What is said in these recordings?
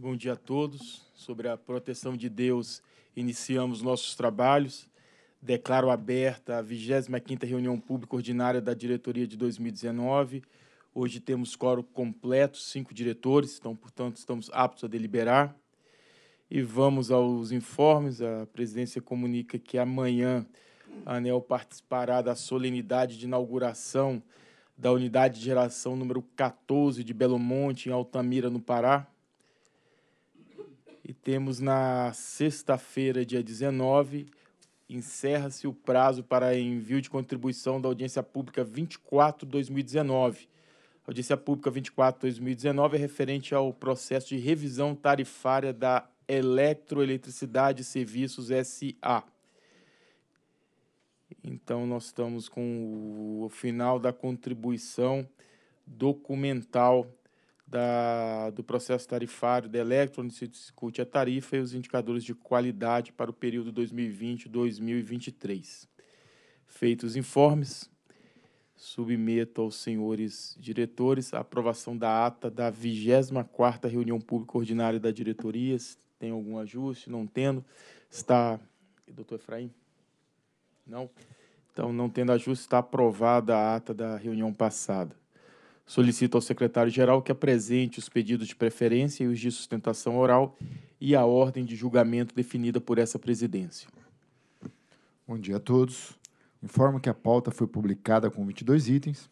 Bom dia a todos. Sobre a proteção de Deus, iniciamos nossos trabalhos. Declaro aberta a 25ª reunião pública ordinária da diretoria de 2019. Hoje temos coro completo, cinco diretores, então, portanto, estamos aptos a deliberar. E vamos aos informes. A presidência comunica que amanhã a ANEL participará da solenidade de inauguração da unidade de geração número 14 de Belo Monte, em Altamira, no Pará. E temos na sexta-feira, dia 19, encerra-se o prazo para envio de contribuição da audiência pública 24-2019. A audiência pública 24-2019 é referente ao processo de revisão tarifária da Eletroeletricidade Serviços SA. Então, nós estamos com o final da contribuição documental da, do processo tarifário da Electro, onde se discute a tarifa e os indicadores de qualidade para o período 2020-2023. Feitos os informes, submeto aos senhores diretores a aprovação da ata da 24ª reunião pública ordinária da diretoria. Se tem algum ajuste? Não tendo. Está, doutor Efraim? Não? Então, não tendo ajuste, está aprovada a ata da reunião passada. Solicito ao secretário-geral que apresente os pedidos de preferência e os de sustentação oral e a ordem de julgamento definida por essa presidência. Bom dia a todos. Informo que a pauta foi publicada com 22 itens.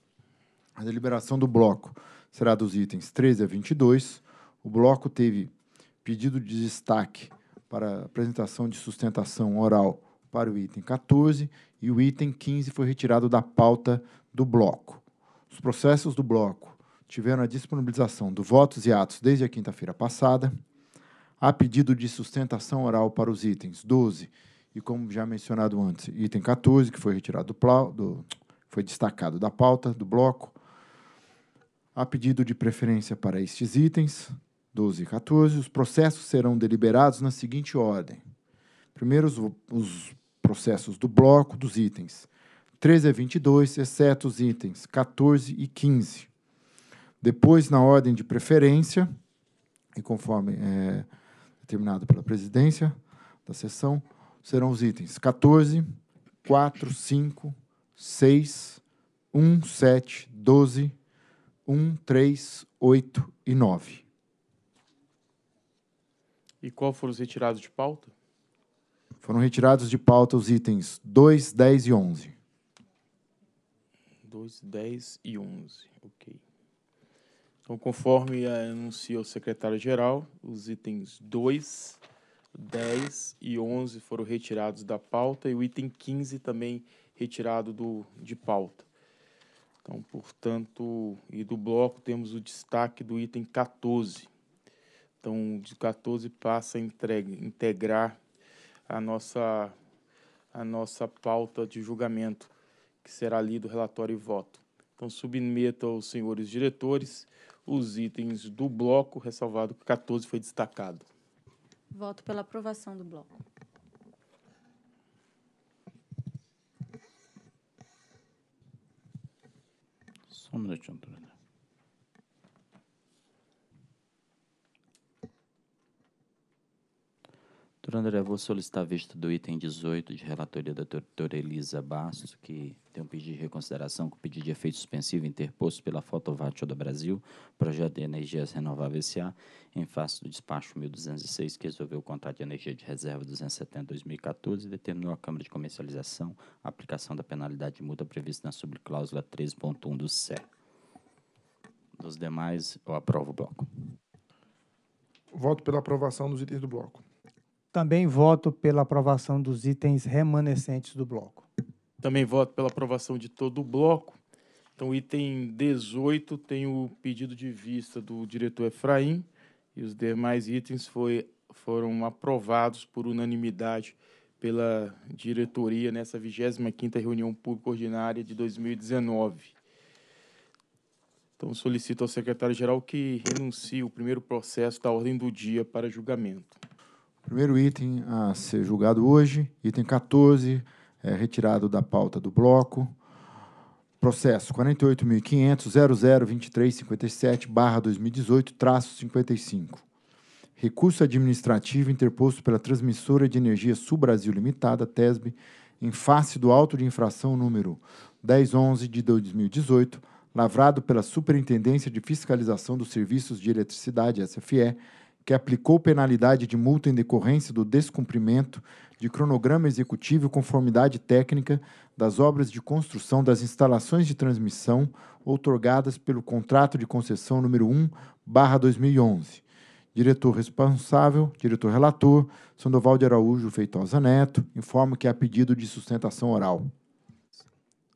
A deliberação do bloco será dos itens 13 a 22. O bloco teve pedido de destaque para apresentação de sustentação oral para o item 14 e o item 15 foi retirado da pauta do bloco. Os processos do bloco tiveram a disponibilização do votos e atos desde a quinta-feira passada, a pedido de sustentação oral para os itens 12 e, como já mencionado antes, item 14, que foi retirado do, do foi destacado da pauta do bloco, a pedido de preferência para estes itens 12 e 14, os processos serão deliberados na seguinte ordem: primeiro os, os processos do bloco dos itens 13 a 22, exceto os itens 14 e 15. Depois, na ordem de preferência, e conforme é, determinado pela presidência da sessão, serão os itens 14, 4, 5, 6, 1, 7, 12, 1, 3, 8 e 9. E qual foram os retirados de pauta? Foram retirados de pauta os itens 2, 10 e 11. 2, 10 e 11. Ok. Então, conforme anunciou o secretário-geral, os itens 2, 10 e 11 foram retirados da pauta e o item 15 também retirado do, de pauta. Então, portanto, e do bloco temos o destaque do item 14. Então, de 14 passa a entrega, integrar a nossa, a nossa pauta de julgamento que será lido relatório e voto. Então, submeta aos senhores diretores os itens do bloco, ressalvado que 14 foi destacado. Voto pela aprovação do bloco. Só um minutinho, Antônio. Doutor André, vou solicitar vista do item 18 de relatoria da doutora Elisa Bastos, que tem um pedido de reconsideração com pedido de efeito suspensivo interposto pela Fotovatio do Brasil, projeto de energias renováveis SA, em face do despacho 1206, que resolveu o contrato de energia de reserva 270-2014 e determinou à Câmara de Comercialização a aplicação da penalidade de multa prevista na subcláusula 3.1 do CE. Dos demais, eu aprovo o bloco. Voto pela aprovação dos itens do bloco. Também voto pela aprovação dos itens remanescentes do bloco. Também voto pela aprovação de todo o bloco. Então, item 18 tem o pedido de vista do diretor Efraim e os demais itens foi, foram aprovados por unanimidade pela diretoria nessa 25ª reunião pública ordinária de 2019. Então, solicito ao secretário-geral que renuncie o primeiro processo da ordem do dia para julgamento. Primeiro item a ser julgado hoje, item 14, é, retirado da pauta do bloco. Processo 48.500.002357-2018, 55. Recurso administrativo interposto pela Transmissora de Energia Sul Brasil Limitada, TESB, em face do auto de infração número 1011 de 2018, lavrado pela Superintendência de Fiscalização dos Serviços de Eletricidade, SFE, que aplicou penalidade de multa em decorrência do descumprimento de cronograma executivo e conformidade técnica das obras de construção das instalações de transmissão outorgadas pelo contrato de concessão número 1, barra 2011. Diretor responsável, diretor relator, Sandoval de Araújo Feitosa Neto, informa que há é pedido de sustentação oral.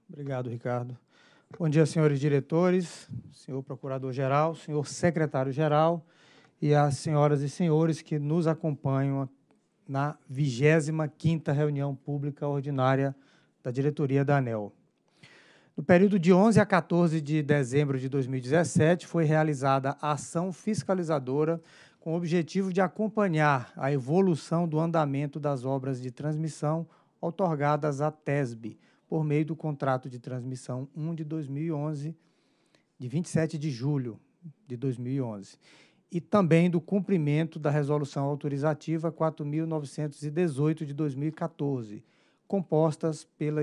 Obrigado, Ricardo. Bom dia, senhores diretores, senhor procurador-geral, senhor secretário-geral, e às senhoras e senhores que nos acompanham na 25ª reunião pública ordinária da diretoria da ANEL. No período de 11 a 14 de dezembro de 2017, foi realizada a ação fiscalizadora com o objetivo de acompanhar a evolução do andamento das obras de transmissão otorgadas à TESB, por meio do contrato de transmissão 1 de 2011, de 27 de julho de 2011, e também do cumprimento da Resolução Autorizativa 4.918 de 2014, compostas pela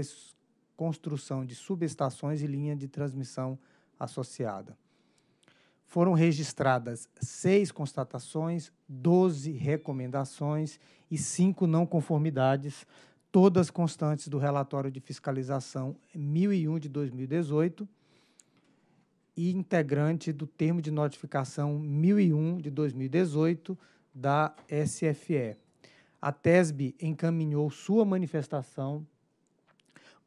construção de subestações e linha de transmissão associada. Foram registradas seis constatações, 12 recomendações e cinco não conformidades, todas constantes do relatório de fiscalização 1001 de 2018 e integrante do termo de notificação 1001 de 2018 da SFE. A TESB encaminhou sua manifestação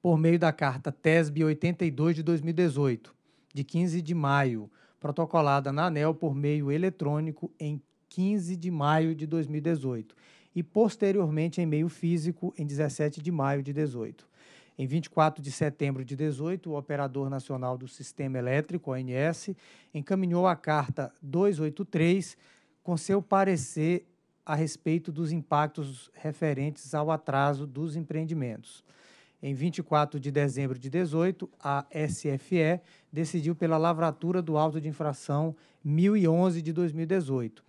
por meio da carta TESB 82 de 2018, de 15 de maio, protocolada na ANEL por meio eletrônico em 15 de maio de 2018 e posteriormente em meio físico em 17 de maio de 2018. Em 24 de setembro de 18, o Operador Nacional do Sistema Elétrico, ONS, encaminhou a carta 283 com seu parecer a respeito dos impactos referentes ao atraso dos empreendimentos. Em 24 de dezembro de 18, a SFE decidiu pela lavratura do auto de infração 1011 de 2018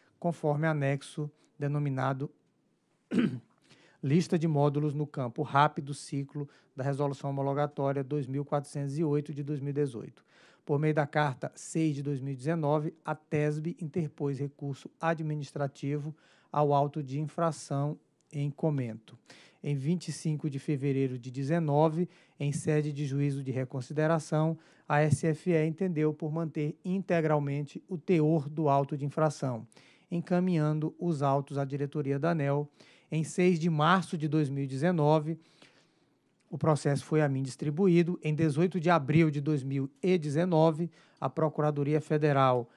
conforme anexo denominado Lista de módulos no campo rápido ciclo da Resolução Homologatória 2408 de 2018. Por meio da carta 6 de 2019, a TESB interpôs recurso administrativo ao auto de infração em comento. Em 25 de fevereiro de 19, em sede de juízo de reconsideração, a SFE entendeu por manter integralmente o teor do auto de infração encaminhando os autos à diretoria da ANEL. Em 6 de março de 2019, o processo foi a mim distribuído. Em 18 de abril de 2019, a Procuradoria Federal,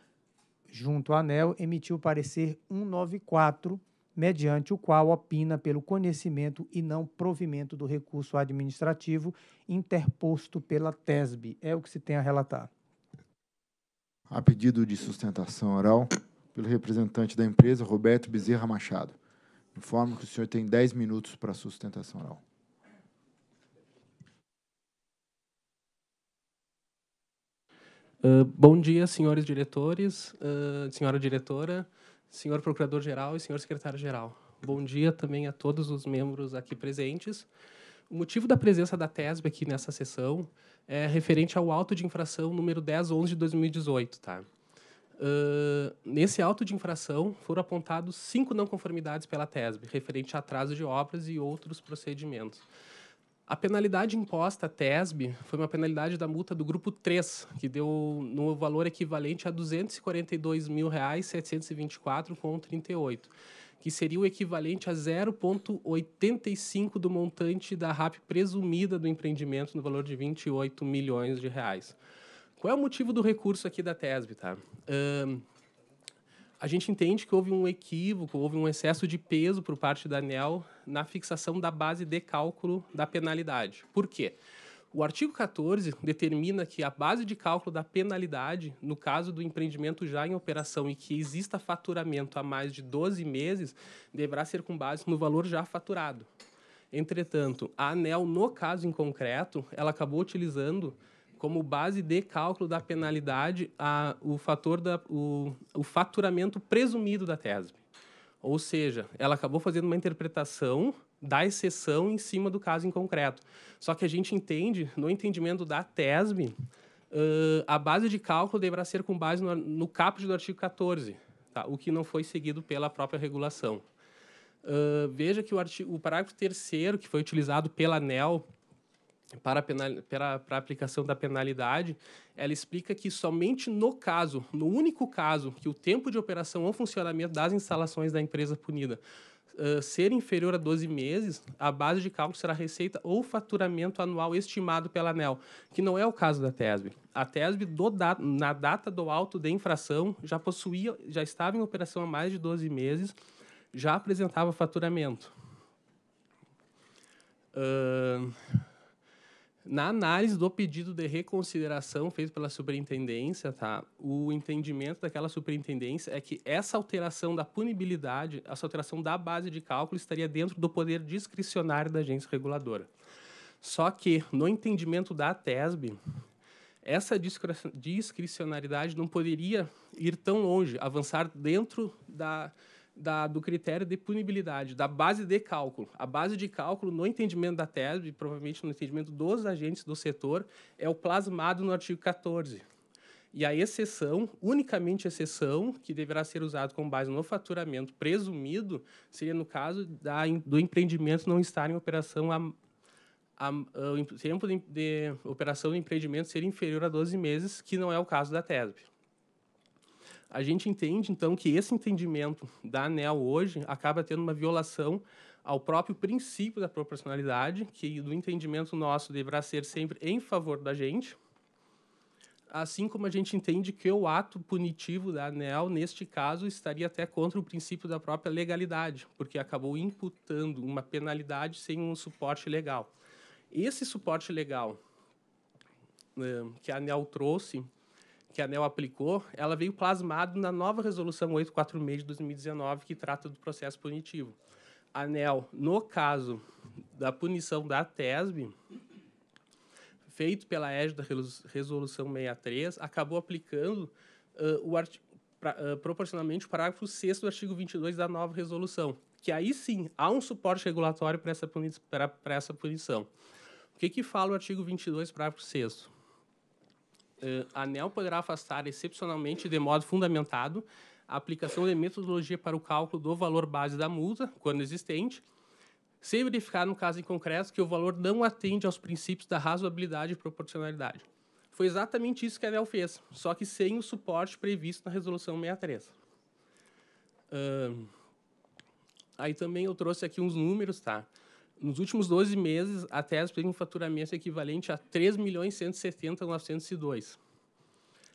junto à ANEL, emitiu o parecer 194, mediante o qual opina pelo conhecimento e não provimento do recurso administrativo interposto pela TESB. É o que se tem a relatar. A pedido de sustentação oral pelo representante da empresa, Roberto Bezerra Machado. Informo que o senhor tem 10 minutos para a sustentação oral. Uh, bom dia, senhores diretores, uh, senhora diretora, senhor procurador-geral e senhor secretário-geral. Bom dia também a todos os membros aqui presentes. O motivo da presença da TESB aqui nessa sessão é referente ao auto de infração número 1011 de 2018, tá? nesse auto de infração, foram apontados cinco não conformidades pela TESB, referente a atraso de obras e outros procedimentos. A penalidade imposta à TESB foi uma penalidade da multa do grupo 3, que deu no valor equivalente a R$ 242.724,38, que seria o equivalente a 0,85 do montante da RAP presumida do empreendimento, no valor de 28 milhões de reais. Qual é o motivo do recurso aqui da TESB? Tá? Um, a gente entende que houve um equívoco, houve um excesso de peso por parte da ANEL na fixação da base de cálculo da penalidade. Por quê? O artigo 14 determina que a base de cálculo da penalidade, no caso do empreendimento já em operação e que exista faturamento a mais de 12 meses, deverá ser com base no valor já faturado. Entretanto, a ANEL, no caso em concreto, ela acabou utilizando como base de cálculo da penalidade a, o fator da, o, o faturamento presumido da TESB. Ou seja, ela acabou fazendo uma interpretação da exceção em cima do caso em concreto. Só que a gente entende, no entendimento da TESB, uh, a base de cálculo deverá ser com base no, no caput do artigo 14, tá? o que não foi seguido pela própria regulação. Uh, veja que o, artigo, o parágrafo terceiro, que foi utilizado pela ANEL para a, penal, para, para a aplicação da penalidade, ela explica que somente no caso, no único caso, que o tempo de operação ou funcionamento das instalações da empresa punida uh, ser inferior a 12 meses, a base de cálculo será receita ou faturamento anual estimado pela ANEL, que não é o caso da TESB. A TESB, da, na data do auto de infração, já possuía, já estava em operação há mais de 12 meses, já apresentava faturamento. Uh, na análise do pedido de reconsideração feito pela superintendência, tá? O entendimento daquela superintendência é que essa alteração da punibilidade, essa alteração da base de cálculo estaria dentro do poder discricionário da agência reguladora. Só que no entendimento da TESB, essa discricionariedade não poderia ir tão longe, avançar dentro da da, do critério de punibilidade, da base de cálculo. A base de cálculo, no entendimento da TESB, provavelmente no entendimento dos agentes do setor, é o plasmado no artigo 14. E a exceção, unicamente exceção, que deverá ser usada com base no faturamento presumido, seria no caso da, do empreendimento não estar em operação a, o tempo de, de operação do empreendimento ser inferior a 12 meses, que não é o caso da TESB. A gente entende, então, que esse entendimento da ANEL hoje acaba tendo uma violação ao próprio princípio da proporcionalidade, que do entendimento nosso deverá ser sempre em favor da gente, assim como a gente entende que o ato punitivo da ANEL, neste caso, estaria até contra o princípio da própria legalidade, porque acabou imputando uma penalidade sem um suporte legal. Esse suporte legal né, que a ANEL trouxe que a ANEL aplicou, ela veio plasmado na nova resolução 846 de 2019, que trata do processo punitivo. A ANEL, no caso da punição da TESB, feito pela égide da resolução 63, acabou aplicando uh, o art. pra, uh, proporcionalmente o parágrafo 6 do artigo 22 da nova resolução, que aí sim há um suporte regulatório para essa, puni essa, punição. O que, que fala o artigo 22, parágrafo 6 eh, ANEL poderá afastar excepcionalmente de modo fundamentado a aplicação de metodologia para o cálculo do valor base da multa, quando existente, sem verificar no caso em concreto que o valor não atende aos princípios da razoabilidade e proporcionalidade. Foi exatamente isso que a ANEL fez, só que sem o suporte previsto na Resolução 63. Uh, aí também eu trouxe aqui uns números, tá? nos últimos 12 meses, a TESB teve um faturamento equivalente a 3.170.902. milhões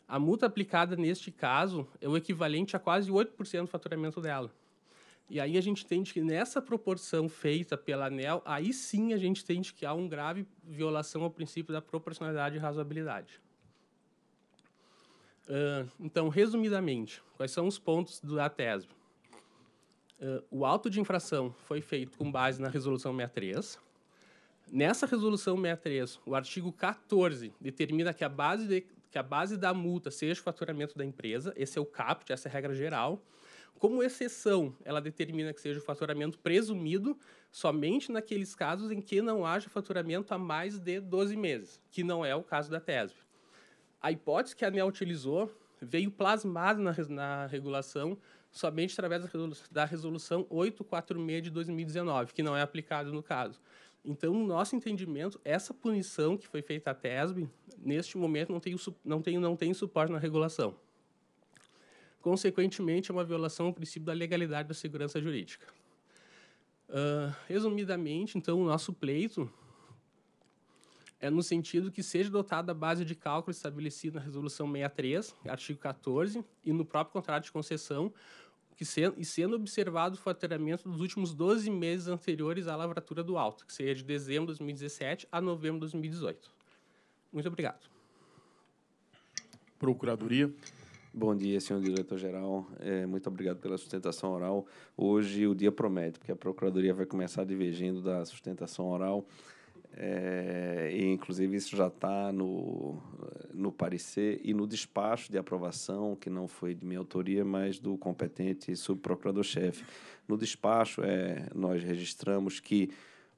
A multa aplicada neste caso é o equivalente a quase 8% do faturamento dela. E aí a gente entende que nessa proporção feita pela ANEL, aí sim a gente entende que há uma grave violação ao princípio da proporcionalidade e razoabilidade. Uh, então, resumidamente, quais são os pontos da TESB? Uh, o auto de infração foi feito com base na resolução 63. Nessa resolução 63, o artigo 14 determina que a base, de, que a base da multa seja o faturamento da empresa. Esse é o caput, essa é a regra geral. Como exceção, ela determina que seja o faturamento presumido somente naqueles casos em que não haja faturamento a mais de 12 meses, que não é o caso da TESB. A hipótese que a ANEL utilizou veio plasmada na, na regulação somente através da resolução 846 de 2019, que não é aplicado no caso. Então, no nosso entendimento, essa punição que foi feita à TESB, neste momento, não tem, não tem, não tem suporte na regulação. Consequentemente, é uma violação ao princípio da legalidade da segurança jurídica. Uh, resumidamente, então, o nosso pleito é no sentido que seja dotada a base de cálculo estabelecida na Resolução 63, artigo 14, e no próprio contrato de concessão, que se, e sendo observado o faturamento dos últimos 12 meses anteriores à lavratura do alto, que seria de dezembro de 2017 a novembro de 2018. Muito obrigado. Procuradoria. Bom dia, senhor diretor-geral. É, muito obrigado pela sustentação oral. Hoje o dia promete, porque a Procuradoria vai começar divergindo da sustentação oral. É, e inclusive isso já está no, no parecer e no despacho de aprovação, que não foi de minha autoria, mas do competente subprocurador-chefe. No despacho, é, nós registramos que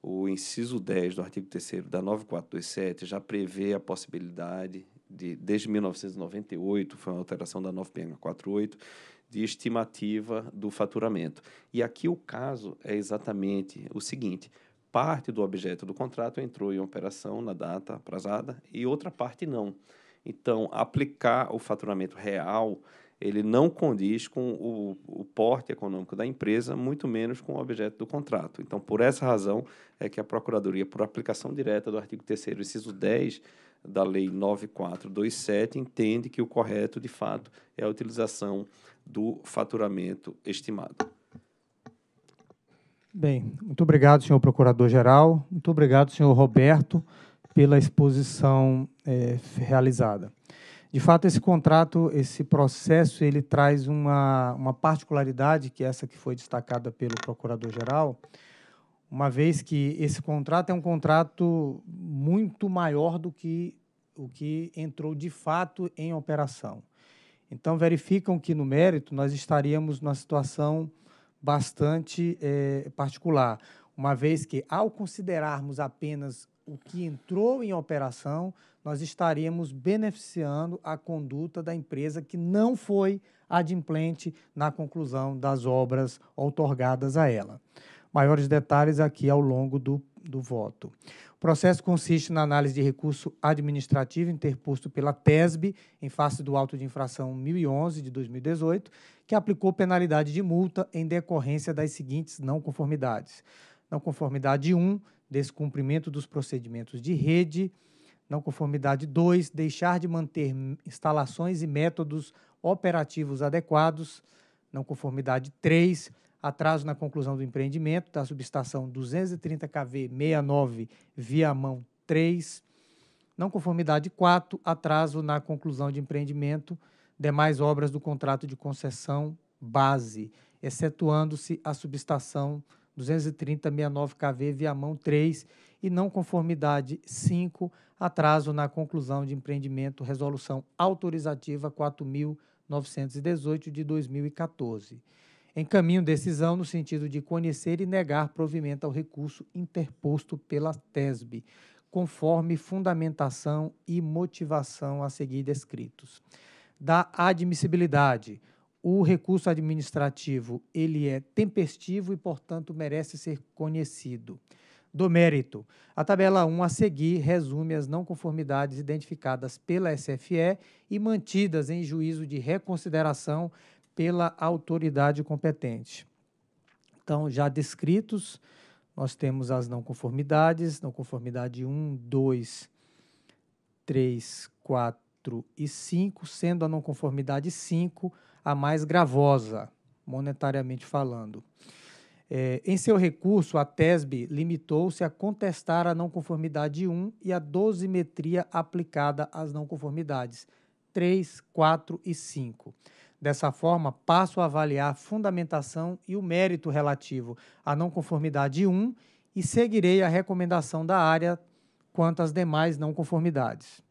o inciso 10 do artigo 3 da 9427 já prevê a possibilidade de, desde 1998, foi uma alteração da 9PN48, de estimativa do faturamento. E aqui o caso é exatamente o seguinte: parte do objeto do contrato entrou em operação na data aprazada e outra parte não. Então, aplicar o faturamento real, ele não condiz com o, o porte econômico da empresa, muito menos com o objeto do contrato. Então, por essa razão, é que a Procuradoria, por aplicação direta do artigo 3 inciso 10 da Lei 9427, entende que o correto, de fato, é a utilização do faturamento estimado. Bem, muito obrigado, senhor procurador-geral. Muito obrigado, senhor Roberto, pela exposição é, realizada. De fato, esse contrato, esse processo, ele traz uma, uma particularidade, que é essa que foi destacada pelo procurador-geral, uma vez que esse contrato é um contrato muito maior do que o que entrou de fato em operação. Então, verificam que, no mérito, nós estaríamos numa situação bastante é, particular, uma vez que, ao considerarmos apenas o que entrou em operação, nós estaríamos beneficiando a conduta da empresa que não foi adimplente na conclusão das obras outorgadas a ela. Maiores detalhes aqui ao longo do, do voto. O processo consiste na análise de recurso administrativo interposto pela TESB em face do auto de infração 1011 de 2018, que aplicou penalidade de multa em decorrência das seguintes não conformidades: não conformidade 1, descumprimento dos procedimentos de rede, não conformidade 2, deixar de manter instalações e métodos operativos adequados, não conformidade 3, atraso na conclusão do empreendimento da subestação 230 kV 69 via mão 3, não conformidade 4, atraso na conclusão de empreendimento demais obras do contrato de concessão base, excetuando-se a subestação 230-69KV Viamão 3 e não conformidade 5, atraso na conclusão de empreendimento, resolução autorizativa 4.918 de 2014. Encaminho decisão no sentido de conhecer e negar provimento ao recurso interposto pela TESB, conforme fundamentação e motivação a seguir descritos da admissibilidade. O recurso administrativo, ele é tempestivo e, portanto, merece ser conhecido. Do mérito. A tabela 1 a seguir resume as não conformidades identificadas pela SFE e mantidas em juízo de reconsideração pela autoridade competente. Então, já descritos, nós temos as não conformidades, não conformidade 1, 2, 3, 4, 4 e 5, sendo a não conformidade 5 a mais gravosa, monetariamente falando. É, em seu recurso, a TESB limitou-se a contestar a não conformidade 1 e a dosimetria aplicada às não conformidades 3, 4 e 5. Dessa forma, passo a avaliar a fundamentação e o mérito relativo à não conformidade 1 e seguirei a recomendação da área quanto às demais não conformidades.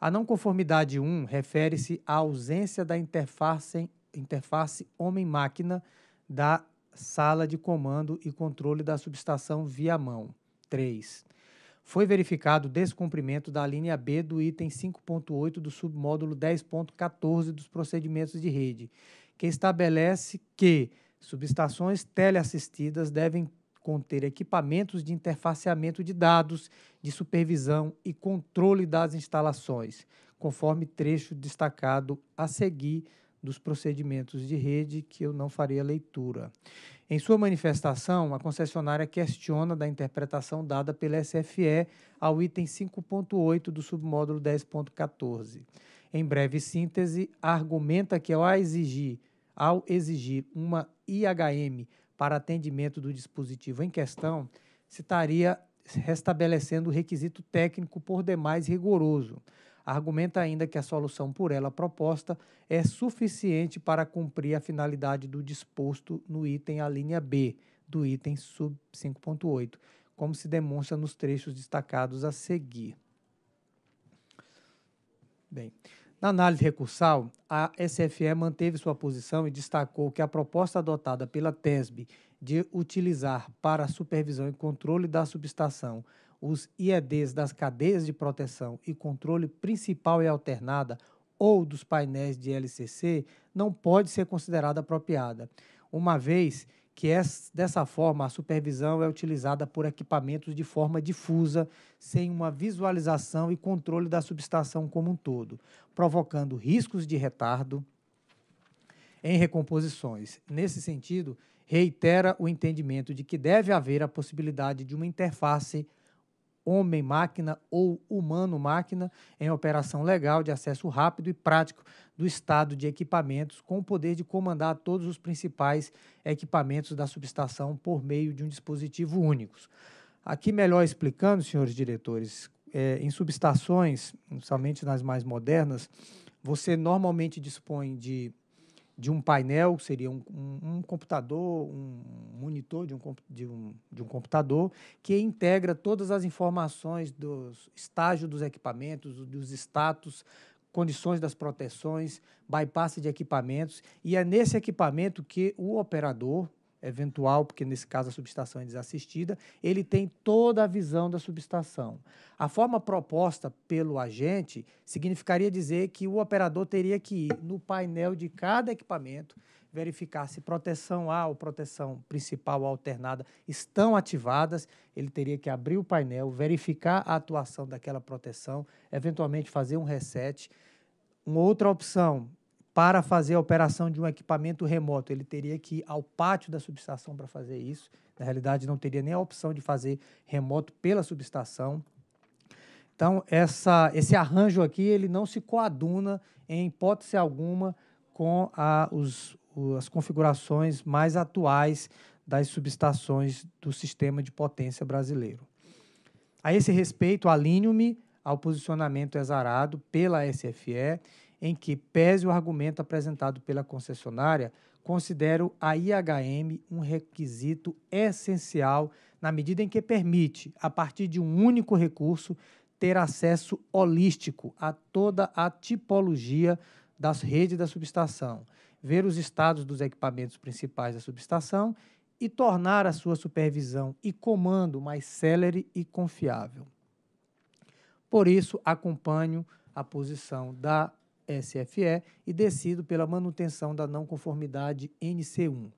A não conformidade 1 refere-se à ausência da interface, interface homem-máquina da sala de comando e controle da subestação via mão. 3. Foi verificado descumprimento da linha B do item 5.8 do submódulo 10.14 dos procedimentos de rede, que estabelece que subestações teleassistidas devem conter equipamentos de interfaceamento de dados, de supervisão e controle das instalações, conforme trecho destacado a seguir dos procedimentos de rede que eu não farei a leitura. Em sua manifestação, a concessionária questiona da interpretação dada pela SFE ao item 5.8 do submódulo 10.14. Em breve síntese, argumenta que ao exigir, ao exigir uma IHM para atendimento do dispositivo em questão, se estaria restabelecendo o requisito técnico por demais rigoroso. Argumenta ainda que a solução por ela proposta é suficiente para cumprir a finalidade do disposto no item a linha B do item sub 5.8, como se demonstra nos trechos destacados a seguir. Bem, na análise recursal, a SFE manteve sua posição e destacou que a proposta adotada pela TESB de utilizar para supervisão e controle da subestação os IEDs das cadeias de proteção e controle principal e alternada ou dos painéis de LCC não pode ser considerada apropriada, uma vez que é dessa forma a supervisão é utilizada por equipamentos de forma difusa, sem uma visualização e controle da subestação como um todo, provocando riscos de retardo em recomposições. Nesse sentido, reitera o entendimento de que deve haver a possibilidade de uma interface homem-máquina ou humano-máquina em operação legal de acesso rápido e prático do estado de equipamentos, com o poder de comandar todos os principais equipamentos da subestação por meio de um dispositivo único. Aqui, melhor explicando, senhores diretores, é, em subestações, somente nas mais modernas, você normalmente dispõe de de um painel, seria um, um, um computador, um monitor de um, de um, de, um, computador, que integra todas as informações do estágio dos equipamentos, dos status, condições das proteções, bypass de equipamentos, e é nesse equipamento que o operador, eventual, porque nesse caso a subestação é desassistida, ele tem toda a visão da subestação. A forma proposta pelo agente significaria dizer que o operador teria que ir no painel de cada equipamento verificar se proteção A ou proteção principal alternada estão ativadas, ele teria que abrir o painel, verificar a atuação daquela proteção, eventualmente fazer um reset. Uma outra opção para fazer a operação de um equipamento remoto. Ele teria que ir ao pátio da subestação para fazer isso. Na realidade, não teria nem a opção de fazer remoto pela subestação. Então, essa, esse arranjo aqui ele não se coaduna em hipótese alguma com a, os, as configurações mais atuais das subestações do sistema de potência brasileiro. A esse respeito, alinho-me ao posicionamento exarado pela SFE em que pese o argumento apresentado pela concessionária, considero a IHM um requisito essencial na medida em que permite, a partir de um único recurso, ter acesso holístico a toda a tipologia das redes da subestação, ver os estados dos equipamentos principais da subestação e tornar a sua supervisão e comando mais célere e confiável. Por isso, acompanho a posição da SFE e decido pela manutenção da não conformidade NC1.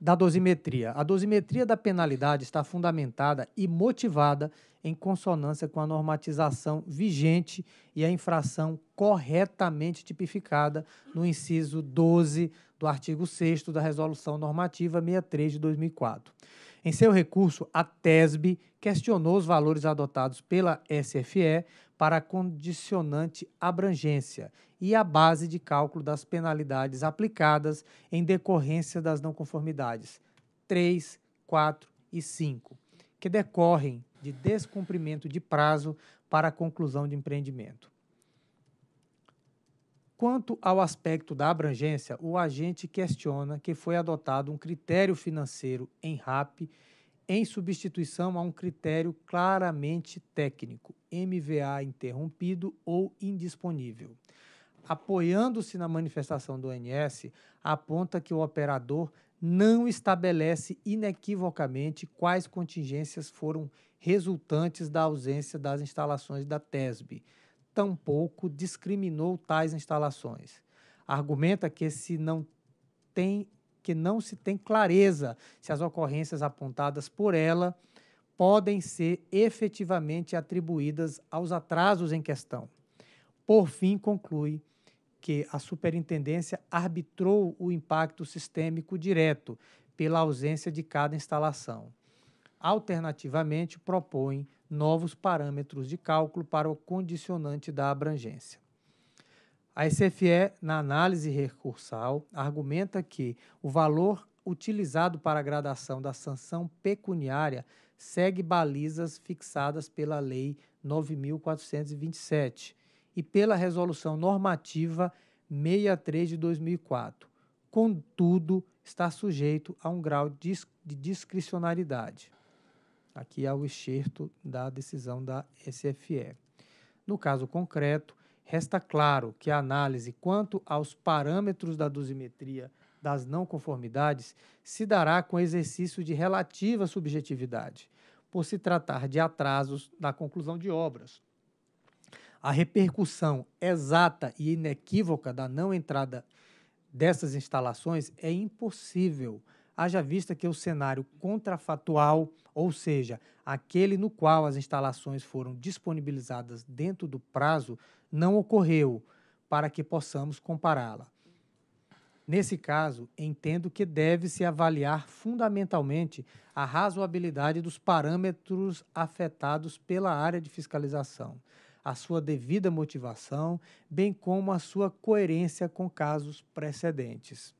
Da dosimetria. A dosimetria da penalidade está fundamentada e motivada em consonância com a normatização vigente e a infração corretamente tipificada no inciso 12 do artigo 6 da Resolução Normativa 63 de 2004. Em seu recurso, a TESB questionou os valores adotados pela SFE para a condicionante abrangência e a base de cálculo das penalidades aplicadas em decorrência das não conformidades 3, 4 e 5, que decorrem de descumprimento de prazo para a conclusão de empreendimento. Quanto ao aspecto da abrangência, o agente questiona que foi adotado um critério financeiro em RAP em substituição a um critério claramente técnico, MVA interrompido ou indisponível. Apoiando-se na manifestação do ONS, aponta que o operador não estabelece inequivocamente quais contingências foram resultantes da ausência das instalações da TESB, tampouco discriminou tais instalações. Argumenta que se não tem que não se tem clareza se as ocorrências apontadas por ela podem ser efetivamente atribuídas aos atrasos em questão. Por fim, conclui que a superintendência arbitrou o impacto sistêmico direto pela ausência de cada instalação. Alternativamente, propõe novos parâmetros de cálculo para o condicionante da abrangência. A SFE, na análise recursal, argumenta que o valor utilizado para a gradação da sanção pecuniária segue balizas fixadas pela Lei 9.427 e pela Resolução Normativa 63 de 2004. Contudo, está sujeito a um grau de discricionariedade. Aqui é o excerto da decisão da SFE. No caso concreto, Resta claro que a análise quanto aos parâmetros da dosimetria das não conformidades se dará com exercício de relativa subjetividade, por se tratar de atrasos na conclusão de obras. A repercussão exata e inequívoca da não entrada dessas instalações é impossível haja vista que o cenário contrafatual, ou seja, aquele no qual as instalações foram disponibilizadas dentro do prazo, não ocorreu para que possamos compará-la. Nesse caso, entendo que deve-se avaliar fundamentalmente a razoabilidade dos parâmetros afetados pela área de fiscalização, a sua devida motivação, bem como a sua coerência com casos precedentes.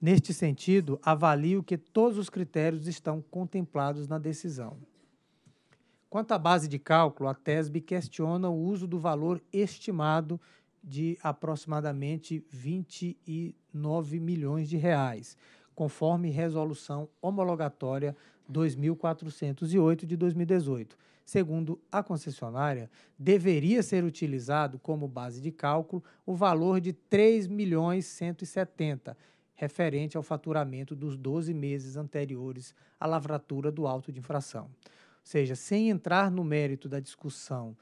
Neste sentido, avalio que todos os critérios estão contemplados na decisão. Quanto à base de cálculo, a TESB questiona o uso do valor estimado de aproximadamente 29 milhões de reais, conforme resolução homologatória 2408 de 2018. Segundo a concessionária, deveria ser utilizado como base de cálculo o valor de 3 milhões 170 milhões referente ao faturamento dos 12 meses anteriores à lavratura do auto de infração. Ou seja, sem entrar no mérito da discussão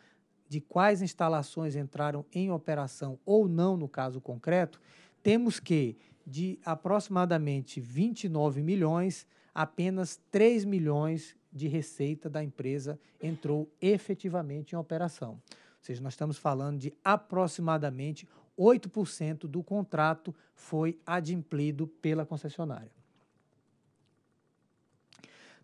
de quais instalações entraram em operação ou não no caso concreto, temos que, de aproximadamente 29 milhões, apenas 3 milhões de receita da empresa entrou efetivamente em operação. Ou seja, nós estamos falando de aproximadamente 8% do contrato foi adimplido pela concessionária.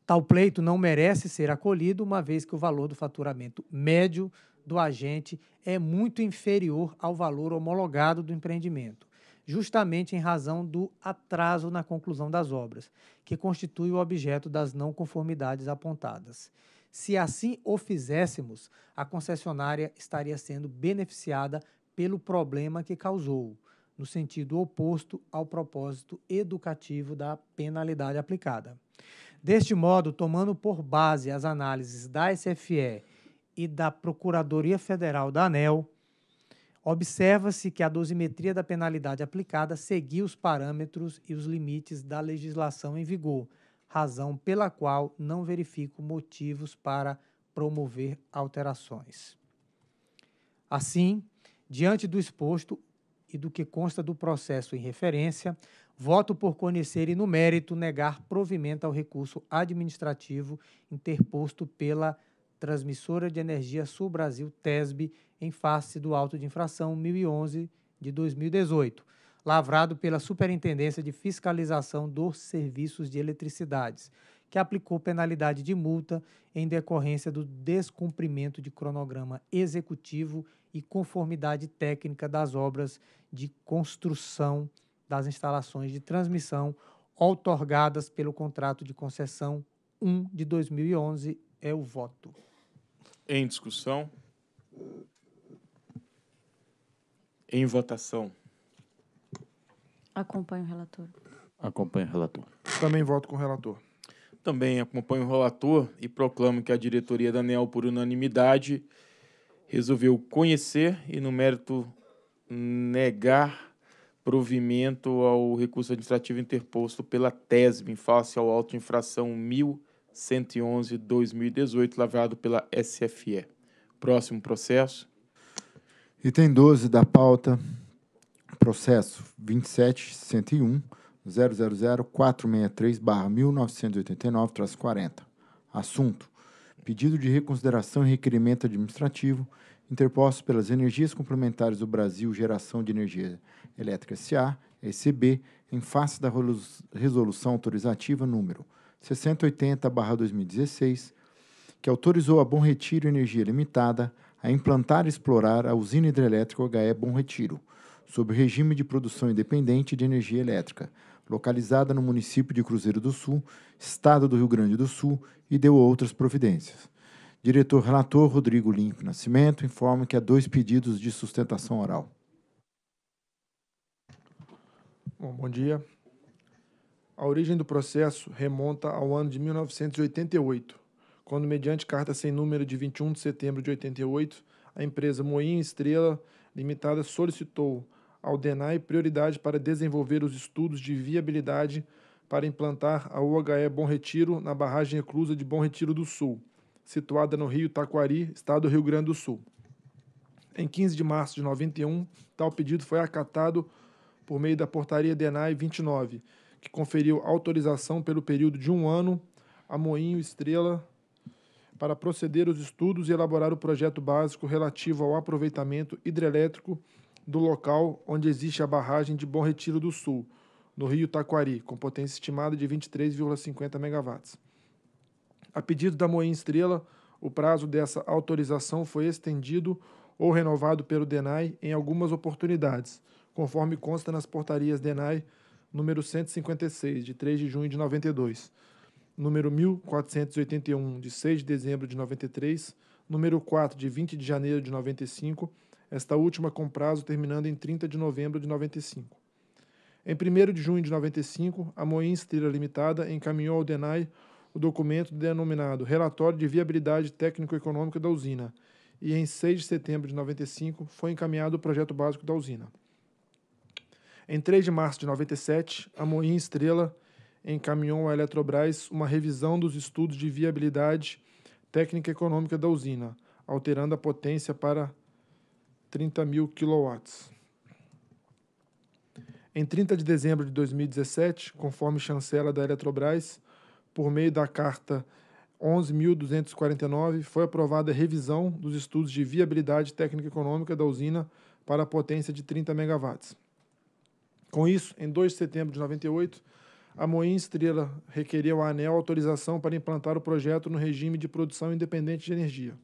Tal pleito não merece ser acolhido, uma vez que o valor do faturamento médio do agente é muito inferior ao valor homologado do empreendimento, justamente em razão do atraso na conclusão das obras, que constitui o objeto das não conformidades apontadas. Se assim o fizéssemos, a concessionária estaria sendo beneficiada pelo problema que causou, no sentido oposto ao propósito educativo da penalidade aplicada. Deste modo, tomando por base as análises da SFE e da Procuradoria Federal da ANEL, observa-se que a dosimetria da penalidade aplicada seguiu os parâmetros e os limites da legislação em vigor, razão pela qual não verifico motivos para promover alterações. Assim, Diante do exposto e do que consta do processo em referência, voto por conhecer e, no mérito, negar provimento ao recurso administrativo interposto pela Transmissora de Energia Sul Brasil TESB em face do auto de infração 1011 de 2018, lavrado pela Superintendência de Fiscalização dos Serviços de Eletricidades, que aplicou penalidade de multa em decorrência do descumprimento de cronograma executivo e conformidade técnica das obras de construção das instalações de transmissão outorgadas pelo contrato de concessão 1 de 2011. É o voto. Em discussão. Em votação. Acompanho o relator. Acompanho o relator. Também voto com o relator. Também acompanho o relator e proclamo que a diretoria da ANEL, por unanimidade, resolveu conhecer e, no mérito, negar provimento ao recurso administrativo interposto pela TESB em face ao auto infração 1111-2018, lavrado pela SFE. Próximo processo. Item 12 da pauta, processo 2701 000 463 1989 40. Assunto: pedido de reconsideração e requerimento administrativo interposto pelas Energias Complementares do Brasil Geração de Energia Elétrica S.A., ECB, em face da resolução autorizativa número 6080-2016, que autorizou a Bom Retiro Energia Limitada a implantar e explorar a usina hidrelétrica HE Bom Retiro, sob regime de produção independente de energia elétrica, localizada no município de Cruzeiro do Sul, estado do Rio Grande do Sul, e deu outras providências. Diretor relator Rodrigo Limpo Nascimento informa que há dois pedidos de sustentação oral. Bom, bom dia. A origem do processo remonta ao ano de 1988, quando, mediante carta sem número de 21 de setembro de 88, a empresa Moinha Estrela Limitada solicitou ao DENAI prioridade para desenvolver os estudos de viabilidade para implantar a UHE Bom Retiro na barragem reclusa de Bom Retiro do Sul, situada no Rio Taquari, estado do Rio Grande do Sul. Em 15 de março de 91, tal pedido foi acatado por meio da Portaria DENAI 29, que conferiu autorização pelo período de um ano a Moinho Estrela para proceder os estudos e elaborar o projeto básico relativo ao aproveitamento hidrelétrico do local onde existe a barragem de Bom Retiro do Sul, no rio Taquari, com potência estimada de 23,50 MW. A pedido da Moinha Estrela, o prazo dessa autorização foi estendido ou renovado pelo DENAI em algumas oportunidades, conforme consta nas portarias DENAI número 156, de 3 de junho de 92, número 1481, de 6 de dezembro de 93, número 4, de 20 de janeiro de 95 esta última com prazo terminando em 30 de novembro de 95. Em 1 de junho de 95, a Moins Trilha Limitada encaminhou ao DENAI o documento denominado Relatório de Viabilidade Técnico-Econômica da Usina e, em 6 de setembro de 95, foi encaminhado o Projeto Básico da Usina. Em 3 de março de 97, a Moin Estrela encaminhou à Eletrobras uma revisão dos estudos de viabilidade técnica econômica da usina, alterando a potência para 30 mil quilowatts. Em 30 de dezembro de 2017, conforme chancela da Eletrobras, por meio da carta 11.249, foi aprovada a revisão dos estudos de viabilidade técnica econômica da usina para a potência de 30 megawatts. Com isso, em 2 de setembro de 98, a Moin Estrela requeriu à ANEL autorização para implantar o projeto no regime de produção independente de energia.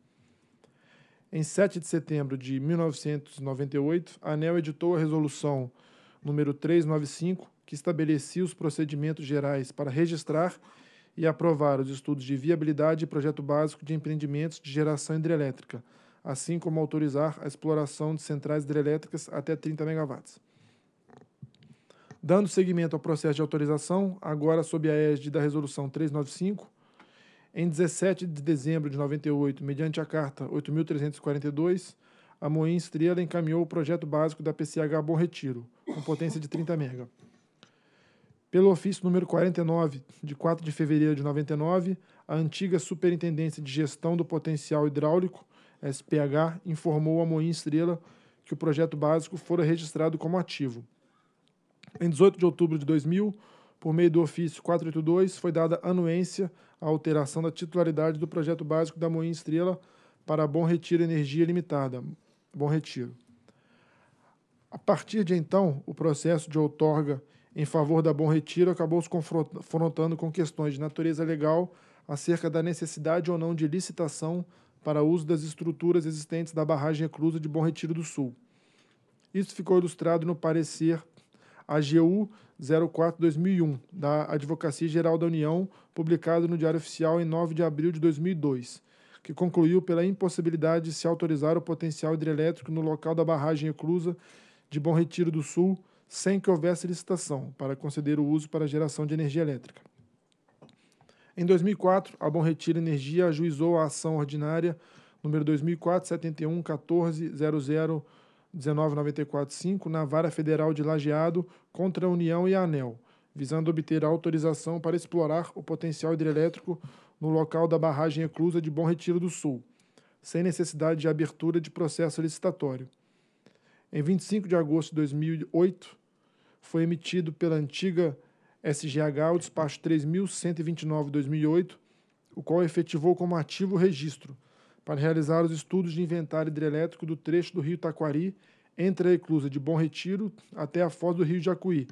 Em 7 de setembro de 1998, a ANEL editou a resolução número 395, que estabelecia os procedimentos gerais para registrar e aprovar os estudos de viabilidade e projeto básico de empreendimentos de geração hidrelétrica, assim como autorizar a exploração de centrais hidrelétricas até 30 MW. Dando seguimento ao processo de autorização, agora sob a égide da Resolução 395, em 17 de dezembro de 98, mediante a carta 8.342, a Moim Estrela encaminhou o projeto básico da PCH Bom Retiro, com potência de 30 mega. Pelo ofício número 49, de 4 de fevereiro de 99, a antiga Superintendência de Gestão do Potencial Hidráulico, SPH, informou a Moim Estrela que o projeto básico fora registrado como ativo. Em 18 de outubro de 2000, por meio do ofício 482, foi dada anuência à alteração da titularidade do projeto básico da Moinha Estrela para Bom Retiro Energia Limitada, Bom Retiro. A partir de então, o processo de outorga em favor da Bom Retiro acabou se confrontando com questões de natureza legal acerca da necessidade ou não de licitação para uso das estruturas existentes da barragem reclusa de Bom Retiro do Sul. Isso ficou ilustrado no parecer AGU 04-2001, da Advocacia Geral da União, publicado no Diário Oficial em 9 de abril de 2002, que concluiu pela impossibilidade de se autorizar o potencial hidrelétrico no local da barragem eclusa de Bom Retiro do Sul, sem que houvesse licitação, para conceder o uso para geração de energia elétrica. Em 2004, a Bom Retiro Energia ajuizou a ação ordinária número 2004 71 1994-5 na Vara Federal de Lajeado contra a União e a ANEL, visando obter autorização para explorar o potencial hidrelétrico no local da barragem eclusa de Bom Retiro do Sul, sem necessidade de abertura de processo licitatório. Em 25 de agosto de 2008, foi emitido pela antiga SGH o despacho 3129-2008, o qual efetivou como ativo o registro – para realizar os estudos de inventário hidrelétrico do trecho do rio Taquari, entre a eclusa de Bom Retiro até a foz do rio Jacuí,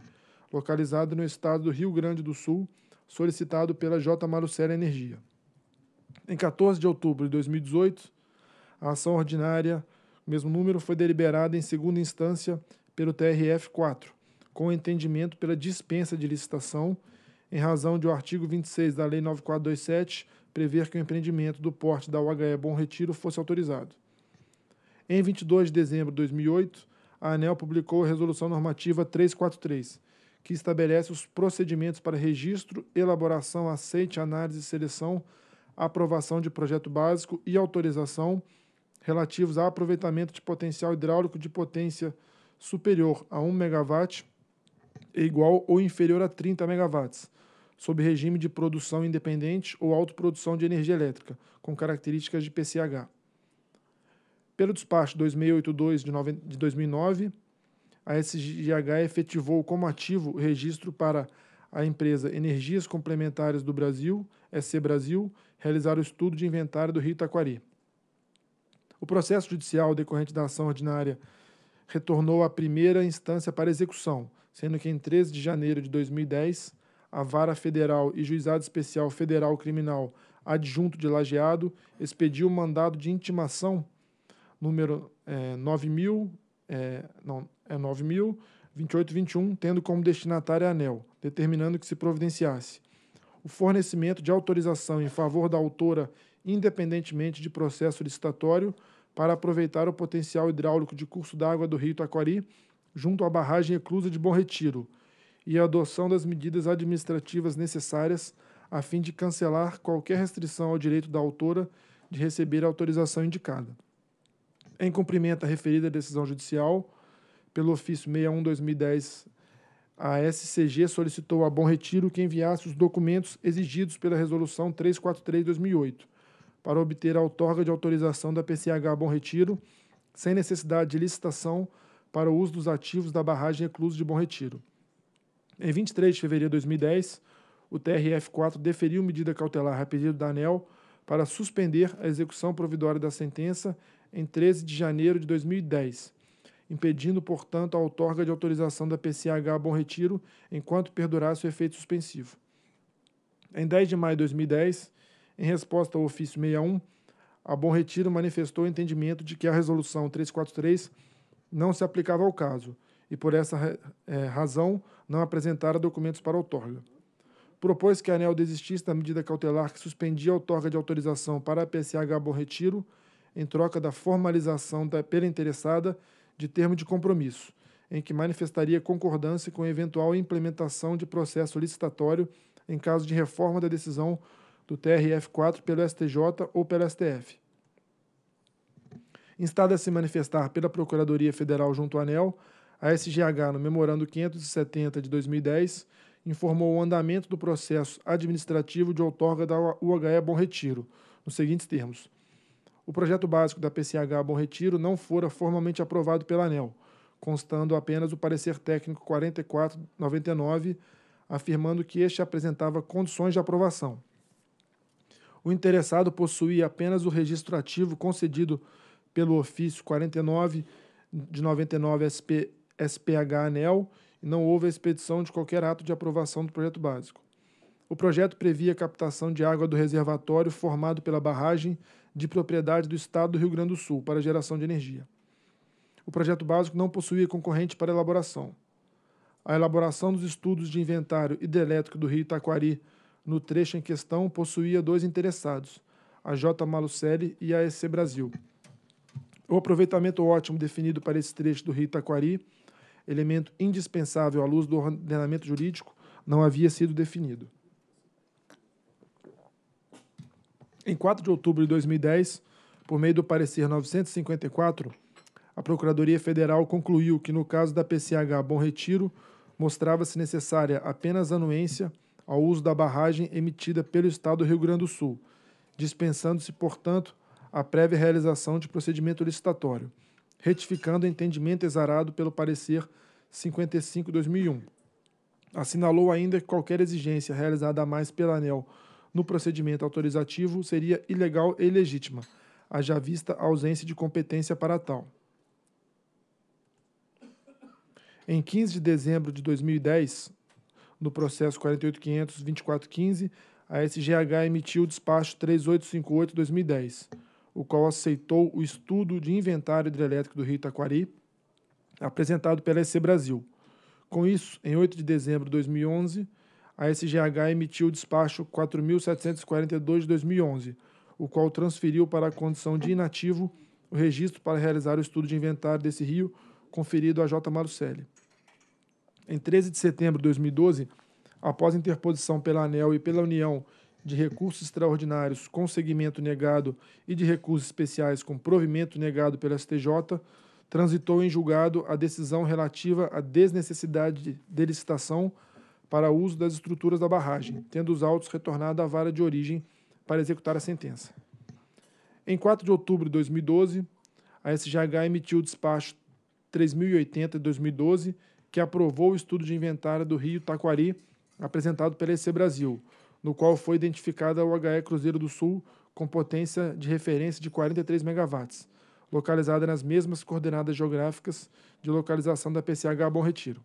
localizado no estado do Rio Grande do Sul, solicitado pela J. Marucela Energia. Em 14 de outubro de 2018, a ação ordinária, o mesmo número, foi deliberada em segunda instância pelo TRF-4, com entendimento pela dispensa de licitação, em razão do artigo 26 da Lei 9427, prever que o empreendimento do porte da UHE Bom Retiro fosse autorizado. Em 22 de dezembro de 2008, a ANEL publicou a Resolução Normativa 343, que estabelece os procedimentos para registro, elaboração, aceite, análise, e seleção, aprovação de projeto básico e autorização relativos a aproveitamento de potencial hidráulico de potência superior a 1 MW e igual ou inferior a 30 MW, sob regime de produção independente ou autoprodução de energia elétrica, com características de PCH. Pelo despacho 2682 de 2009, a SGH efetivou como ativo o registro para a empresa Energias Complementares do Brasil, SC Brasil, realizar o estudo de inventário do Rio Taquari. O processo judicial decorrente da ação ordinária retornou à primeira instância para execução, sendo que em 13 de janeiro de 2010 a Vara Federal e Juizado Especial Federal Criminal Adjunto de Lajeado expediu o mandado de intimação número é, 9000, é, é 9000, 2821, tendo como destinatária a ANEL, determinando que se providenciasse o fornecimento de autorização em favor da autora, independentemente de processo licitatório, para aproveitar o potencial hidráulico de curso d'água do rio Taquari, junto à barragem eclusa de Bom Retiro, e a adoção das medidas administrativas necessárias a fim de cancelar qualquer restrição ao direito da autora de receber a autorização indicada. Em cumprimento à referida decisão judicial, pelo ofício 61-2010, a SCG solicitou a Bom Retiro que enviasse os documentos exigidos pela Resolução 343-2008 para obter a outorga de autorização da PCH Bom Retiro, sem necessidade de licitação para o uso dos ativos da barragem Ecluso de Bom Retiro. Em 23 de fevereiro de 2010, o TRF4 deferiu medida cautelar a pedido da ANEL para suspender a execução provisória da sentença em 13 de janeiro de 2010, impedindo, portanto, a outorga de autorização da PCH a Bom Retiro enquanto perdurasse o efeito suspensivo. Em 10 de maio de 2010, em resposta ao ofício 61, a Bom Retiro manifestou o entendimento de que a resolução 343 não se aplicava ao caso e por essa é, razão não apresentara documentos para outorga. Propôs que a ANEL desistisse da medida cautelar que suspendia a outorga de autorização para a PSH Bom Retiro em troca da formalização da, pela interessada de termo de compromisso, em que manifestaria concordância com a eventual implementação de processo licitatório em caso de reforma da decisão do TRF4 pelo STJ ou pelo STF. Instada a se manifestar pela Procuradoria Federal junto à ANEL, a SGH, no memorando 570 de 2010, informou o andamento do processo administrativo de outorga da UHE Bom Retiro, nos seguintes termos. O projeto básico da PCH Bom Retiro não fora formalmente aprovado pela ANEL, constando apenas o parecer técnico 4499, afirmando que este apresentava condições de aprovação. O interessado possuía apenas o registro ativo concedido pelo ofício 49 de 99 SP SPH-ANEL e não houve a expedição de qualquer ato de aprovação do projeto básico. O projeto previa a captação de água do reservatório formado pela barragem de propriedade do Estado do Rio Grande do Sul para geração de energia. O projeto básico não possuía concorrente para elaboração. A elaboração dos estudos de inventário hidrelétrico do Rio Itaquari no trecho em questão possuía dois interessados, a J. Malucelli e a EC Brasil. O aproveitamento ótimo definido para esse trecho do Rio Itaquari elemento indispensável à luz do ordenamento jurídico, não havia sido definido. Em 4 de outubro de 2010, por meio do parecer 954, a Procuradoria Federal concluiu que, no caso da PCH Bom Retiro, mostrava-se necessária apenas anuência ao uso da barragem emitida pelo Estado do Rio Grande do Sul, dispensando-se, portanto, a prévia realização de procedimento licitatório retificando o entendimento exarado pelo parecer 55-2001. Assinalou ainda que qualquer exigência realizada a mais pela ANEL no procedimento autorizativo seria ilegal e ilegítima, haja vista a ausência de competência para tal. Em 15 de dezembro de 2010, no processo 4852415, a SGH emitiu o despacho 3858-2010 o qual aceitou o estudo de inventário hidrelétrico do Rio Itaquari, apresentado pela EC Brasil. Com isso, em 8 de dezembro de 2011, a SGH emitiu o despacho 4.742 de 2011, o qual transferiu para a condição de inativo o registro para realizar o estudo de inventário desse rio conferido a J. Marucelli. Em 13 de setembro de 2012, após interposição pela ANEL e pela União de recursos extraordinários com segmento negado e de recursos especiais com provimento negado pelo STJ, transitou em julgado a decisão relativa à desnecessidade de licitação para uso das estruturas da barragem, tendo os autos retornado à vara de origem para executar a sentença. Em 4 de outubro de 2012, a SGH emitiu o despacho 3080 de 2012, que aprovou o estudo de inventário do Rio Taquari apresentado pela EC Brasil, no qual foi identificada o UHE Cruzeiro do Sul com potência de referência de 43 megawatts, localizada nas mesmas coordenadas geográficas de localização da PCH Bom Retiro.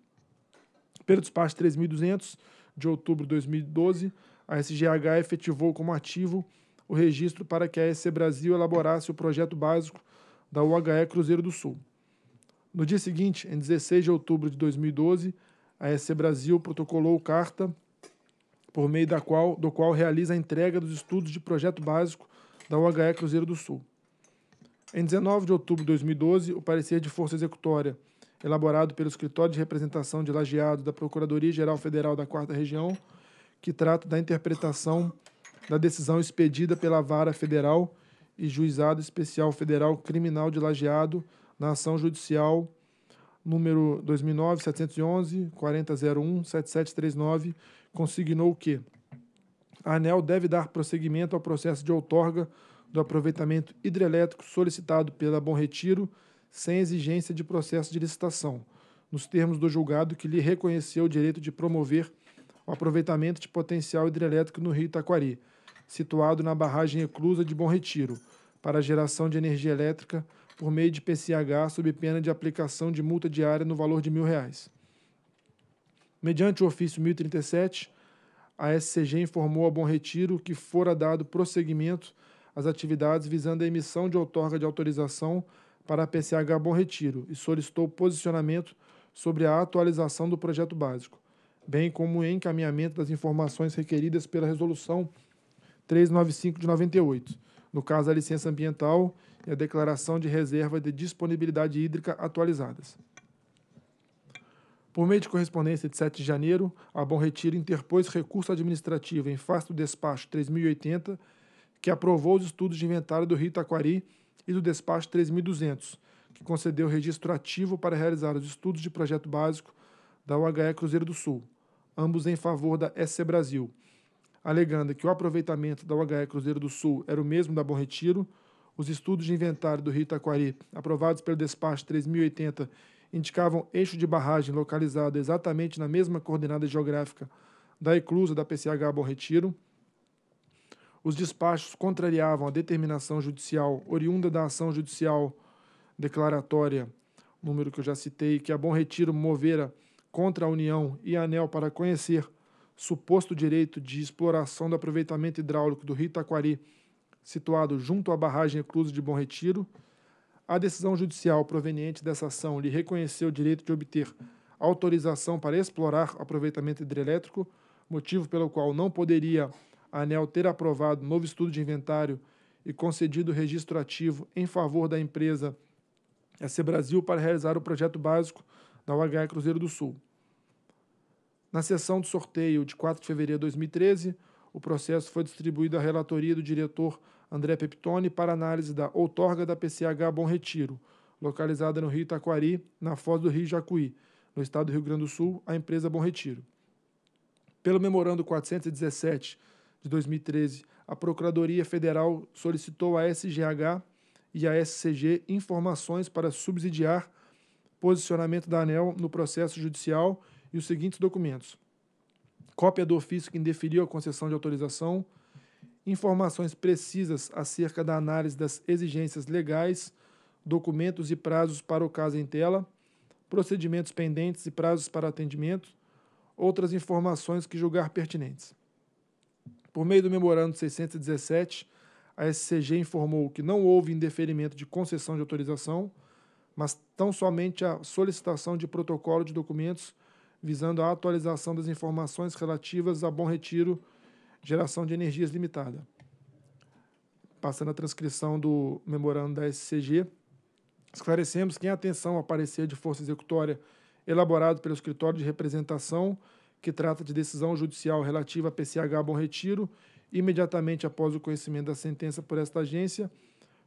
Pelo despacho 3.200 de outubro de 2012, a SGH efetivou como ativo o registro para que a EC Brasil elaborasse o projeto básico da UHE Cruzeiro do Sul. No dia seguinte, em 16 de outubro de 2012, a EC Brasil protocolou carta por meio da qual, do qual realiza a entrega dos estudos de projeto básico da UHE Cruzeiro do Sul. Em 19 de outubro de 2012, o parecer de força executória, elaborado pelo Escritório de Representação de Lajeado da Procuradoria-Geral Federal da 4 Região, que trata da interpretação da decisão expedida pela Vara Federal e Juizado Especial Federal Criminal de Lajeado na ação judicial número 2009 711 4001 7739 consignou que a ANEL deve dar prosseguimento ao processo de outorga do aproveitamento hidrelétrico solicitado pela Bom Retiro, sem exigência de processo de licitação, nos termos do julgado que lhe reconheceu o direito de promover o aproveitamento de potencial hidrelétrico no Rio Itaquari situado na barragem eclusa de Bom Retiro, para geração de energia elétrica por meio de PCH sob pena de aplicação de multa diária no valor de mil reais. Mediante o ofício 1037, a SCG informou a Bom Retiro que fora dado prosseguimento às atividades visando a emissão de outorga de autorização para a PCH Bom Retiro e solicitou posicionamento sobre a atualização do projeto básico, bem como o encaminhamento das informações requeridas pela Resolução 395 de 98, no caso a licença ambiental e a declaração de reserva de disponibilidade hídrica atualizadas. Por meio de correspondência de 7 de janeiro, a Bom Retiro interpôs recurso administrativo em face do despacho 3080, que aprovou os estudos de inventário do Rio Taquari e do despacho 3200, que concedeu registro ativo para realizar os estudos de projeto básico da UHE Cruzeiro do Sul, ambos em favor da SC Brasil, alegando que o aproveitamento da UHE Cruzeiro do Sul era o mesmo da Bom Retiro, os estudos de inventário do Rio Taquari, aprovados pelo despacho 3080 indicavam eixo de barragem localizado exatamente na mesma coordenada geográfica da eclusa da PCH Bom Retiro. Os despachos contrariavam a determinação judicial oriunda da ação judicial declaratória, número que eu já citei, que a Bom Retiro movera contra a União e a ANEL para conhecer suposto direito de exploração do aproveitamento hidráulico do Rio Taquari, situado junto à barragem eclusa de Bom Retiro a decisão judicial proveniente dessa ação lhe reconheceu o direito de obter autorização para explorar aproveitamento hidrelétrico, motivo pelo qual não poderia a ANEL ter aprovado novo estudo de inventário e concedido registro ativo em favor da empresa SC Brasil para realizar o projeto básico da UHE Cruzeiro do Sul. Na sessão do sorteio de 4 de fevereiro de 2013, o processo foi distribuído à relatoria do diretor André Peptone para análise da outorga da PCH Bom Retiro, localizada no Rio Itaquari, na foz do Rio Jacuí, no estado do Rio Grande do Sul, a empresa Bom Retiro. Pelo memorando 417 de 2013, a Procuradoria Federal solicitou à SGH e à SCG informações para subsidiar posicionamento da ANEL no processo judicial e os seguintes documentos: cópia do ofício que indeferiu a concessão de autorização, informações precisas acerca da análise das exigências legais, documentos e prazos para o caso em tela, procedimentos pendentes e prazos para atendimento, outras informações que julgar pertinentes. Por meio do memorando 617, a SCG informou que não houve indeferimento de concessão de autorização, mas tão somente a solicitação de protocolo de documentos visando a atualização das informações relativas a Bom Retiro geração de energias limitada. Passando a transcrição do memorando da SCG, esclarecemos que, em atenção ao parecer de força executória elaborado pelo Escritório de Representação, que trata de decisão judicial relativa a PCH Bom Retiro, imediatamente após o conhecimento da sentença por esta agência,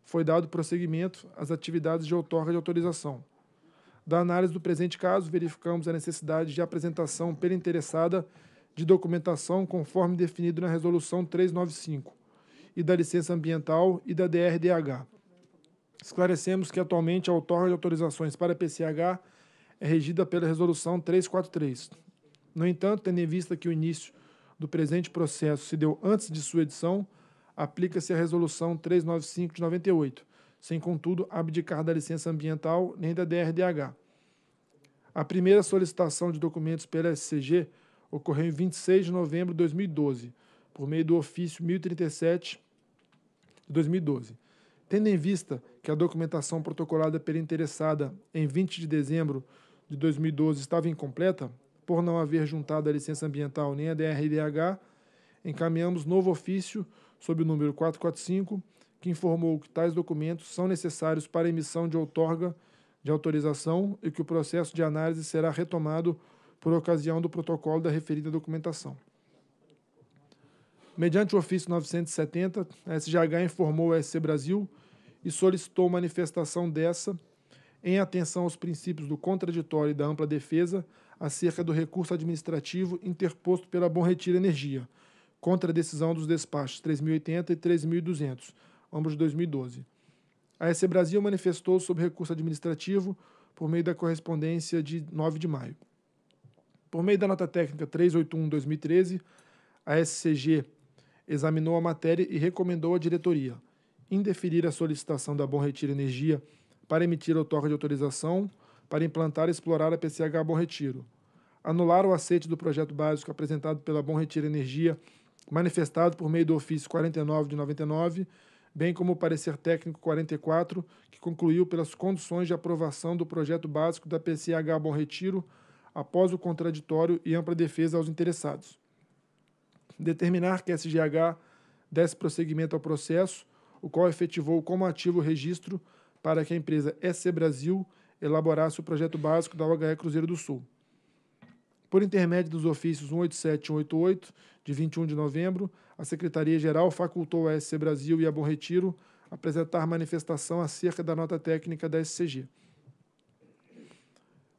foi dado prosseguimento às atividades de outorga de autorização. Da análise do presente caso, verificamos a necessidade de apresentação pela interessada de documentação conforme definido na Resolução 395 e da licença ambiental e da DRDH. Esclarecemos que atualmente a outorga de autorizações para PCH é regida pela Resolução 343. No entanto, tendo em vista que o início do presente processo se deu antes de sua edição, aplica-se a Resolução 395 de 98, sem, contudo, abdicar da licença ambiental nem da DRDH. A primeira solicitação de documentos pela SCG ocorreu em 26 de novembro de 2012, por meio do ofício 1037 de 2012. Tendo em vista que a documentação protocolada pela interessada em 20 de dezembro de 2012 estava incompleta, por não haver juntado a licença ambiental nem a DRDH, encaminhamos novo ofício sob o número 445, que informou que tais documentos são necessários para emissão de outorga de autorização e que o processo de análise será retomado por ocasião do protocolo da referida documentação. Mediante o ofício 970, a SGH informou a SC Brasil e solicitou manifestação dessa em atenção aos princípios do contraditório e da ampla defesa acerca do recurso administrativo interposto pela Bom Retiro Energia, contra a decisão dos despachos 3080 e 3200, ambos de 2012. A SC Brasil manifestou sobre recurso administrativo por meio da correspondência de 9 de maio. Por meio da nota técnica 381-2013, a SCG examinou a matéria e recomendou à diretoria indeferir a solicitação da Bom Retiro Energia para emitir outorga de autorização para implantar e explorar a PCH Bom Retiro, anular o aceite do projeto básico apresentado pela Bom Retiro Energia, manifestado por meio do ofício 49 de 99, bem como o parecer técnico 44, que concluiu pelas condições de aprovação do projeto básico da PCH Bom Retiro após o contraditório e ampla defesa aos interessados. Determinar que a SGH desse prosseguimento ao processo, o qual efetivou como ativo o registro para que a empresa SC Brasil elaborasse o projeto básico da OHE Cruzeiro do Sul. Por intermédio dos ofícios 187 e 188, de 21 de novembro, a Secretaria-Geral facultou a SC Brasil e a Bom Retiro apresentar manifestação acerca da nota técnica da SCG.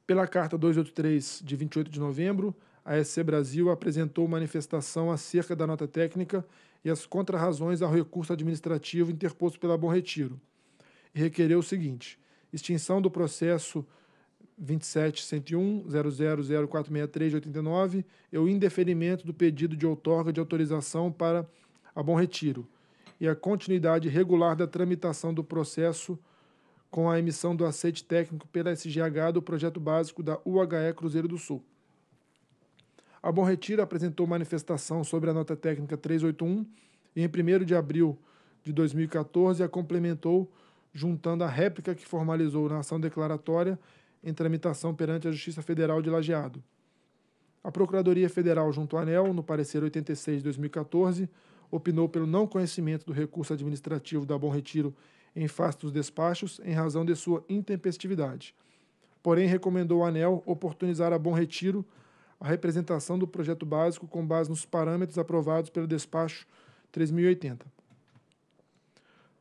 Pela carta 283 de 28 de novembro, a SC Brasil apresentou manifestação acerca da nota técnica e as contrarrazões ao recurso administrativo interposto pela Bom Retiro. E requereu o seguinte: extinção do processo 27.101.000463/89 e o indeferimento do pedido de outorga de autorização para a Bom Retiro e a continuidade regular da tramitação do processo com a emissão do aceite técnico pela SGH do projeto básico da UHE Cruzeiro do Sul. A Bom Retiro apresentou manifestação sobre a nota técnica 381 em 1 de abril de 2014 e a complementou juntando a réplica que formalizou na ação declaratória em tramitação perante a Justiça Federal de Lajeado. A Procuradoria Federal, junto à ANEL, no parecer 86 de 2014, opinou pelo não conhecimento do recurso administrativo da Bom Retiro em face dos despachos em razão de sua intempestividade. Porém, recomendou ao ANEL oportunizar a Bom Retiro a representação do projeto básico com base nos parâmetros aprovados pelo despacho 3080.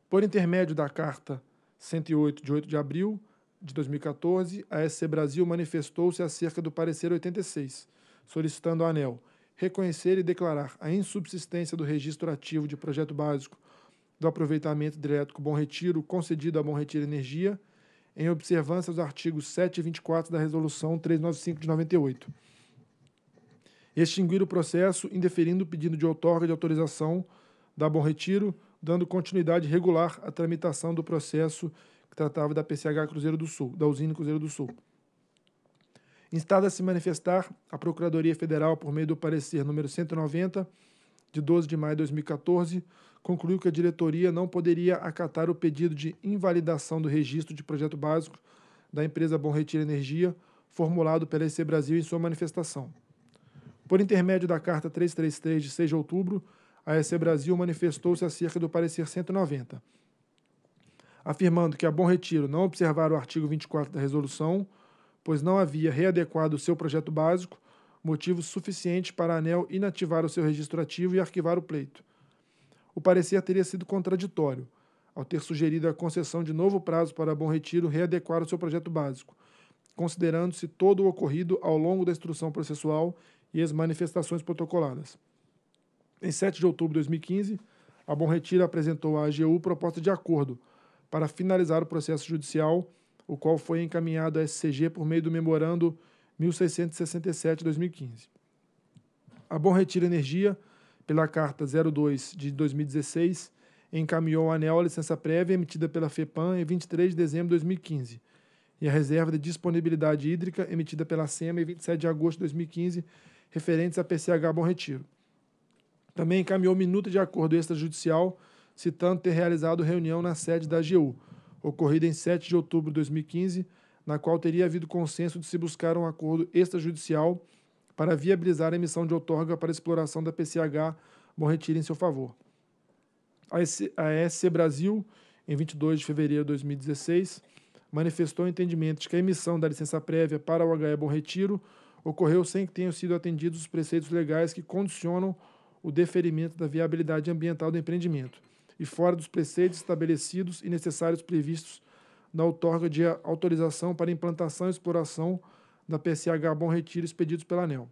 Por intermédio da carta 108 de 8 de abril de 2014, a SC Brasil manifestou-se acerca do parecer 86, solicitando ao ANEL reconhecer e declarar a insubsistência do registro ativo de projeto básico do aproveitamento hidrelétrico Bom Retiro, concedido a Bom Retiro Energia, em observância aos artigos 7 e 24 da Resolução 395 de 98. Extinguir o processo, indeferindo o pedido de outorga de autorização da Bom Retiro, dando continuidade regular à tramitação do processo que tratava da PCH Cruzeiro do Sul, da usina Cruzeiro do Sul. Instada a se manifestar, a Procuradoria Federal, por meio do parecer número 190, de 12 de maio de 2014, concluiu que a diretoria não poderia acatar o pedido de invalidação do registro de projeto básico da empresa Bom Retiro Energia, formulado pela EC Brasil em sua manifestação. Por intermédio da carta 333 de 6 de outubro, a EC Brasil manifestou-se acerca do parecer 190, afirmando que a Bom Retiro não observara o artigo 24 da resolução, pois não havia readequado o seu projeto básico, motivo suficiente para a ANEL inativar o seu registro ativo e arquivar o pleito o parecer teria sido contraditório, ao ter sugerido a concessão de novo prazo para Bom Retiro readequar o seu projeto básico, considerando-se todo o ocorrido ao longo da instrução processual e as manifestações protocoladas. Em 7 de outubro de 2015, a Bom Retiro apresentou à AGU proposta de acordo para finalizar o processo judicial, o qual foi encaminhado à SCG por meio do memorando 1667 2015. A Bom Retiro Energia pela Carta 02 de 2016, encaminhou o anel à licença prévia emitida pela FEPAM em 23 de dezembro de 2015 e a reserva de disponibilidade hídrica emitida pela SEMA em 27 de agosto de 2015, referentes à PCH Bom Retiro. Também encaminhou minuta de acordo extrajudicial, citando ter realizado reunião na sede da AGU, ocorrida em 7 de outubro de 2015, na qual teria havido consenso de se buscar um acordo extrajudicial para viabilizar a emissão de outorga para exploração da PCH Bom Retiro em seu favor. A EC Brasil, em 22 de fevereiro de 2016, manifestou entendimento de que a emissão da licença prévia para o HE Bom Retiro ocorreu sem que tenham sido atendidos os preceitos legais que condicionam o deferimento da viabilidade ambiental do empreendimento e fora dos preceitos estabelecidos e necessários previstos na outorga de autorização para implantação e exploração da PCH Bom Retiro expedidos pela ANEL.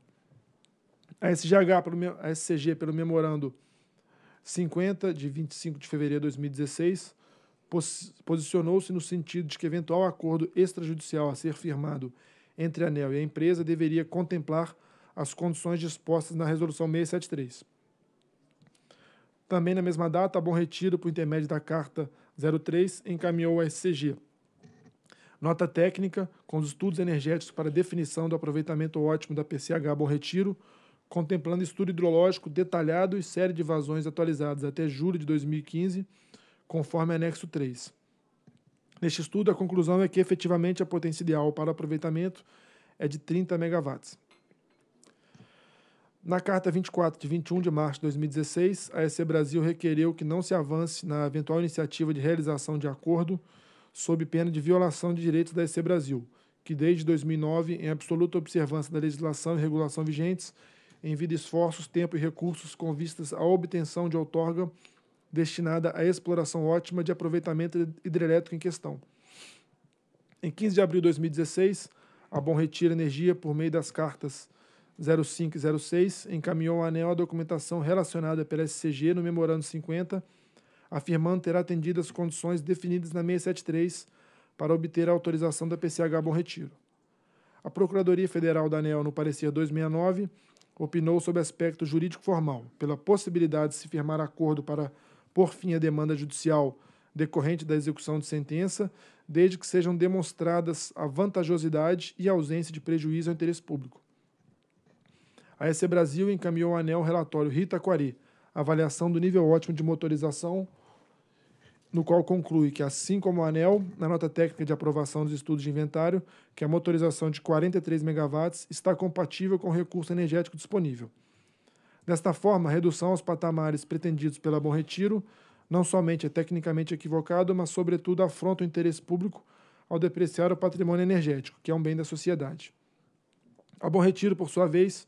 A, SGH, pelo, a SCG, pelo memorando 50, de 25 de fevereiro de 2016, pos, posicionou-se no sentido de que eventual acordo extrajudicial a ser firmado entre a ANEL e a empresa deveria contemplar as condições dispostas na Resolução 673. Também na mesma data, a Bom Retiro, por intermédio da Carta 03, encaminhou a SCG Nota técnica com os estudos energéticos para definição do aproveitamento ótimo da PCH Bom Retiro, contemplando estudo hidrológico detalhado e série de vazões atualizadas até julho de 2015, conforme anexo 3. Neste estudo, a conclusão é que efetivamente a potência ideal para aproveitamento é de 30 MW. Na carta 24 de 21 de março de 2016, a EC Brasil requereu que não se avance na eventual iniciativa de realização de acordo sob pena de violação de direitos da EC Brasil, que desde 2009, em absoluta observância da legislação e regulação vigentes, envia esforços, tempo e recursos com vistas à obtenção de outorga destinada à exploração ótima de aproveitamento hidrelétrico em questão. Em 15 de abril de 2016, a Bom Retiro Energia, por meio das cartas 05 e 06, encaminhou à ANEL a documentação relacionada pela SCG no Memorando 50 afirmando ter atendido as condições definidas na 673 para obter a autorização da PCH Bom Retiro. A Procuradoria Federal da ANEL, no parecer 269, opinou sobre aspecto jurídico formal, pela possibilidade de se firmar acordo para por fim a demanda judicial decorrente da execução de sentença, desde que sejam demonstradas a vantajosidade e a ausência de prejuízo ao interesse público. A EC Brasil encaminhou ao ANEL o relatório Rita Quari, avaliação do nível ótimo de motorização no qual conclui que, assim como o ANEL, na nota técnica de aprovação dos estudos de inventário, que a motorização de 43 megawatts está compatível com o recurso energético disponível. Desta forma, a redução aos patamares pretendidos pela Bom Retiro não somente é tecnicamente equivocado, mas, sobretudo, afronta o interesse público ao depreciar o patrimônio energético, que é um bem da sociedade. A Bom Retiro, por sua vez,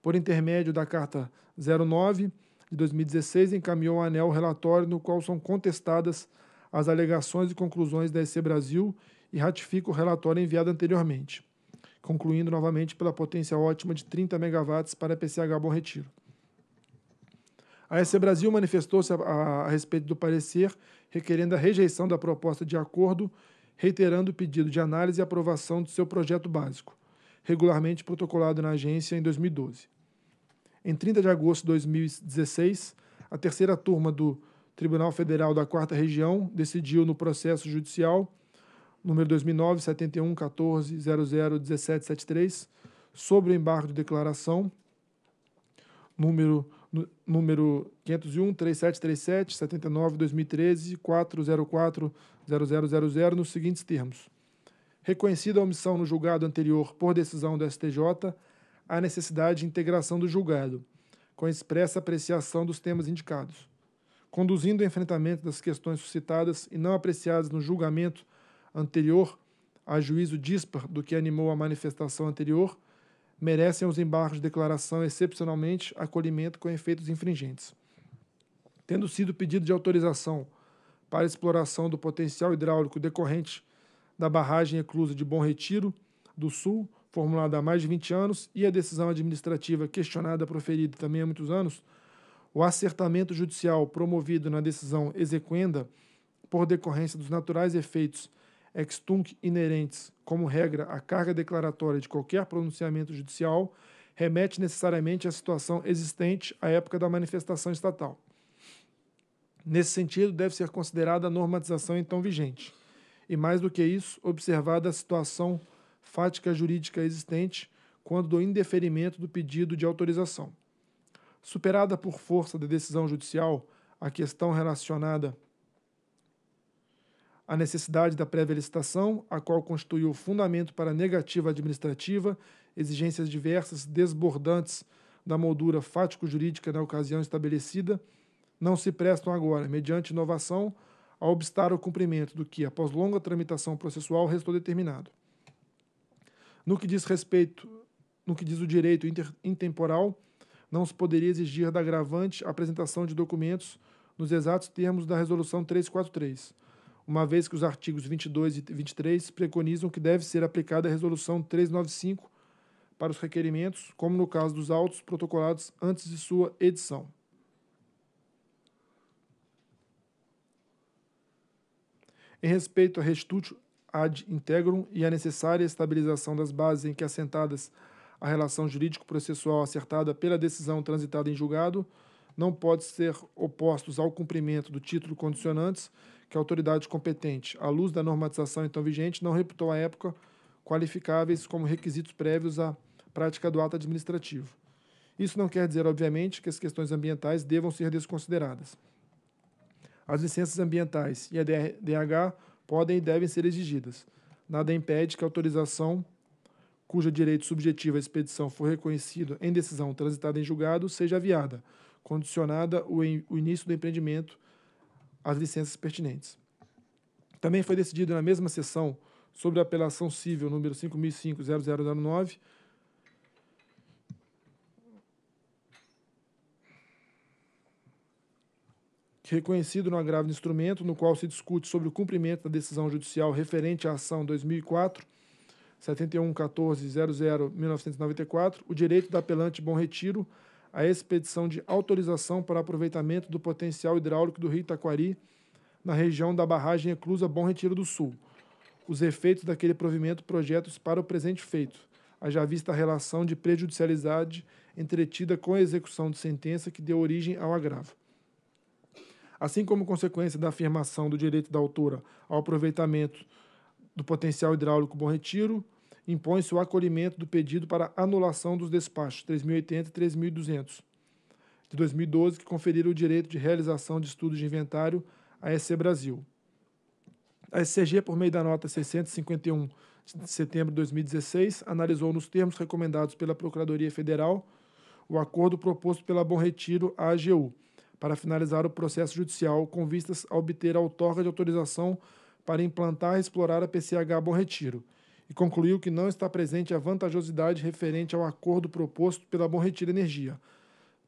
por intermédio da Carta 09, de 2016 encaminhou ao ANEL o relatório no qual são contestadas as alegações e conclusões da EC Brasil e ratifica o relatório enviado anteriormente, concluindo novamente pela potência ótima de 30 MW para a PCH Bom Retiro. A EC Brasil manifestou-se a, a, a, respeito do parecer, requerendo a rejeição da proposta de acordo, reiterando o pedido de análise e aprovação do seu projeto básico, regularmente protocolado na agência em 2012. Em 30 de agosto de 2016, a terceira turma do Tribunal Federal da Quarta Região decidiu no processo judicial número 2009 71 14 00 1773 sobre o embargo de declaração número número 501 3737 79 2013 404 0000 nos seguintes termos. Reconhecida a omissão no julgado anterior por decisão do STJ, à necessidade de integração do julgado, com expressa apreciação dos temas indicados, conduzindo o enfrentamento das questões suscitadas e não apreciadas no julgamento anterior a juízo dispar do que animou a manifestação anterior, merecem os embargos de declaração excepcionalmente acolhimento com efeitos infringentes. Tendo sido pedido de autorização para exploração do potencial hidráulico decorrente da barragem eclusa de Bom Retiro do Sul, formulada há mais de 20 anos, e a decisão administrativa questionada proferida também há muitos anos, o acertamento judicial promovido na decisão exequenda, por decorrência dos naturais efeitos extunc inerentes, como regra, à carga declaratória de qualquer pronunciamento judicial, remete necessariamente à situação existente à época da manifestação estatal. Nesse sentido, deve ser considerada a normatização então vigente. E mais do que isso, observada a situação fática jurídica existente quando do indeferimento do pedido de autorização. Superada por força de decisão judicial a questão relacionada à necessidade da prévia licitação, a qual constituiu fundamento para negativa administrativa, exigências diversas desbordantes da moldura fático-jurídica na ocasião estabelecida, não se prestam agora, mediante inovação, a obstar o cumprimento do que, após longa tramitação processual, restou determinado. No que diz respeito, no que diz o direito inter, intemporal, não se poderia exigir da agravante a apresentação de documentos nos exatos termos da Resolução 343, uma vez que os artigos 22 e 23 preconizam que deve ser aplicada a Resolução 395 para os requerimentos, como no caso dos autos protocolados antes de sua edição. Em respeito à restúdio ad integrum e a necessária estabilização das bases em que assentadas a relação jurídico-processual acertada pela decisão transitada em julgado não pode ser opostos ao cumprimento do título condicionantes que a autoridade competente, à luz da normatização então vigente, não reputou à época qualificáveis como requisitos prévios à prática do ato administrativo. Isso não quer dizer, obviamente, que as questões ambientais devam ser desconsideradas. As licenças ambientais e a DH podem e devem ser exigidas. Nada impede que a autorização cujo direito subjetivo à expedição for reconhecido em decisão transitada em julgado seja aviada, condicionada o, o início do empreendimento às licenças pertinentes. Também foi decidido na mesma sessão sobre a apelação civil número 5005 reconhecido no agravo de instrumento, no qual se discute sobre o cumprimento da decisão judicial referente à ação 2004 71.14.00.1994, o direito da apelante Bom Retiro à expedição de autorização para aproveitamento do potencial hidráulico do rio Itaquari na região da barragem eclusa Bom Retiro do Sul. Os efeitos daquele provimento projetos para o presente feito, haja vista a relação de prejudicialidade entretida com a execução de sentença que deu origem ao agravo assim como consequência da afirmação do direito da autora ao aproveitamento do potencial hidráulico Bom Retiro, impõe-se o acolhimento do pedido para anulação dos despachos 3080 e 3200 de 2012, que conferiram o direito de realização de estudos de inventário à SC Brasil. A SCG, por meio da nota 651 de setembro de 2016, analisou nos termos recomendados pela Procuradoria Federal o acordo proposto pela Bom Retiro à AGU, para finalizar o processo judicial com vistas a obter a outorga de autorização para implantar e explorar a PCH Bom Retiro, e concluiu que não está presente a vantajosidade referente ao acordo proposto pela Bom Retiro Energia.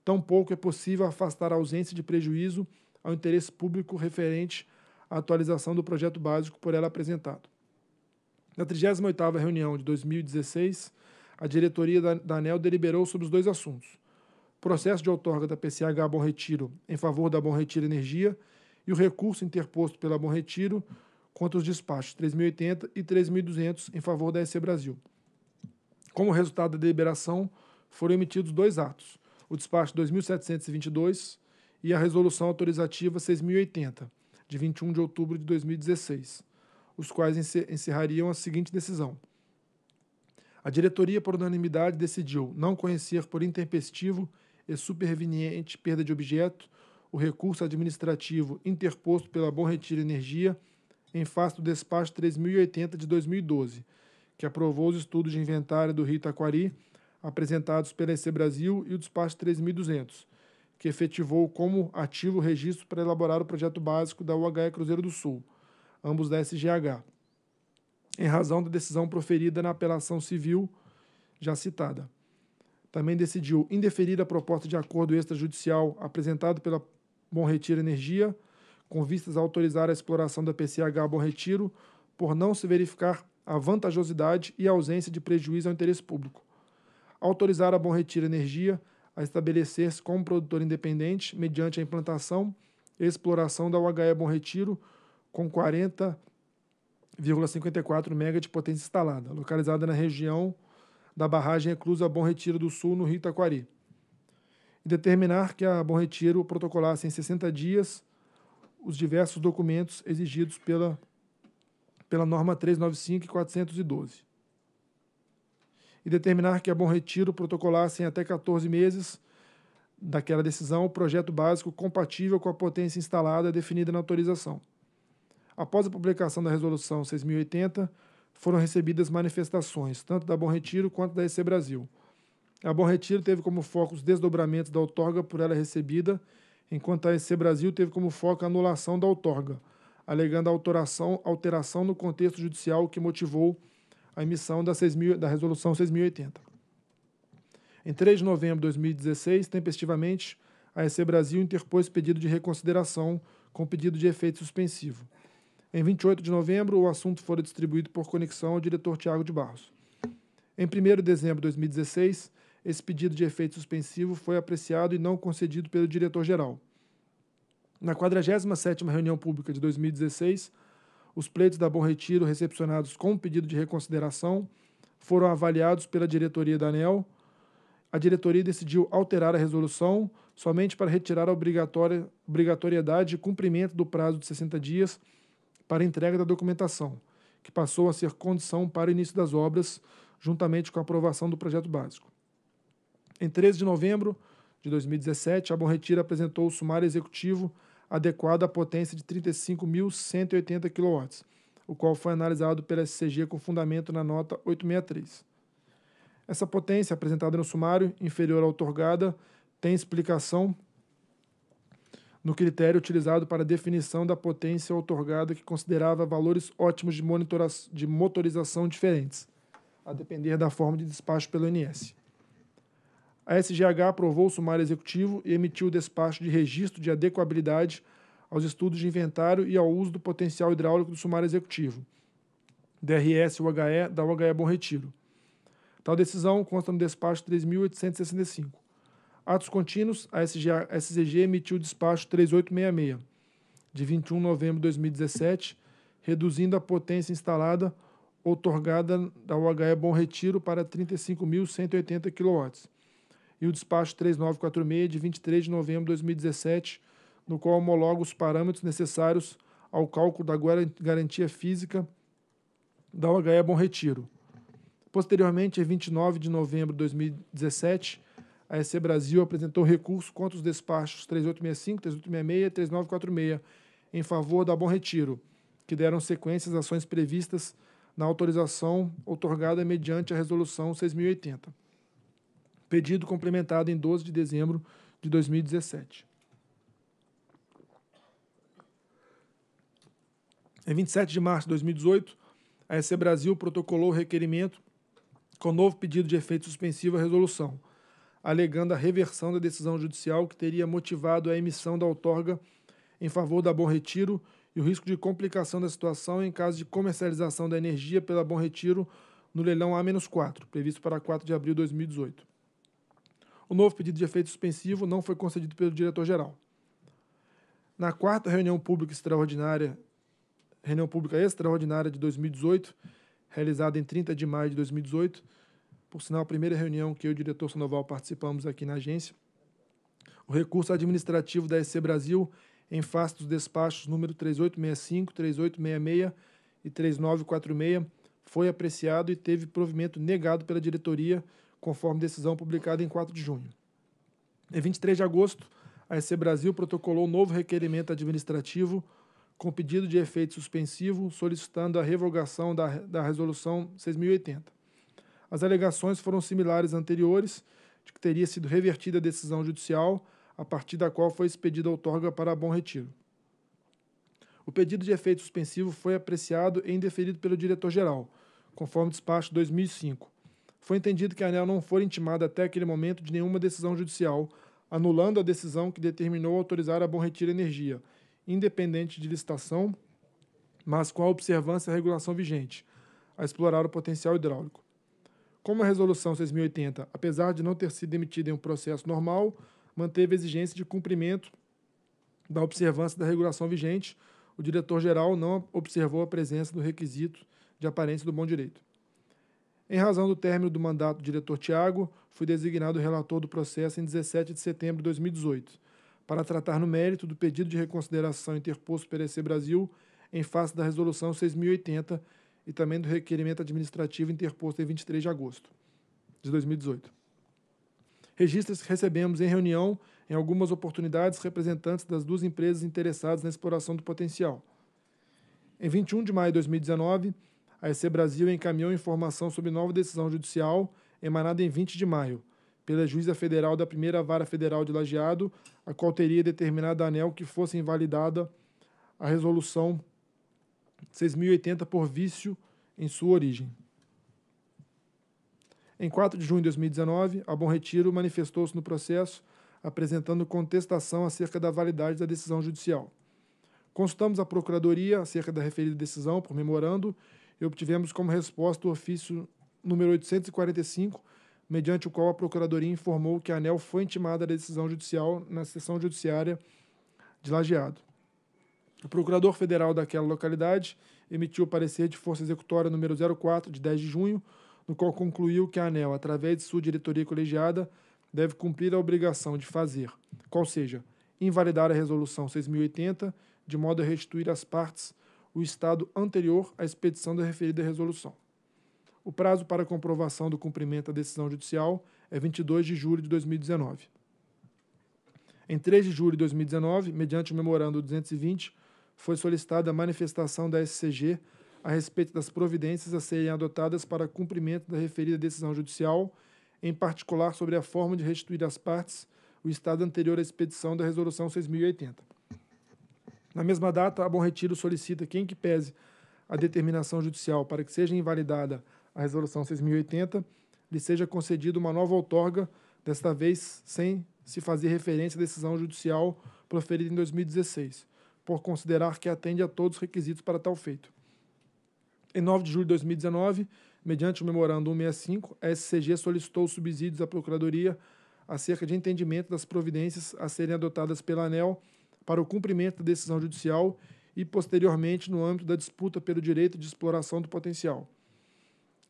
Tampouco é possível afastar a ausência de prejuízo ao interesse público referente à atualização do projeto básico por ela apresentado. Na 38ª reunião de 2016, a diretoria da ANEL deliberou sobre os dois assuntos processo de outorga da PCH Bom Retiro em favor da Bom Retiro Energia e o recurso interposto pela Bom Retiro contra os despachos 3080 e 3200 em favor da EC Brasil. Como resultado da deliberação, foram emitidos dois atos: o despacho 2722 e a resolução autorizativa 6080, de 21 de outubro de 2016, os quais encerrariam a seguinte decisão. A diretoria, por unanimidade, decidiu não conhecer por intempestivo e superveniente perda de objeto, o recurso administrativo interposto pela Bom Retiro Energia em face do despacho 3080 de 2012, que aprovou os estudos de inventário do Rio Taquari apresentados pela EC Brasil e o despacho 3200, que efetivou como ativo o registro para elaborar o projeto básico da UHE Cruzeiro do Sul, ambos da SGH, em razão da decisão proferida na apelação civil já citada também decidiu indeferir a proposta de acordo extrajudicial apresentado pela Bom Retiro Energia, com vistas a autorizar a exploração da PCH Bom Retiro, por não se verificar a vantajosidade e a ausência de prejuízo ao interesse público. Autorizar a Bom Retiro Energia a estabelecer-se como produtor independente mediante a implantação e exploração da UHE Bom Retiro com 40,54 MB de potência instalada, localizada na região da barragem eclusa Bom Retiro do Sul, no Rio Taquari. E determinar que a Bom Retiro protocolasse em 60 dias os diversos documentos exigidos pela, pela norma 395 e 412. E determinar que a Bom Retiro protocolasse em até 14 meses daquela decisão o projeto básico compatível com a potência instalada definida na autorização. Após a publicação da Resolução 6080, foram recebidas manifestações, tanto da Bom Retiro quanto da EC Brasil. A Bom Retiro teve como foco os desdobramentos da outorga por ela recebida, enquanto a EC Brasil teve como foco a anulação da outorga, alegando a alteração, alteração no contexto judicial que motivou a emissão da, 6 mil, da Resolução 6080. Em 3 de novembro de 2016, tempestivamente, a EC Brasil interpôs pedido de reconsideração com pedido de efeito suspensivo. Em 28 de novembro, o assunto foi distribuído por conexão ao diretor Tiago de Barros. Em 1 de dezembro de 2016, esse pedido de efeito suspensivo foi apreciado e não concedido pelo diretor-geral. Na 47ª reunião pública de 2016, os pleitos da Bom Retiro recepcionados com pedido de reconsideração foram avaliados pela diretoria da ANEL. A diretoria decidiu alterar a resolução somente para retirar a obrigatoriedade de cumprimento do prazo de 60 dias para entrega da documentação, que passou a ser condição para o início das obras, juntamente com a aprovação do projeto básico. Em 13 de novembro de 2017, a Bom Retiro apresentou o sumário executivo adequado à potência de 35.180 kW, o qual foi analisado pela SCG com fundamento na nota 863. Essa potência apresentada no sumário, inferior à outorgada, tem explicação no critério utilizado para definição da potência otorgada, que considerava valores ótimos de, de motorização diferentes, a depender da forma de despacho pelo INS. A SGH aprovou o sumário executivo e emitiu o despacho de registro de adequabilidade aos estudos de inventário e ao uso do potencial hidráulico do sumário executivo, DRS UHE da UHE Bom Retiro. Tal decisão consta no despacho 3865. Atos contínuos, a SGA, SCG emitiu o despacho 3866, de 21 de novembro de 2017, reduzindo a potência instalada otorgada da UHE Bom Retiro para 35.180 kW. E o despacho 3946, de 23 de novembro de 2017, no qual homologa os parâmetros necessários ao cálculo da garantia física da UHE Bom Retiro. Posteriormente, em 29 de novembro de 2017, a EC Brasil apresentou recurso contra os despachos 3865, 3866 e 3946 em favor da Bom Retiro, que deram sequência às ações previstas na autorização otorgada mediante a Resolução 6080. Pedido complementado em 12 de dezembro de 2017. Em 27 de março de 2018, a EC Brasil protocolou o requerimento com novo pedido de efeito suspensivo à resolução alegando a reversão da decisão judicial que teria motivado a emissão da outorga em favor da Bom Retiro e o risco de complicação da situação em caso de comercialização da energia pela Bom Retiro no leilão A-4, previsto para 4 de abril de 2018. O novo pedido de efeito suspensivo não foi concedido pelo diretor-geral. Na quarta reunião pública extraordinária, reunião pública extraordinária de 2018, realizada em 30 de maio de 2018, por sinal, a primeira reunião que eu e o diretor Sanoval participamos aqui na agência, o recurso administrativo da EC Brasil em face dos despachos número 3865, 3866 e 3946 foi apreciado e teve provimento negado pela diretoria, conforme decisão publicada em 4 de junho. Em 23 de agosto, a EC Brasil protocolou um novo requerimento administrativo com pedido de efeito suspensivo, solicitando a revogação da, da Resolução 6080. As alegações foram similares anteriores, de que teria sido revertida a decisão judicial, a partir da qual foi expedida a outorga para Bom Retiro. O pedido de efeito suspensivo foi apreciado e indeferido pelo diretor-geral, conforme despacho 2005. Foi entendido que a ANEL não foi intimada até aquele momento de nenhuma decisão judicial, anulando a decisão que determinou autorizar a Bom Retiro Energia, independente de licitação, mas com a observância à regulação vigente, a explorar o potencial hidráulico. Como a Resolução 6080, apesar de não ter sido emitida em um processo normal, manteve a exigência de cumprimento da observância da regulação vigente, o diretor-geral não observou a presença do requisito de aparência do bom direito. Em razão do término do mandato do diretor Tiago, fui designado relator do processo em 17 de setembro de 2018, para tratar no mérito do pedido de reconsideração interposto pela EC Brasil em face da Resolução 6080, e também do requerimento administrativo interposto em 23 de agosto de 2018. Registros que recebemos em reunião, em algumas oportunidades, representantes das duas empresas interessadas na exploração do potencial. Em 21 de maio de 2019, a EC Brasil encaminhou informação sobre nova decisão judicial emanada em 20 de maio, pela juíza federal da primeira vara federal de Lajeado, a qual teria determinado a ANEL que fosse invalidada a resolução 6.080 por vício em sua origem. Em 4 de junho de 2019, a Bom Retiro manifestou-se no processo, apresentando contestação acerca da validade da decisão judicial. Consultamos a Procuradoria acerca da referida decisão por memorando e obtivemos como resposta o ofício número 845, mediante o qual a Procuradoria informou que a ANEL foi intimada da decisão judicial na sessão judiciária de Lajeado. O procurador federal daquela localidade emitiu o parecer de força executória número 04, de 10 de junho, no qual concluiu que a ANEL, através de sua diretoria colegiada, deve cumprir a obrigação de fazer, qual seja, invalidar a Resolução 6080, de modo a restituir às partes o estado anterior à expedição da referida resolução. O prazo para comprovação do cumprimento da decisão judicial é 22 de julho de 2019. Em 3 de julho de 2019, mediante o memorando 220, foi solicitada a manifestação da SCG a respeito das providências a serem adotadas para cumprimento da referida decisão judicial, em particular sobre a forma de restituir às partes o estado anterior à expedição da Resolução 6080. Na mesma data, a Bom Retiro solicita quem que pese a determinação judicial para que seja invalidada a Resolução 6080, lhe seja concedida uma nova outorga, desta vez sem se fazer referência à decisão judicial proferida em 2016 por considerar que atende a todos os requisitos para tal feito. Em 9 de julho de 2019, mediante o memorando 165, a SCG solicitou subsídios à Procuradoria acerca de entendimento das providências a serem adotadas pela ANEL para o cumprimento da decisão judicial e, posteriormente, no âmbito da disputa pelo direito de exploração do potencial.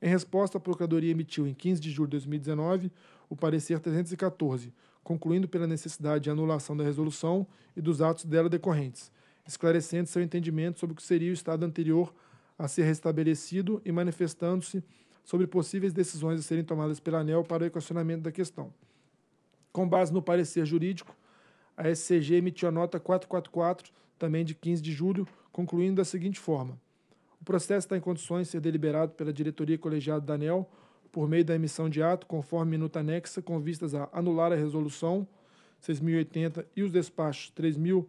Em resposta, a Procuradoria emitiu, em 15 de julho de 2019, o parecer 314, concluindo pela necessidade de anulação da resolução e dos atos dela decorrentes, esclarecendo seu entendimento sobre o que seria o estado anterior a ser restabelecido e manifestando-se sobre possíveis decisões a serem tomadas pela ANEL para o equacionamento da questão. Com base no parecer jurídico, a SCG emitiu a nota 444, também de 15 de julho, concluindo da seguinte forma: O processo está em condições de ser deliberado pela diretoria colegiada da ANEL por meio da emissão de ato, conforme minuta anexa, com vistas a anular a resolução 6080 e os despachos 3000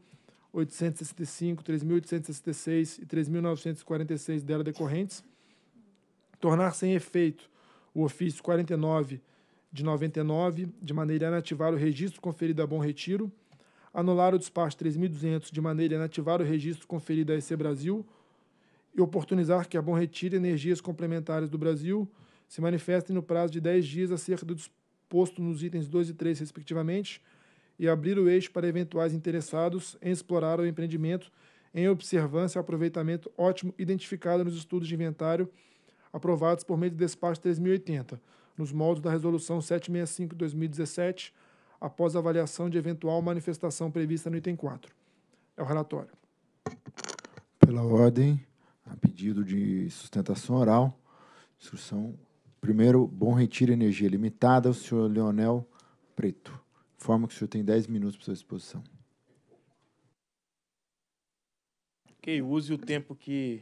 3.865, 3.866 e 3.946 dela decorrentes, tornar sem efeito o ofício 49 de 99, de maneira a inativar o registro conferido a Bom Retiro, anular o despacho 3.200, de maneira a inativar o registro conferido a EC Brasil, e oportunizar que a Bom Retiro Energias Complementares do Brasil se manifestem no prazo de 10 dias acerca do disposto nos itens 2 e 3, respectivamente, e abrir o eixo para eventuais interessados em explorar o empreendimento em observância ao aproveitamento ótimo identificado nos estudos de inventário aprovados por meio do despacho 3080, nos moldes da resolução 765/2017, após avaliação de eventual manifestação prevista no item 4. É o relatório. Pela ordem, a pedido de sustentação oral, instrução primeiro Bom Retiro Energia Limitada, o senhor Leonel Preto forma que o senhor tem 10 minutos para sua exposição. Ok, use o tempo que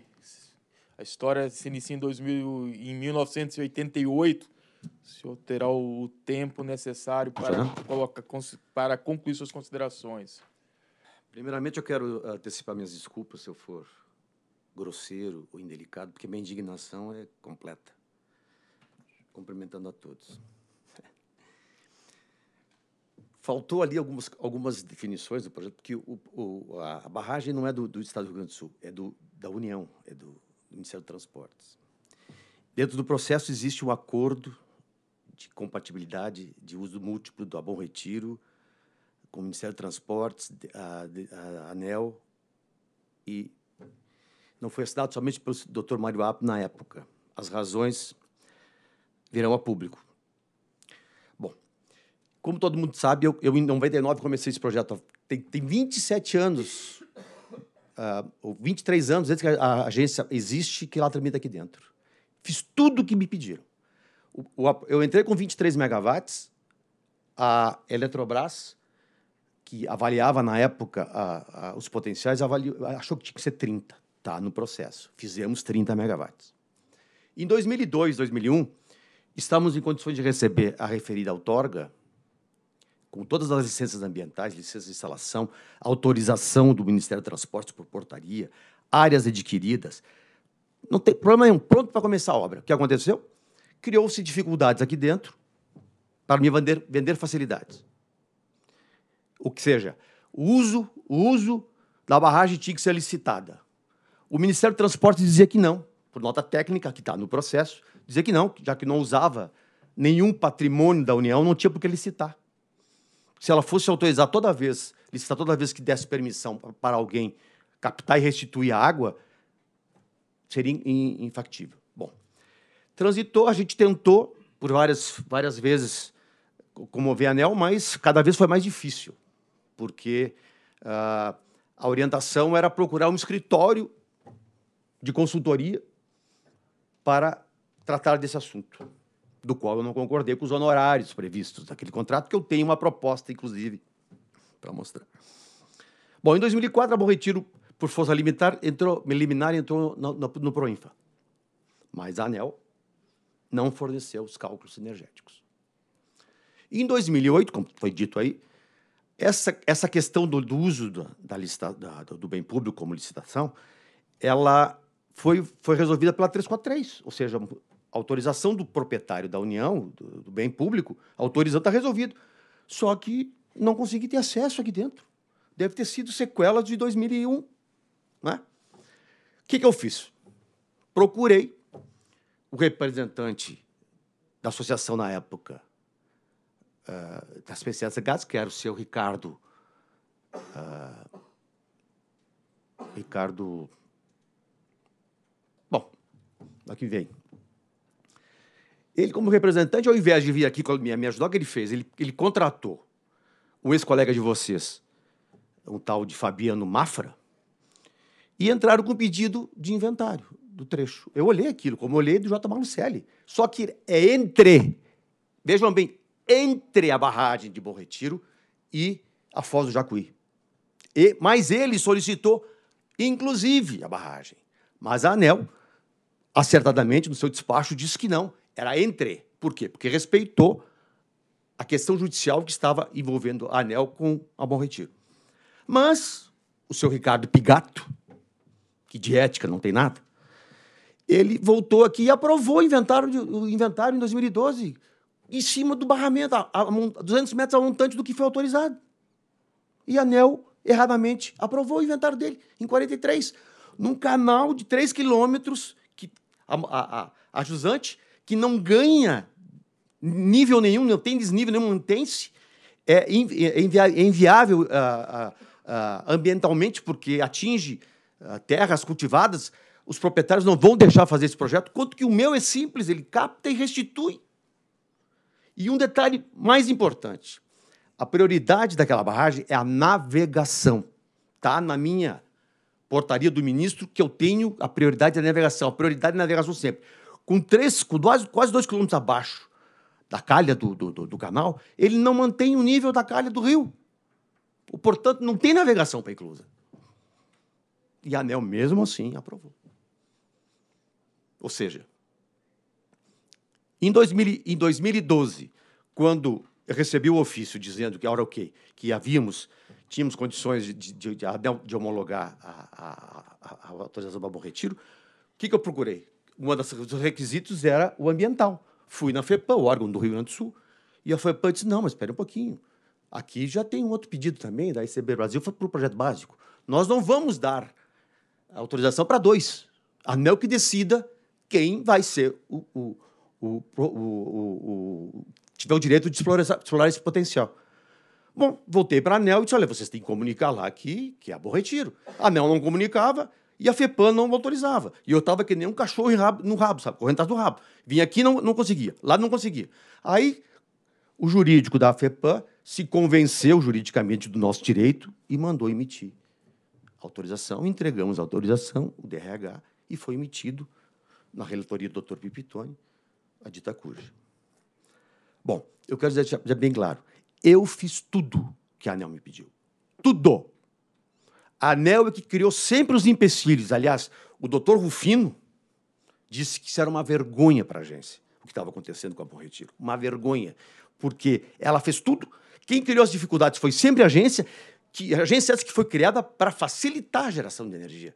a história se inicia em, 2000, em 1988. O senhor terá o tempo necessário para, colocar para concluir suas considerações. Primeiramente, eu quero antecipar minhas desculpas se eu for grosseiro ou indelicado, porque minha indignação é completa. Cumprimentando a todos. Faltou ali algumas, algumas definições do projeto, porque o, o, a, barragem não é do, do, Estado do Rio Grande do Sul, é do, da União, é do, do Ministério dos Transportes. Dentro do processo existe um acordo de compatibilidade de uso múltiplo do Abon Retiro com o Ministério dos Transportes, a, a ANEL, e não foi assinado somente pelo Dr. Mário Apo na época. As razões virão a público como todo mundo sabe, eu, eu em 99 comecei esse projeto. Tem, tem 27 anos, uh, ah, 23 anos desde que a, a, agência existe, que ela tramita aqui dentro. Fiz tudo o que me pediram. O, o, eu entrei com 23 megawatts, a Eletrobras, que avaliava na época a, a, os potenciais, avaliou, achou que tinha que ser 30, tá? No processo. Fizemos 30 megawatts. Em 2002, 2001, estávamos em condições de receber a referida outorga, com todas as licenças ambientais, licenças de instalação, autorização do Ministério do Transporte por portaria, áreas adquiridas. Não tem problema nenhum, pronto para começar a obra. O que aconteceu? Criou-se dificuldades aqui dentro para me vender, vender facilidades. O que seja, o uso, o uso da barragem tinha que ser licitada. O Ministério do Transporte dizia que não, por nota técnica que está no processo, dizia que não, já que não usava nenhum patrimônio da União, não tinha por que licitar se ela fosse autorizar toda vez, licitar toda vez que desse permissão para alguém captar e restituir a água, seria infactível. Bom, transitou, a gente tentou por várias, várias vezes comover a ANEL, mas cada vez foi mais difícil, porque uh, a orientação era procurar um escritório de consultoria para tratar desse assunto do qual eu não concordei com os honorários previstos daquele contrato, que eu tenho uma proposta, inclusive, para mostrar. Bom, em 2004, a Bom Retiro, por força limitar, entrou, liminar entrou no, no, no Proinfa. Mas a ANEL não forneceu os cálculos energéticos. E em 2008, como foi dito aí, essa, essa questão do, do uso da, da lista, da, do bem público como licitação, ela foi, foi resolvida pela 343, ou seja, autorização do proprietário da União, do, do bem público, autorizando, está resolvido. Só que não consegui ter acesso aqui dentro. Deve ter sido sequela de 2001. Né? O que, que eu fiz? Procurei o representante da associação na época, uh, das PCS gás que era o seu Ricardo. Uh, Ricardo. Bom, aqui vem. Ele, como representante, ao invés de vir aqui me, me ajudar, o que ele fez? Ele, ele contratou um ex-colega de vocês, um tal de Fabiano Mafra, e entraram com um pedido de inventário do trecho. Eu olhei aquilo, como olhei do J. Malucelli. Só que é entre, vejam bem, entre a barragem de Bom Retiro e a Foz do Jacuí. E, mas ele solicitou, inclusive, a barragem. Mas a ANEL, acertadamente, no seu despacho, disse que não, era entre. Por quê? Porque respeitou a questão judicial que estava envolvendo a ANEL com a Bom Retiro. Mas o seu Ricardo Pigato, que de ética não tem nada, ele voltou aqui e aprovou o inventário, o inventário em 2012, em cima do barramento, a, a, 200 metros a montante do que foi autorizado. E a ANEL, erradamente, aprovou o inventário dele, em 43, num canal de 3 quilômetros que a, a, a, a Jusante que não ganha nível nenhum, não tem desnível nenhum, mantém-se, é, invi é, é inviável ah, ah, ah, ambientalmente, porque atinge terras cultivadas, os proprietários não vão deixar fazer esse projeto, quanto que o meu é simples, ele capta e restitui. E um detalhe mais importante, a prioridade daquela barragem é a navegação. Está na minha portaria do ministro que eu tenho a prioridade da é navegação, a prioridade da é navegação sempre com três, com dois, quase dois quilômetros abaixo da calha do, do, do, do canal, ele não mantém o nível da calha do rio. Portanto, não tem navegação para inclusa. E a ANEL, mesmo assim, aprovou. Ou seja, em, 2000, em 2012, quando eu recebi o ofício dizendo que era ok, que havíamos, tínhamos condições de, de, de, de homologar a, a, a, a autorização para Bom Retiro, o que, que eu procurei? uma das dos requisitos era o ambiental. Fui na FEPAM, o órgão do Rio Grande do Sul, e a FEPAM disse: não, mas espere um pouquinho. Aqui já tem um outro pedido também da ICB Brasil, foi para o projeto básico. Nós não vamos dar autorização para dois. A NEL que decida quem vai ser o, o, o, o tiver o direito de explorar, explorar, esse potencial. Bom, voltei para a ANEL e disse: olha, vocês têm que comunicar lá que, que é a Bom Retiro. A ANEL não comunicava, e a FEPAM não autorizava. E eu estava que nem um cachorro no rabo, sabe? Correndo atrás do rabo. Vinha aqui não, não conseguia, lá não conseguia. Aí o jurídico da FEPAM se convenceu juridicamente do nosso direito e mandou emitir autorização. Entregamos a autorização, o DRH, e foi emitido na relatoria do Dr. Pipitone a dita cuja. Bom, eu quero dizer bem claro, eu fiz tudo que a ANEL me pediu. Tudo! A ANEL é que criou sempre os empecilhos. Aliás, o doutor Rufino disse que isso era uma vergonha para a agência, o que estava acontecendo com a Bom Retiro. Uma vergonha, porque ela fez tudo. Quem criou as dificuldades foi sempre a agência, que a agência é essa que foi criada para facilitar a geração de energia.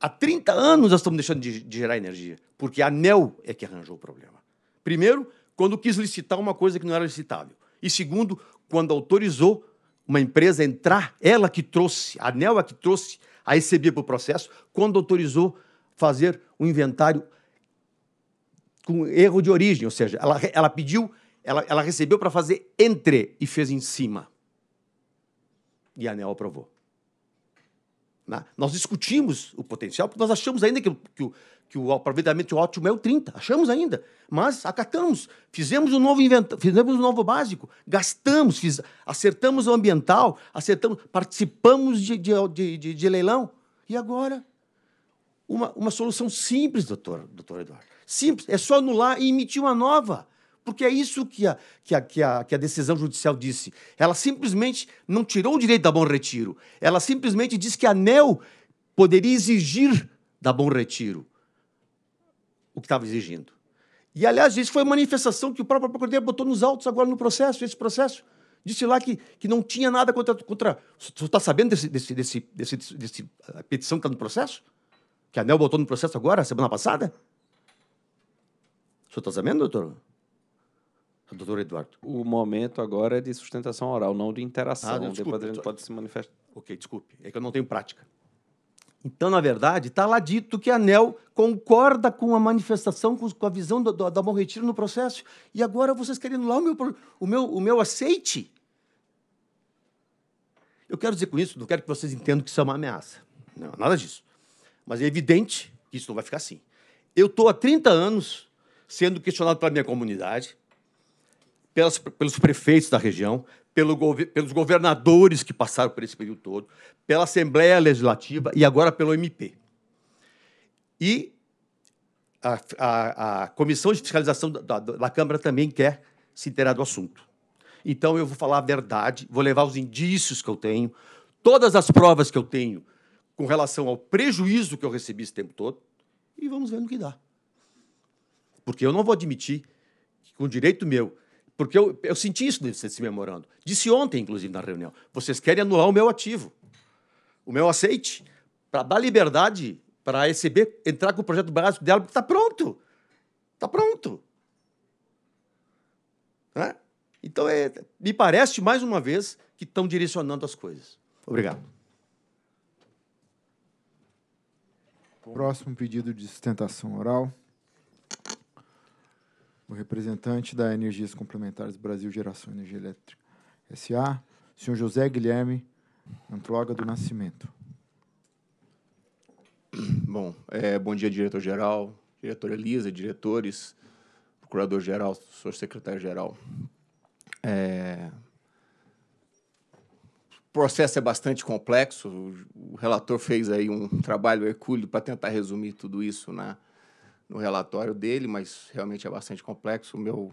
Há 30 anos nós estamos deixando de, de gerar energia, porque a ANEL é que arranjou o problema. Primeiro, quando quis licitar uma coisa que não era licitável. E segundo, quando autorizou uma empresa entrar, ela que trouxe, a é que trouxe a ECB para o processo, quando autorizou fazer um inventário com erro de origem, ou seja, ela, ela pediu, ela, ela recebeu para fazer entre e fez em cima. E a Nel aprovou. Né? Nós discutimos o potencial, porque nós achamos ainda que, que, o, que o aproveitamento ótimo é o 30, achamos ainda, mas acatamos, fizemos um novo inventa fizemos um novo básico, gastamos, fiz, acertamos o ambiental, acertamos, participamos de, de, de, de leilão. E agora? Uma, uma solução simples, doutor, doutor Eduardo. Simples, é só anular e emitir uma nova. Porque é isso que a, que a, que a, que a decisão judicial disse. Ela simplesmente não tirou o direito da Bom Retiro. Ela simplesmente disse que a ANEL poderia exigir da Bom Retiro o que estava exigindo. E, aliás, isso foi uma manifestação que o próprio procurador botou nos autos agora no processo, esse processo. Disse lá que, que não tinha nada contra. contra você está sabendo desse, desse, desse, desse, desse a petição que está no processo? Que a ANEL botou no processo agora, semana passada? O senhor está sabendo, doutor? Doutor Eduardo. O momento agora é de sustentação oral, não de interação. Ah, não, desculpe, Depois a gente pode se manifestar. Ok, desculpe. É que eu não tenho prática. Então, na verdade, está lá dito que a ANEL concorda com a manifestação, com, a visão do, do, da Bom Retiro no processo. E agora vocês querem anular o meu, o, meu, o meu aceite? Eu quero dizer com isso, não quero que vocês entendam que isso é uma ameaça. Não, nada disso. Mas é evidente que isso não vai ficar assim. Eu estou há 30 anos sendo questionado pela minha comunidade, pelas, pelos prefeitos da região, pelo, pelos governadores que passaram por esse período todo, pela Assembleia Legislativa e agora pelo MP. E a, a, a Comissão de Fiscalização da, da, da Câmara também quer se inteirar do assunto. Então, eu vou falar a verdade, vou levar os indícios que eu tenho, todas as provas que eu tenho com relação ao prejuízo que eu recebi esse tempo todo, e vamos ver no que dá. Porque eu não vou admitir que, com direito meu, porque eu, eu senti isso nesse memorando. Disse ontem, inclusive, na reunião. Vocês querem anular o meu ativo, o meu aceite, para dar liberdade para a ECB entrar com o projeto básico dela, porque está pronto. Está pronto. Né? Então, é, me parece, mais uma vez, que estão direcionando as coisas. Obrigado. Próximo pedido de sustentação oral o representante da Energias Complementares Brasil Geração Energia Elétrica SA, senhor José Guilherme Antloga do Nascimento. Bom, é, bom dia, diretor-geral, diretora Elisa, diretores, procurador-geral, senhor secretário-geral. É... O processo é bastante complexo, o relator fez aí um trabalho hercúleo para tentar resumir tudo isso na, no relatório dele, mas realmente é bastante complexo. O meu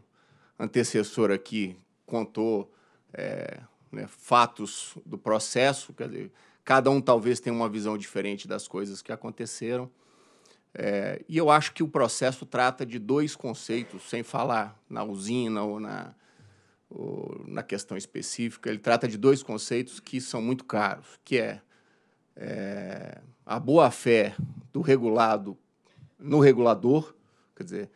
antecessor aqui contou é, né, fatos do processo, quer dizer, cada um talvez tenha uma visão diferente das coisas que aconteceram. É, e eu acho que o processo trata de dois conceitos, sem falar na usina ou na, ou na questão específica, ele trata de dois conceitos que são muito caros, que é, é a boa-fé do regulado no regulador, quer dizer,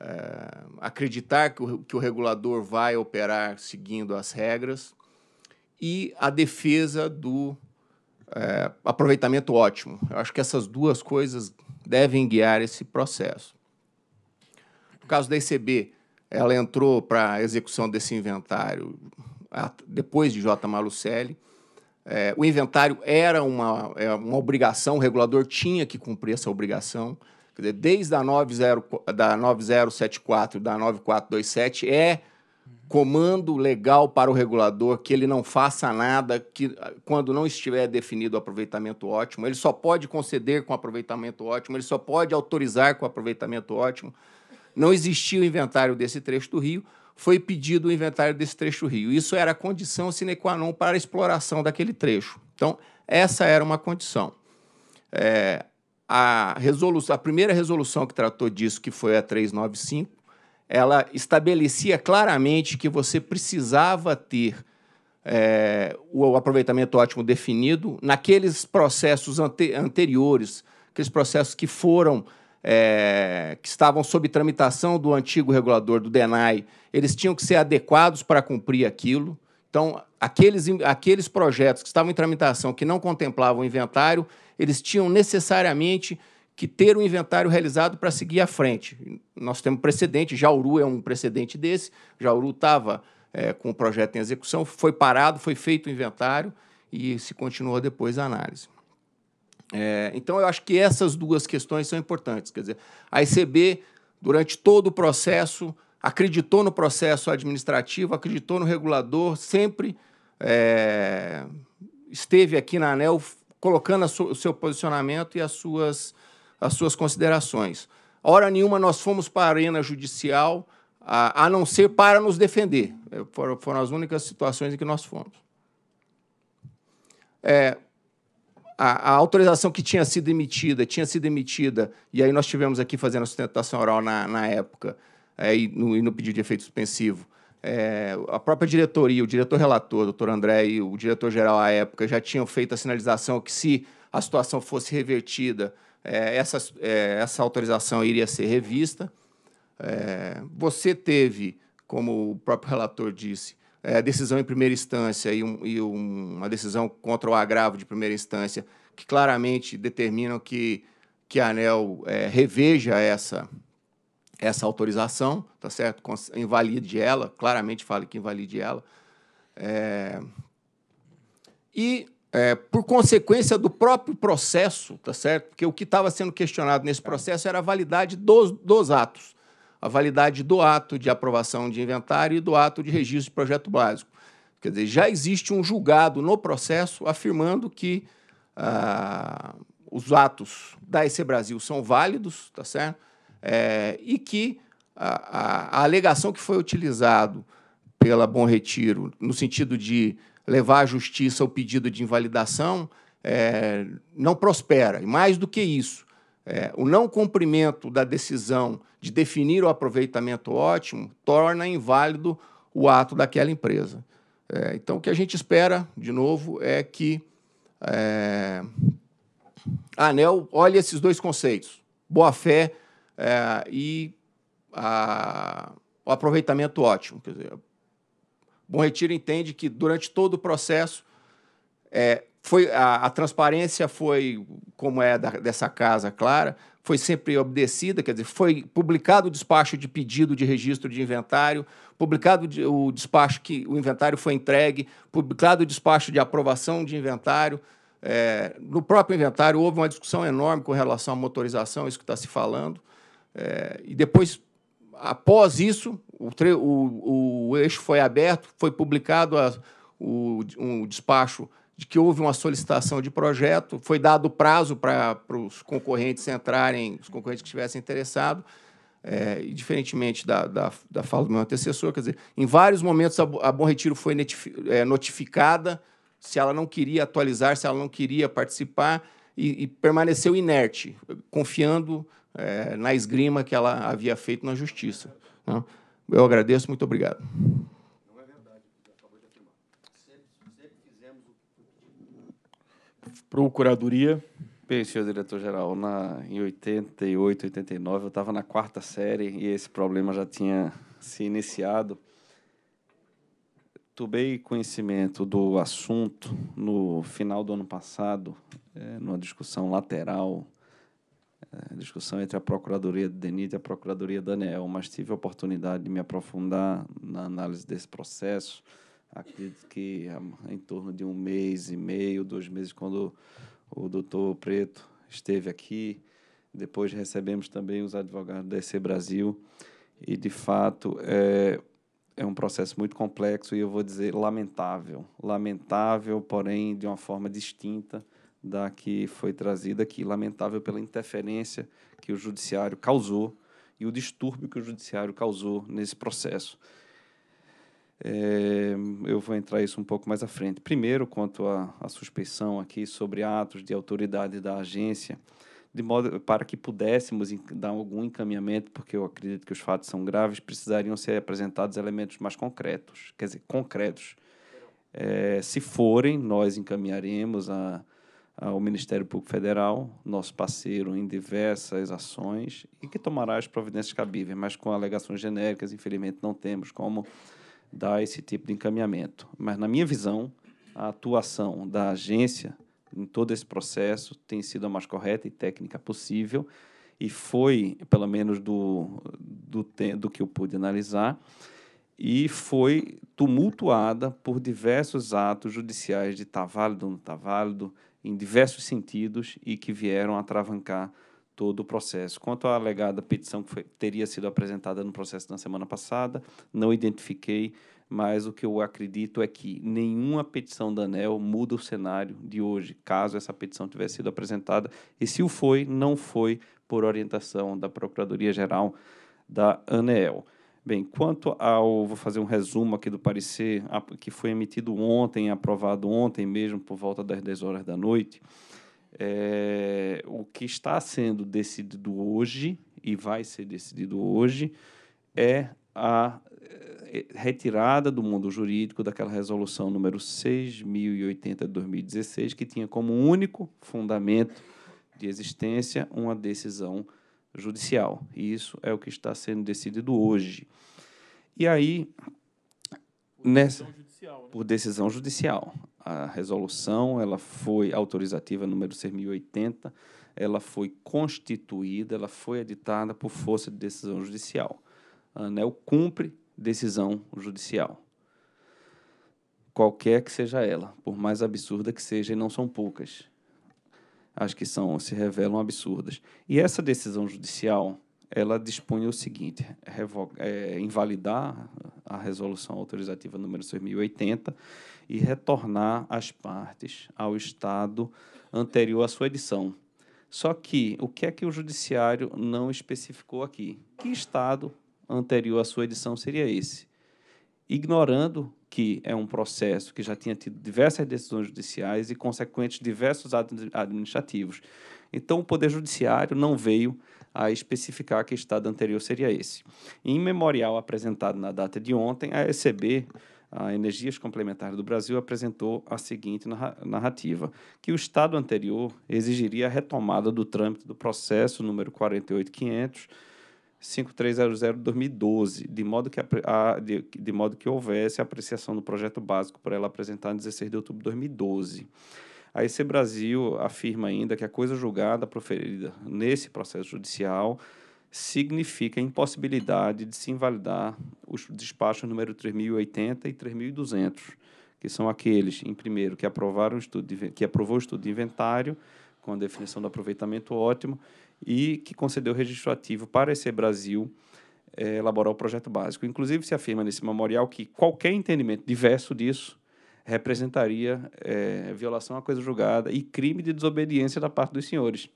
é, acreditar que o, que o regulador vai operar seguindo as regras e a defesa do é, aproveitamento ótimo. Eu acho que essas duas coisas devem guiar esse processo. No caso da ECB, ela entrou para a execução desse inventário depois de J. Malucelli. É, o inventário era uma, é uma obrigação, o regulador tinha que cumprir essa obrigação. Quer dizer, desde a, 90, da 9074 e da 9427 é comando legal para o regulador que ele não faça nada que ah, quando não estiver definido o aproveitamento ótimo, ele só pode conceder com aproveitamento ótimo, ele só pode autorizar com aproveitamento ótimo. Não existia o inventário desse trecho do rio, foi pedido o inventário desse trecho do rio. Isso era condição sine qua non para a exploração daquele trecho. Então, essa era uma condição. É, a, resolução, a primeira resolução que tratou disso, que foi a 395, ela estabelecia claramente que você precisava ter é, o aproveitamento ótimo definido naqueles processos ante anteriores, aqueles processos que foram é, que estavam sob tramitação do antigo regulador do DENAI, eles tinham que ser adequados para cumprir aquilo. Então, aqueles, aqueles projetos que estavam em tramitação que não contemplavam o inventário, eles tinham necessariamente que ter o um inventário realizado para seguir à frente. Nós temos precedente, Jauru é um precedente desse, Jauru estava é, com o projeto em execução, foi parado, foi feito o inventário e se continuou depois a análise. É, então, eu acho que essas duas questões são importantes. Quer dizer, a ICB, durante todo o processo, acreditou no processo administrativo, acreditou no regulador, sempre é, esteve aqui na ANEL colocando o seu posicionamento e as suas, as suas considerações. Hora nenhuma nós fomos para a arena judicial, a, a não ser para nos defender. É, foram, foram, as únicas situações em que nós fomos. É, a, a, autorização que tinha sido emitida, tinha sido emitida, e aí nós tivemos aqui fazendo a sustentação oral na, na época, é, e, no, e no pedido de efeito suspensivo, é, a própria diretoria, o diretor relator, o doutor André e o diretor geral à época já tinham feito a sinalização que se a situação fosse revertida, é, essa, é, essa autorização iria ser revista. É, você teve, como o próprio relator disse, é, decisão em primeira instância e, um, e um, uma decisão contra o agravo de primeira instância que claramente determinam que, que a ANEL é, reveja essa, essa autorização, tá certo? Invalide ela, claramente fale que invalide ela. É... E, é, por consequência do próprio processo, tá certo? Porque o que estava sendo questionado nesse processo era a validade dos, dos atos. A validade do ato de aprovação de inventário e do ato de registro de projeto básico. Quer dizer, já existe um julgado no processo afirmando que ah, os atos da EC Brasil são válidos, tá certo? é, e que a, a, a, alegação que foi utilizado pela Bom Retiro no sentido de levar à justiça o pedido de invalidação é, não prospera. E mais do que isso, é, o não cumprimento da decisão de definir o aproveitamento ótimo torna inválido o ato daquela empresa. É, então, o que a gente espera, de novo, é que é, a ANEL olhe esses dois conceitos, boa-fé é, e a, o aproveitamento ótimo. Quer dizer, Bom Retiro entende que durante todo o processo é, foi a, a, transparência foi como é da, dessa casa clara foi sempre obedecida quer dizer foi publicado o despacho de pedido de registro de inventário publicado de, o despacho que o inventário foi entregue publicado o despacho de aprovação de inventário é, no próprio inventário houve uma discussão enorme com relação à motorização isso que está se falando é, e depois, após isso, o, o, o eixo foi aberto, foi publicado a, o, um despacho de que houve uma solicitação de projeto, foi dado prazo para, para os concorrentes entrarem, os concorrentes que estivessem interessados, é, e diferentemente da, da, da, fala do meu antecessor, quer dizer, em vários momentos a, a Bom Retiro foi é, notificada se ela não queria atualizar, se ela não queria participar, e, e permaneceu inerte, confiando é, na esgrima que ela havia feito na justiça. Né? Eu agradeço, muito obrigado. Não é verdade, acabou de afirmar. Sempre, fizemos o Procuradoria. Bem, senhor diretor-geral, em 88, 89, eu estava na quarta série e esse problema já tinha se iniciado. Tomei conhecimento do assunto no final do ano passado, é, numa discussão lateral é, a discussão entre a Procuradoria de DENIT e a Procuradoria Daniel. mas tive a oportunidade de me aprofundar na análise desse processo. Acredito que é, em torno de um mês e meio, dois meses, quando o doutor Preto esteve aqui. Depois recebemos também os advogados da EC Brasil. E, de fato, é, é um processo muito complexo e eu vou dizer lamentável. Lamentável, porém, de uma forma distinta da que foi trazida aqui, lamentável pela interferência que o judiciário causou e o distúrbio que o judiciário causou nesse processo. É, eu vou entrar isso um pouco mais à frente. Primeiro, quanto à suspeição aqui sobre atos de autoridade da agência, de modo para que pudéssemos dar algum encaminhamento, porque eu acredito que os fatos são graves, precisariam ser apresentados elementos mais concretos, quer dizer, concretos. É, se forem, nós encaminharemos a, ao ah, Ministério Público Federal, nosso parceiro em diversas ações, e que tomará as providências cabíveis, mas com alegações genéricas, infelizmente não temos como dar esse tipo de encaminhamento. Mas, na minha visão, a atuação da agência em todo esse processo tem sido a mais correta e técnica possível, e foi, pelo menos do, do, do que eu pude analisar, e foi tumultuada por diversos atos judiciais de está válido ou não está válido, em diversos sentidos e que vieram atravancar todo o processo. Quanto à alegada petição que foi, teria sido apresentada no processo na semana passada, não identifiquei, mas o que eu acredito é que nenhuma petição da ANEL muda o cenário de hoje, caso essa petição tivesse sido apresentada, e se o foi, não foi por orientação da Procuradoria-Geral da ANEL. Bem, quanto ao. Vou fazer um resumo aqui do parecer, que foi emitido ontem, aprovado ontem mesmo, por volta das 10 horas da noite. É, o que está sendo decidido hoje, e vai ser decidido hoje, é a eh, retirada do mundo jurídico daquela resolução número 6080 de 2016, que tinha como único fundamento de existência uma decisão judicial. E isso é o que está sendo decidido hoje. E aí, por nessa decisão judicial, né? por decisão judicial, a resolução ela foi autorizativa número 6080, ela foi constituída, ela foi editada por força de decisão judicial. A ANEL cumpre decisão judicial. Qualquer que seja ela, por mais absurda que seja, e não são poucas as que são se revelam absurdas. E essa decisão judicial, ela dispunha o seguinte: revoga, é, invalidar a resolução autorizativa número 2080 e retornar as partes ao estado anterior à sua edição. Só que o que é que o judiciário não especificou aqui? Que estado anterior à sua edição seria esse? Ignorando que é um processo que já tinha tido diversas decisões judiciais e, consequentes, diversos atos administrativos. Então, o Poder Judiciário não veio a especificar que estado anterior seria esse. Em memorial apresentado na data de ontem, a ECB, a Energias Complementares do Brasil, apresentou a seguinte narrativa: que o estado anterior exigiria a retomada do trâmite do processo número 48500 5300-2012, de modo, que de, de modo que houvesse apreciação do projeto básico para ela apresentar em 16 de outubro de 2012. A EC Brasil afirma ainda que a coisa julgada proferida nesse processo judicial significa a impossibilidade de se invalidar os despachos número 3080 e 3200, que são aqueles, em primeiro, que aprovaram o estudo de, que aprovou o estudo de inventário com a definição do aproveitamento ótimo e que concedeu registro ativo para esse Brasil é, elaborar o projeto básico. Inclusive, se afirma nesse memorial que qualquer entendimento diverso disso representaria é, violação à coisa julgada e crime de desobediência da parte dos senhores.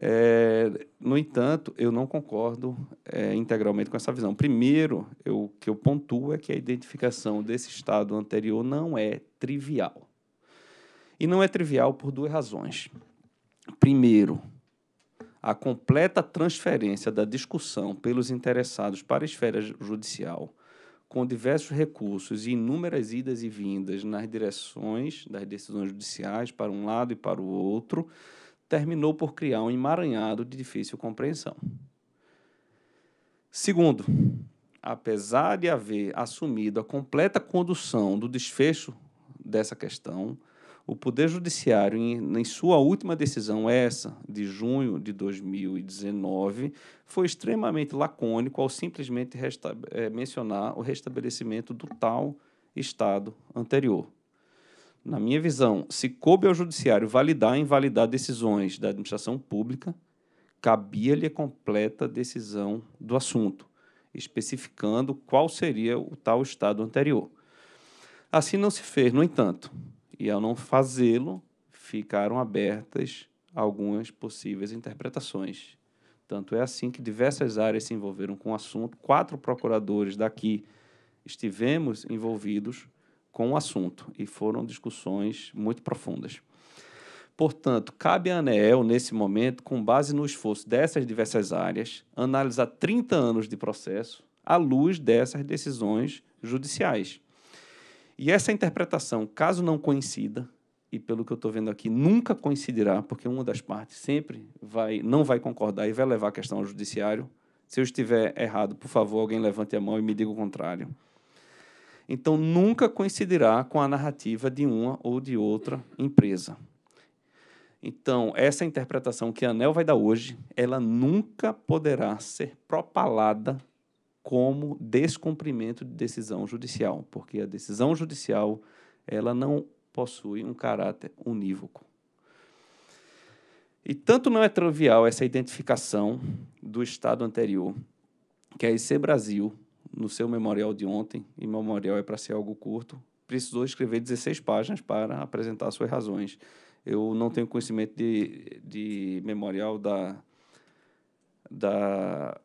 É, no entanto, eu não concordo é, integralmente com essa visão. Primeiro, o que eu pontuo é que a identificação desse estado anterior não é trivial. E não é trivial por duas razões. Primeiro, a completa transferência da discussão pelos interessados para a esfera judicial, com diversos recursos e inúmeras idas e vindas nas direções das decisões judiciais para um lado e para o outro, terminou por criar um emaranhado de difícil compreensão. Segundo, apesar de haver assumido a completa condução do desfecho dessa questão, o Poder Judiciário, em, em, sua última decisão, essa de junho de 2019, foi extremamente lacônico ao simplesmente é, mencionar o restabelecimento do tal Estado anterior. Na minha visão, se coube ao Judiciário validar e invalidar decisões da administração pública, cabia-lhe a completa decisão do assunto, especificando qual seria o tal Estado anterior. Assim não se fez, no entanto e, ao não fazê-lo, ficaram abertas algumas possíveis interpretações. Tanto é assim que diversas áreas se envolveram com o assunto, quatro procuradores daqui estivemos envolvidos com o assunto e foram discussões muito profundas. Portanto, cabe à ANEEL, nesse momento, com base no esforço dessas diversas áreas, analisar 30 anos de processo à luz dessas decisões judiciais. E essa interpretação, caso não coincida, e pelo que eu estou vendo aqui, nunca coincidirá, porque uma das partes sempre vai, não vai concordar e vai levar a questão ao judiciário. Se eu estiver errado, por favor, alguém levante a mão e me diga o contrário. Então, nunca coincidirá com a narrativa de uma ou de outra empresa. Então, essa interpretação que a ANEL vai dar hoje, ela nunca poderá ser propalada como descumprimento de decisão judicial, porque a decisão judicial ela não possui um caráter unívoco. E tanto não é trivial essa identificação do Estado anterior, que a IC Brasil, no seu memorial de ontem, e memorial é para ser algo curto, precisou escrever 16 páginas para apresentar suas razões. Eu não tenho conhecimento de, de memorial da, da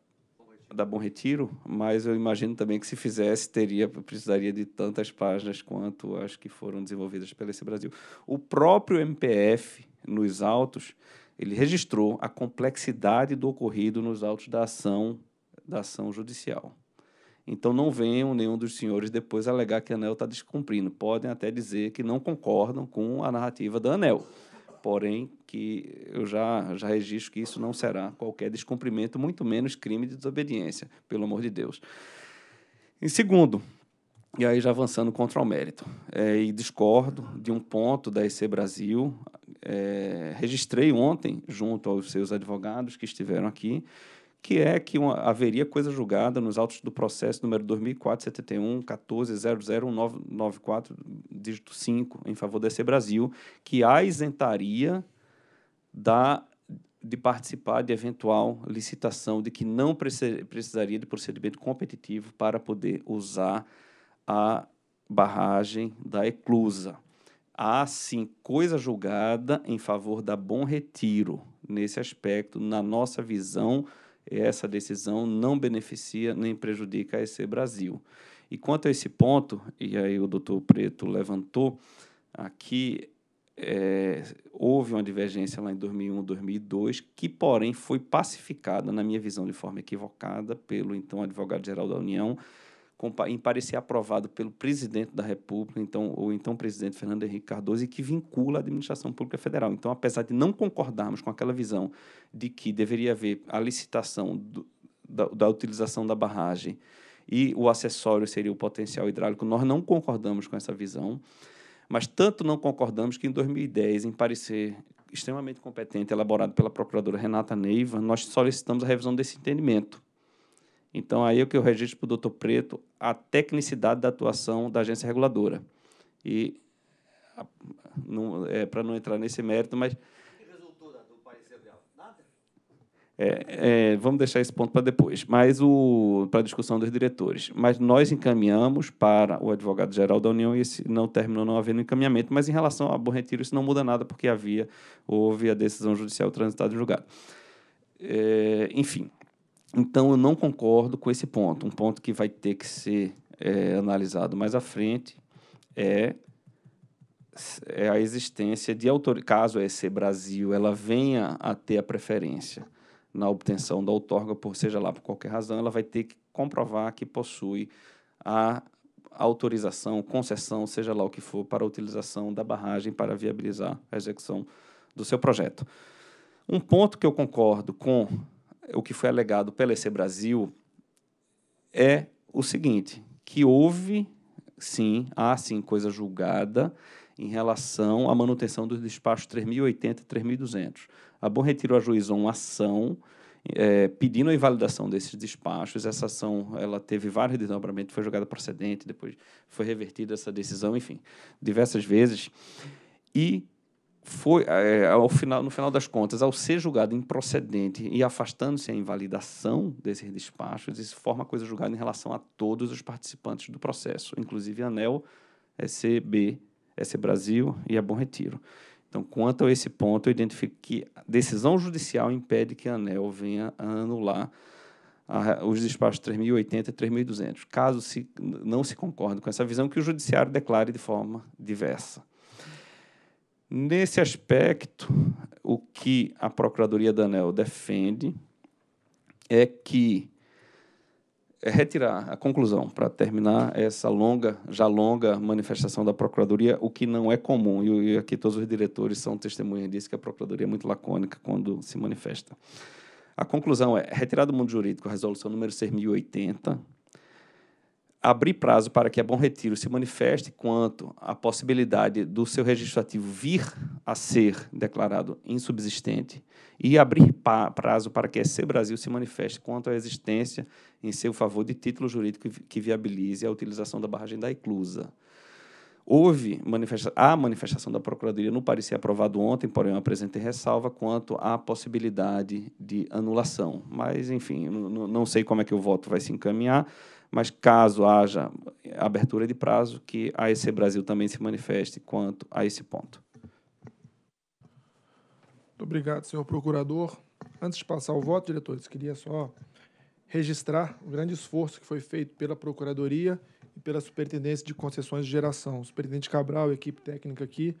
da Bom Retiro, mas eu imagino também que se fizesse, teria precisaria de tantas páginas quanto as que foram desenvolvidas pelo esse Brasil. O próprio MPF, nos autos, ele registrou a complexidade do ocorrido nos autos da ação, da ação judicial. Então não venham nenhum dos senhores depois alegar que a ANEL está descumprindo. Podem até dizer que não concordam com a narrativa da ANEL. Porém, que eu já, já registro que isso não será qualquer descumprimento, muito menos crime de desobediência, pelo amor de Deus. Em segundo, e aí já avançando contra o mérito, é, e discordo de um ponto da EC Brasil, é, registrei ontem, junto aos seus advogados que estiveram aqui, que é que uma, haveria coisa julgada nos autos do processo número 2471 14001994 dígito 5, em favor da EC Brasil, que a isentaria da de participar de eventual licitação, de que não precisaria de procedimento competitivo para poder usar a barragem da eclusa. Há, sim, coisa julgada em favor da Bom Retiro. Nesse aspecto, na nossa visão, essa decisão não beneficia nem prejudica a EC Brasil. E quanto a esse ponto, e aí o doutor Preto levantou aqui, é, houve uma divergência lá em 2001, 2002, que, porém, foi pacificada, na minha visão, de forma equivocada, pelo então advogado-geral da União, com, em parecer aprovado pelo presidente da República, então, ou então presidente Fernando Henrique Cardoso, e que vincula a administração pública federal. Então, apesar de não concordarmos com aquela visão de que deveria haver a licitação do, da, da utilização da barragem e o acessório seria o potencial hidráulico, nós não concordamos com essa visão mas tanto não concordamos que em 2010, em parecer extremamente competente elaborado pela procuradora Renata Neiva, nós solicitamos a revisão desse entendimento. Então, aí é que eu registro para o doutor Preto a tecnicidade da atuação da agência reguladora. E, é, para não entrar nesse mérito, mas é, é, vamos deixar esse ponto para depois, mas para a discussão dos diretores. Mas nós encaminhamos para o advogado-geral da União e esse não terminou não havendo encaminhamento, mas em relação a Bom Retiro isso não muda nada, porque havia, houve a decisão judicial transitada em julgado. É, enfim, então eu não concordo com esse ponto. Um ponto que vai ter que ser é, analisado mais à frente é é a existência de autor caso a EC Brasil ela venha a ter a preferência na obtenção da outorga, por seja lá por qualquer razão, ela vai ter que comprovar que possui a autorização, concessão, seja lá o que for, para a utilização da barragem para viabilizar a execução do seu projeto. Um ponto que eu concordo com o que foi alegado pela EC Brasil é o seguinte, que houve, sim, há sim coisa julgada em relação à manutenção dos despachos 3080 e 3200. A Bom Retiro ajuizou uma ação é, pedindo a invalidação desses despachos. Essa ação ela teve vários desdobramentos, foi julgada procedente, depois foi revertida essa decisão, enfim, diversas vezes. E foi é, ao final, no final das contas, ao ser julgado improcedente e afastando-se a invalidação desses despachos, isso forma coisa julgada em relação a todos os participantes do processo, inclusive a ANEL, SCB, SC Brasil e a Bom Retiro. Então, quanto a esse ponto, eu identifico que a decisão judicial impede que a ANEL venha a anular a, os despachos 3080 e 3200, caso se, não se concorde com essa visão que o judiciário declare de forma diversa. Nesse aspecto, o que a Procuradoria da ANEL defende é que é retirar a conclusão para terminar essa longa, já longa manifestação da Procuradoria, o que não é comum, e aqui todos os diretores são testemunhas disso, que a Procuradoria é muito lacônica quando se manifesta. A conclusão é: retirar do mundo jurídico a resolução número 6080, abrir prazo para que a Bom Retiro se manifeste quanto à possibilidade do seu registro ativo vir a ser declarado insubsistente e abrir prazo para que a EC Brasil se manifeste quanto à existência em seu favor de título jurídico que viabilize a utilização da barragem da Eclusa. Houve manifesta a manifestação da Procuradoria no parecer é aprovado ontem, porém eu apresentei ressalva quanto à possibilidade de anulação. Mas, enfim, não sei como é que o voto vai se encaminhar mas caso haja abertura de prazo, que a EC Brasil também se manifeste quanto a esse ponto. Muito obrigado, senhor procurador. Antes de passar o voto, diretores, queria só registrar o grande esforço que foi feito pela Procuradoria e pela Superintendência de Concessões de Geração. superintendente Cabral, equipe técnica aqui,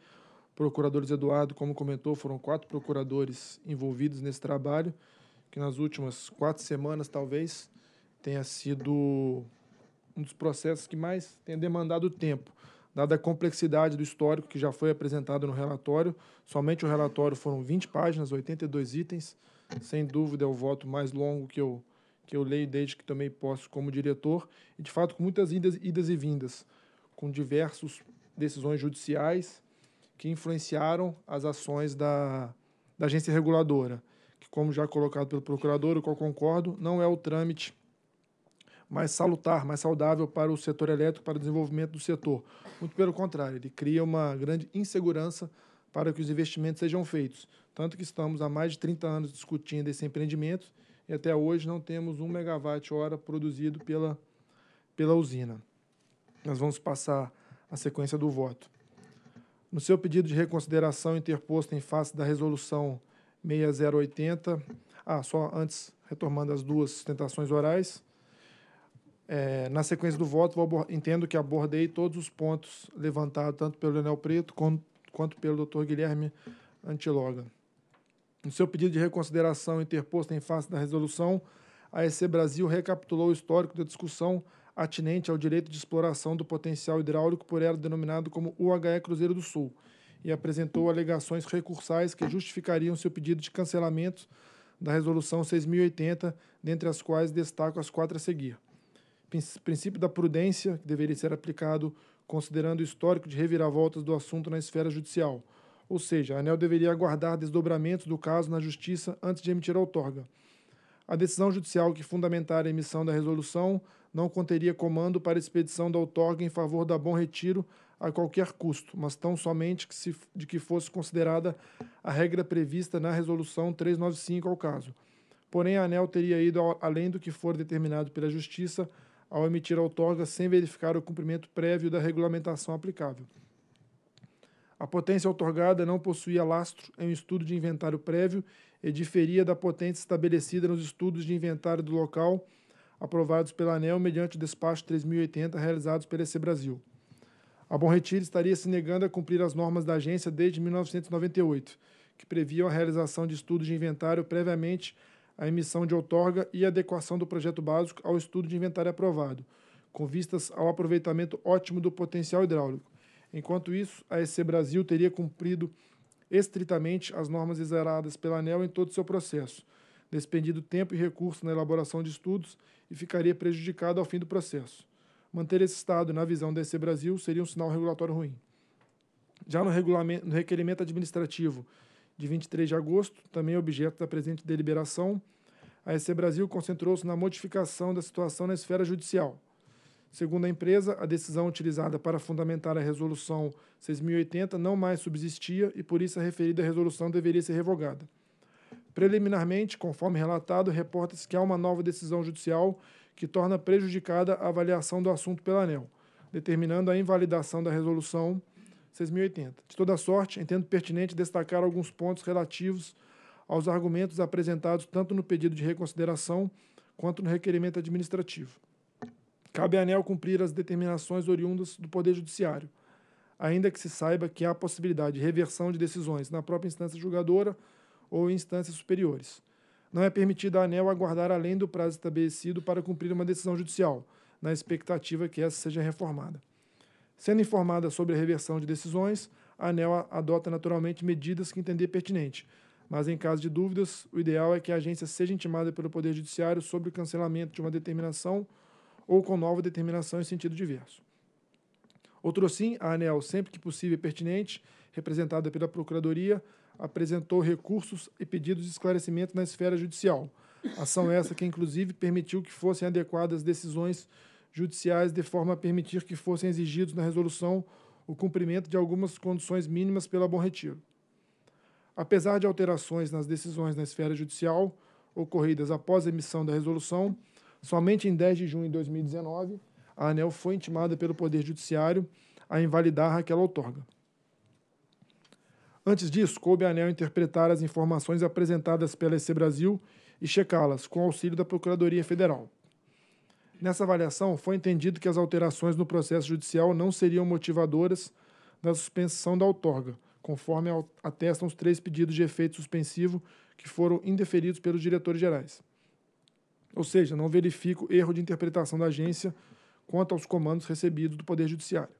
procuradores Eduardo, como comentou, foram quatro procuradores envolvidos nesse trabalho, que nas últimas quatro semanas, talvez, tenha sido um dos processos que mais tem demandado tempo. Dada a complexidade do histórico que já foi apresentado no relatório, somente o relatório foram 20 páginas, 82 itens. Sem dúvida, é o voto mais longo que eu, que eu leio desde que tomei posse como diretor, e de fato com muitas idas, idas e vindas, com diversas decisões judiciais que influenciaram as ações da, da agência reguladora, que, como já colocado pelo procurador, o qual concordo, não é o trâmite mais salutar, mais saudável para o setor elétrico, para o desenvolvimento do setor. Muito pelo contrário, ele cria uma grande insegurança para que os investimentos sejam feitos. Tanto que estamos há mais de 30 anos discutindo esse empreendimento e até hoje não temos um megawatt-hora produzido pela, pela usina. Nós vamos passar a sequência do voto. No seu pedido de reconsideração interposto em face da resolução 6080, ah, só antes, retomando as duas sustentações orais, é, na sequência do voto, vou, entendo que abordei todos os pontos levantados tanto pelo Leonel Preto quanto, quanto pelo Dr. Guilherme Antiloga. No seu pedido de reconsideração interposto em face da resolução, a EC Brasil recapitulou o histórico da discussão atinente ao direito de exploração do potencial hidráulico por ela denominado como UHE Cruzeiro do Sul e apresentou alegações recursais que justificariam seu pedido de cancelamento da resolução 6080, dentre as quais destaco as quatro a seguir princípio da prudência que deveria ser aplicado considerando o histórico de reviravoltas do assunto na esfera judicial. Ou seja, a ANEL deveria aguardar desdobramentos do caso na Justiça antes de emitir a outorga. A decisão judicial que fundamentar a emissão da resolução não conteria comando para expedição da outorga em favor da Bom Retiro a qualquer custo, mas tão somente que se, de que fosse considerada a regra prevista na Resolução 395 ao caso. Porém, a ANEL teria ido além do que for determinado pela Justiça ao emitir a outorga sem verificar o cumprimento prévio da regulamentação aplicável. A potência outorgada não possuía lastro em um estudo de inventário prévio e diferia da potência estabelecida nos estudos de inventário do local aprovados pela ANEL mediante o despacho 3080 realizados pela EC Brasil. A Bom Retiro estaria se negando a cumprir as normas da agência desde 1998, que previam a realização de estudos de inventário previamente a emissão de outorga e adequação do projeto básico ao estudo de inventário aprovado, com vistas ao aproveitamento ótimo do potencial hidráulico. Enquanto isso, a EC Brasil teria cumprido estritamente as normas exeradas pela ANEL em todo o seu processo, despendido tempo e recurso na elaboração de estudos e ficaria prejudicado ao fim do processo. Manter esse estado, na visão da EC Brasil, seria um sinal regulatório ruim. Já no, no requerimento administrativo de 23 de agosto, também objeto da presente deliberação, a EC Brasil concentrou-se na modificação da situação na esfera judicial. Segundo a empresa, a decisão utilizada para fundamentar a resolução 6080 não mais subsistia e por isso a referida resolução deveria ser revogada. Preliminarmente, conforme relatado, reporta-se que há uma nova decisão judicial que torna prejudicada a avaliação do assunto pela ANEL, determinando a invalidação da resolução 6080. De toda sorte, entendo pertinente destacar alguns pontos relativos aos argumentos apresentados tanto no pedido de reconsideração quanto no requerimento administrativo. Cabe à ANEL cumprir as determinações oriundas do Poder Judiciário, ainda que se saiba que há possibilidade de reversão de decisões na própria instância julgadora ou em instâncias superiores. Não é permitido à ANEL aguardar além do prazo estabelecido para cumprir uma decisão judicial, na expectativa que essa seja reformada. Sendo informada sobre a reversão de decisões, a ANEL adota naturalmente medidas que entender pertinente, mas em caso de dúvidas, o ideal é que a agência seja intimada pelo Poder Judiciário sobre o cancelamento de uma determinação ou com nova determinação em sentido diverso. Outrossim, a ANEL, sempre que possível e pertinente, representada pela Procuradoria, apresentou recursos e pedidos de esclarecimento na esfera judicial. Ação essa que, inclusive, permitiu que fossem adequadas decisões judiciais de forma a permitir que fossem exigidos na resolução o cumprimento de algumas condições mínimas pela Bom Retiro. Apesar de alterações nas decisões na esfera judicial ocorridas após a emissão da resolução, somente em 10 de junho de 2019, a ANEL foi intimada pelo Poder Judiciário a invalidar aquela outorga. Antes disso, coube a ANEL interpretar as informações apresentadas pela EC Brasil e checá-las com auxílio da Procuradoria Federal. Nessa avaliação, foi entendido que as alterações no processo judicial não seriam motivadoras da suspensão da outorga, conforme atestam os três pedidos de efeito suspensivo que foram indeferidos pelos diretores gerais. Ou seja, não verifico erro de interpretação da agência quanto aos comandos recebidos do Poder Judiciário.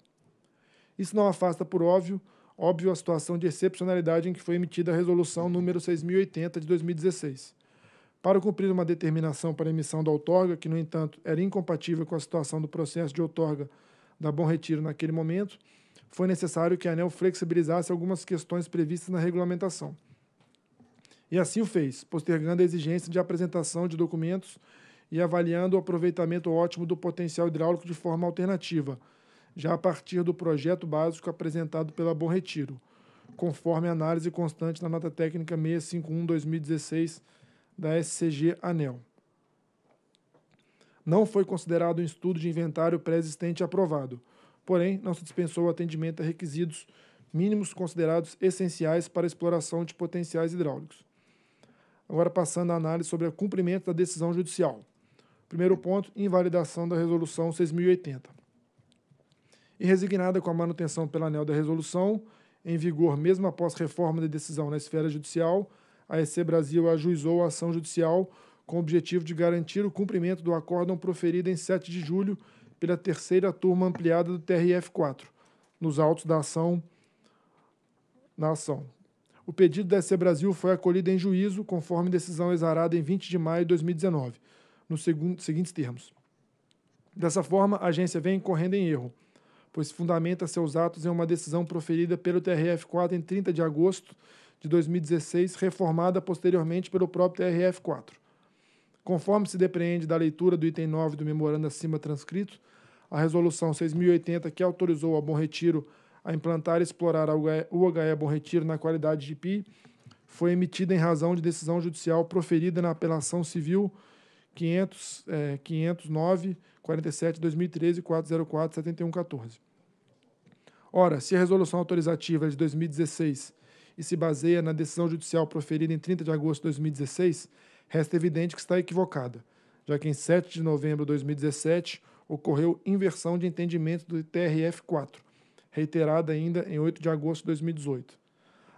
Isso não afasta por óbvio, óbvio a situação de excepcionalidade em que foi emitida a resolução número 6080 de 2016 para cumprir uma determinação para emissão da outorga, que, no entanto, era incompatível com a situação do processo de outorga da Bom Retiro naquele momento, foi necessário que a ANEL flexibilizasse algumas questões previstas na regulamentação. E assim o fez, postergando a exigência de apresentação de documentos e avaliando o aproveitamento ótimo do potencial hidráulico de forma alternativa, já a partir do projeto básico apresentado pela Bom Retiro, conforme a análise constante na nota técnica 651-2016 da SCG ANEL. Não foi considerado um estudo de inventário pré-existente aprovado, porém, não se dispensou o atendimento a requisitos mínimos considerados essenciais para a exploração de potenciais hidráulicos. Agora, passando à análise sobre o cumprimento da decisão judicial. Primeiro ponto, invalidação da Resolução 6080. E resignada com a manutenção pela ANEL da Resolução, em vigor mesmo após reforma da decisão na esfera judicial, a EC Brasil ajuizou a ação judicial com o objetivo de garantir o cumprimento do acórdão proferido em 7 de julho pela terceira turma ampliada do TRF-4, nos autos da ação. Na ação. O pedido da EC Brasil foi acolhido em juízo, conforme decisão exarada em 20 de maio de 2019, nos seguintes termos. Dessa forma, a agência vem incorrendo em erro, pois fundamenta seus atos em uma decisão proferida pelo TRF-4 em 30 de agosto de 2016, reformada posteriormente pelo próprio TRF4. Conforme se depreende da leitura do item 9 do memorando acima transcrito, a resolução 6080 que autorizou a Bom Retiro a implantar e explorar a UHE Bom Retiro na qualidade de PI foi emitida em razão de decisão judicial proferida na apelação civil 500, é, 509 47 2013 404 7114. Ora, se a resolução autorizativa é de 2016 e se baseia na decisão judicial proferida em 30 de agosto de 2016, resta evidente que está equivocada, já que em 7 de novembro de 2017 ocorreu inversão de entendimento do TRF-4, reiterada ainda em 8 de agosto de 2018.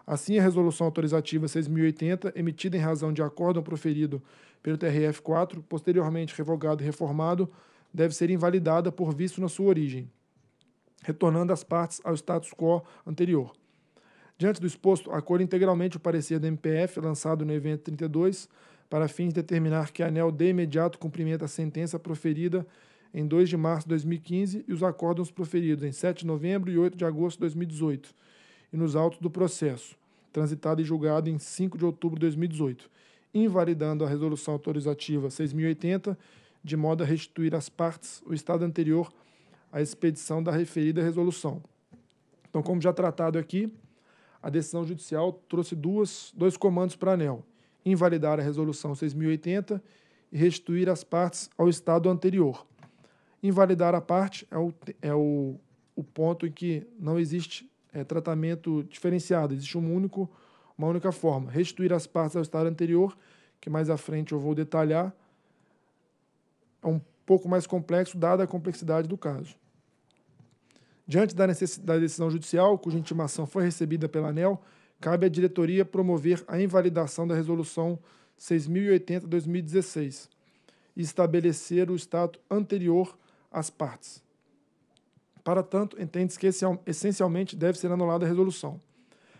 Assim, a Resolução Autorizativa 6080, emitida em razão de acórdão proferido pelo TRF-4, posteriormente revogado e reformado, deve ser invalidada por vício na sua origem, retornando as partes ao status quo anterior. Diante do exposto, acolho integralmente o parecer do MPF lançado no evento 32, para fins de determinar que a ANEL dê imediato cumprimento à sentença proferida em 2 de março de 2015 e os acordos proferidos em 7 de novembro e 8 de agosto de 2018, e nos autos do processo, transitado e julgado em 5 de outubro de 2018, invalidando a resolução autorizativa 6080, de modo a restituir às partes o estado anterior à expedição da referida resolução. Então, como já tratado aqui, a decisão judicial trouxe duas, dois comandos para a ANEL: invalidar a Resolução 6080 e restituir as partes ao estado anterior. Invalidar a parte é o, é o, o ponto em que não existe é, tratamento diferenciado, existe um único, uma única forma. Restituir as partes ao estado anterior, que mais à frente eu vou detalhar, é um pouco mais complexo, dada a complexidade do caso. Diante da, da decisão judicial, cuja intimação foi recebida pela ANEL, cabe à diretoria promover a invalidação da Resolução 6080-2016 e estabelecer o estado anterior às partes. Para tanto, entende-se que essencialmente deve ser anulada a resolução.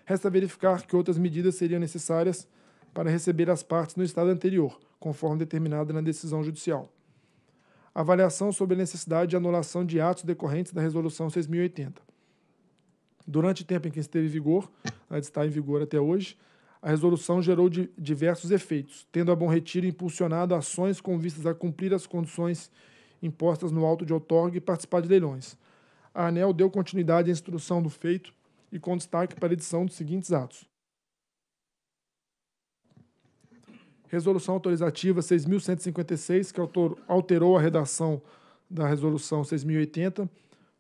Resta verificar que outras medidas seriam necessárias para receber as partes no estado anterior, conforme determinada na decisão judicial avaliação sobre a necessidade de anulação de atos decorrentes da Resolução 6080. Durante o tempo em que esteve em vigor, está em vigor até hoje, a resolução gerou diversos efeitos, tendo a Bom Retiro impulsionado ações com vistas a cumprir as condições impostas no auto de outorga e participar de leilões. A ANEL deu continuidade à instrução do feito e com destaque para a edição dos seguintes atos. Resolução autorizativa 6.156, que alterou a redação da resolução 6.080,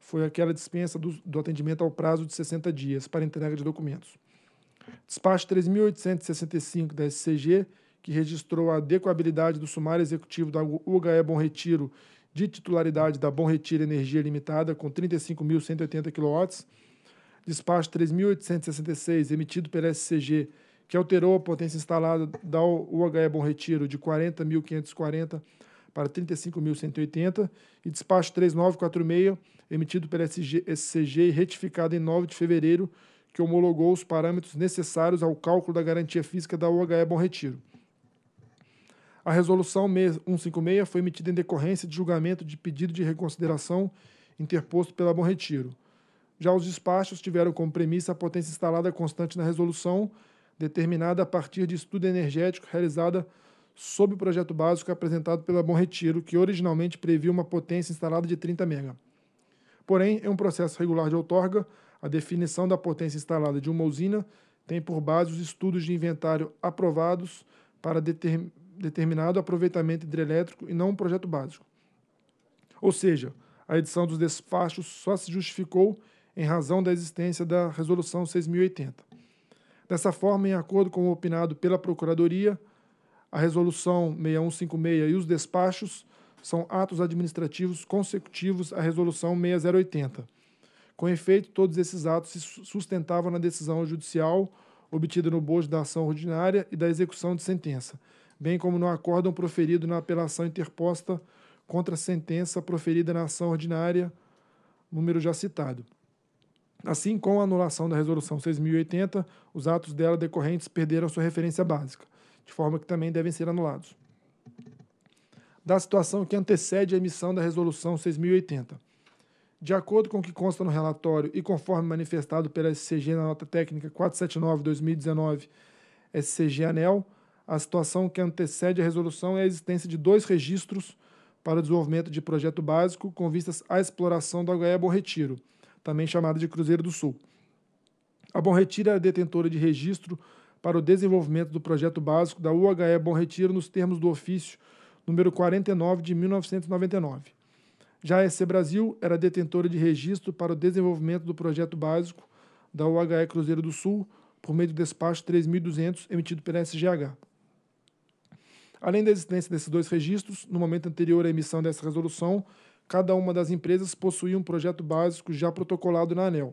foi aquela dispensa do, do, atendimento ao prazo de 60 dias para entrega de documentos. Despacho 3.865 da SCG, que registrou a adequabilidade do sumário executivo da UHE Bom Retiro de titularidade da Bom Retiro Energia Limitada, com 35.180 kW. Despacho 3.866, emitido pela SCG, que alterou a potência instalada da UHE Bom Retiro de 40.540 para 35.180 e despacho 3946 emitido pela SCG e retificado em 9 de fevereiro, que homologou os parâmetros necessários ao cálculo da garantia física da UHE Bom Retiro. A resolução 156 foi emitida em decorrência de julgamento de pedido de reconsideração interposto pela Bom Retiro. Já os despachos tiveram como premissa a potência instalada constante na resolução determinada a partir de estudo energético realizada sob o projeto básico apresentado pela Bom Retiro, que originalmente previa uma potência instalada de 30 MW. Porém, em é um processo regular de outorga, a definição da potência instalada de uma usina tem por base os estudos de inventário aprovados para deter, determinado aproveitamento hidrelétrico e não um projeto básico. Ou seja, a edição dos despachos só se justificou em razão da existência da Resolução 6080. Dessa forma, em acordo com o opinado pela Procuradoria, a Resolução 6156 e os despachos são atos administrativos consecutivos à Resolução 6080. Com efeito, todos esses atos se sustentavam na decisão judicial obtida no bojo da ação ordinária e da execução de sentença, bem como no acórdão proferido na apelação interposta contra a sentença proferida na ação ordinária, número já citado. Assim, com a anulação da Resolução 6080, os atos dela decorrentes perderam sua referência básica, de forma que também devem ser anulados. Da situação que antecede a emissão da Resolução 6080. De acordo com o que consta no relatório e conforme manifestado pela SCG na nota técnica 479-2019 SCG ANEL, a situação que antecede a resolução é a existência de dois registros para o desenvolvimento de projeto básico com vistas à exploração da Goiaba ou Retiro também chamada de Cruzeiro do Sul. A Bom Retiro é detentora de registro para o desenvolvimento do projeto básico da UHE Bom Retiro nos termos do ofício número 49 de 1999. Já a EC Brasil era detentora de registro para o desenvolvimento do projeto básico da UHE Cruzeiro do Sul por meio do despacho 3.200 emitido pela SGH. Além da existência desses dois registros, no momento anterior à emissão dessa resolução, cada uma das empresas possui um projeto básico já protocolado na ANEL,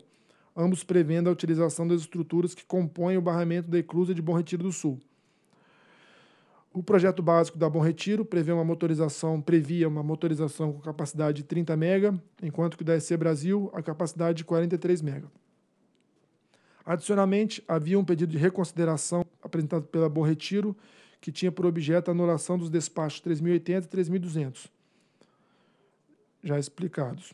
ambos prevendo a utilização das estruturas que compõem o barramento da eclusa de Bom Retiro do Sul. O projeto básico da Bom Retiro prevê uma motorização, previa uma motorização com capacidade de 30 mega, enquanto que o da EC Brasil a capacidade de 43 mega. Adicionalmente, havia um pedido de reconsideração apresentado pela Bom Retiro, que tinha por objeto a anulação dos despachos 3080 e 3200 já explicados.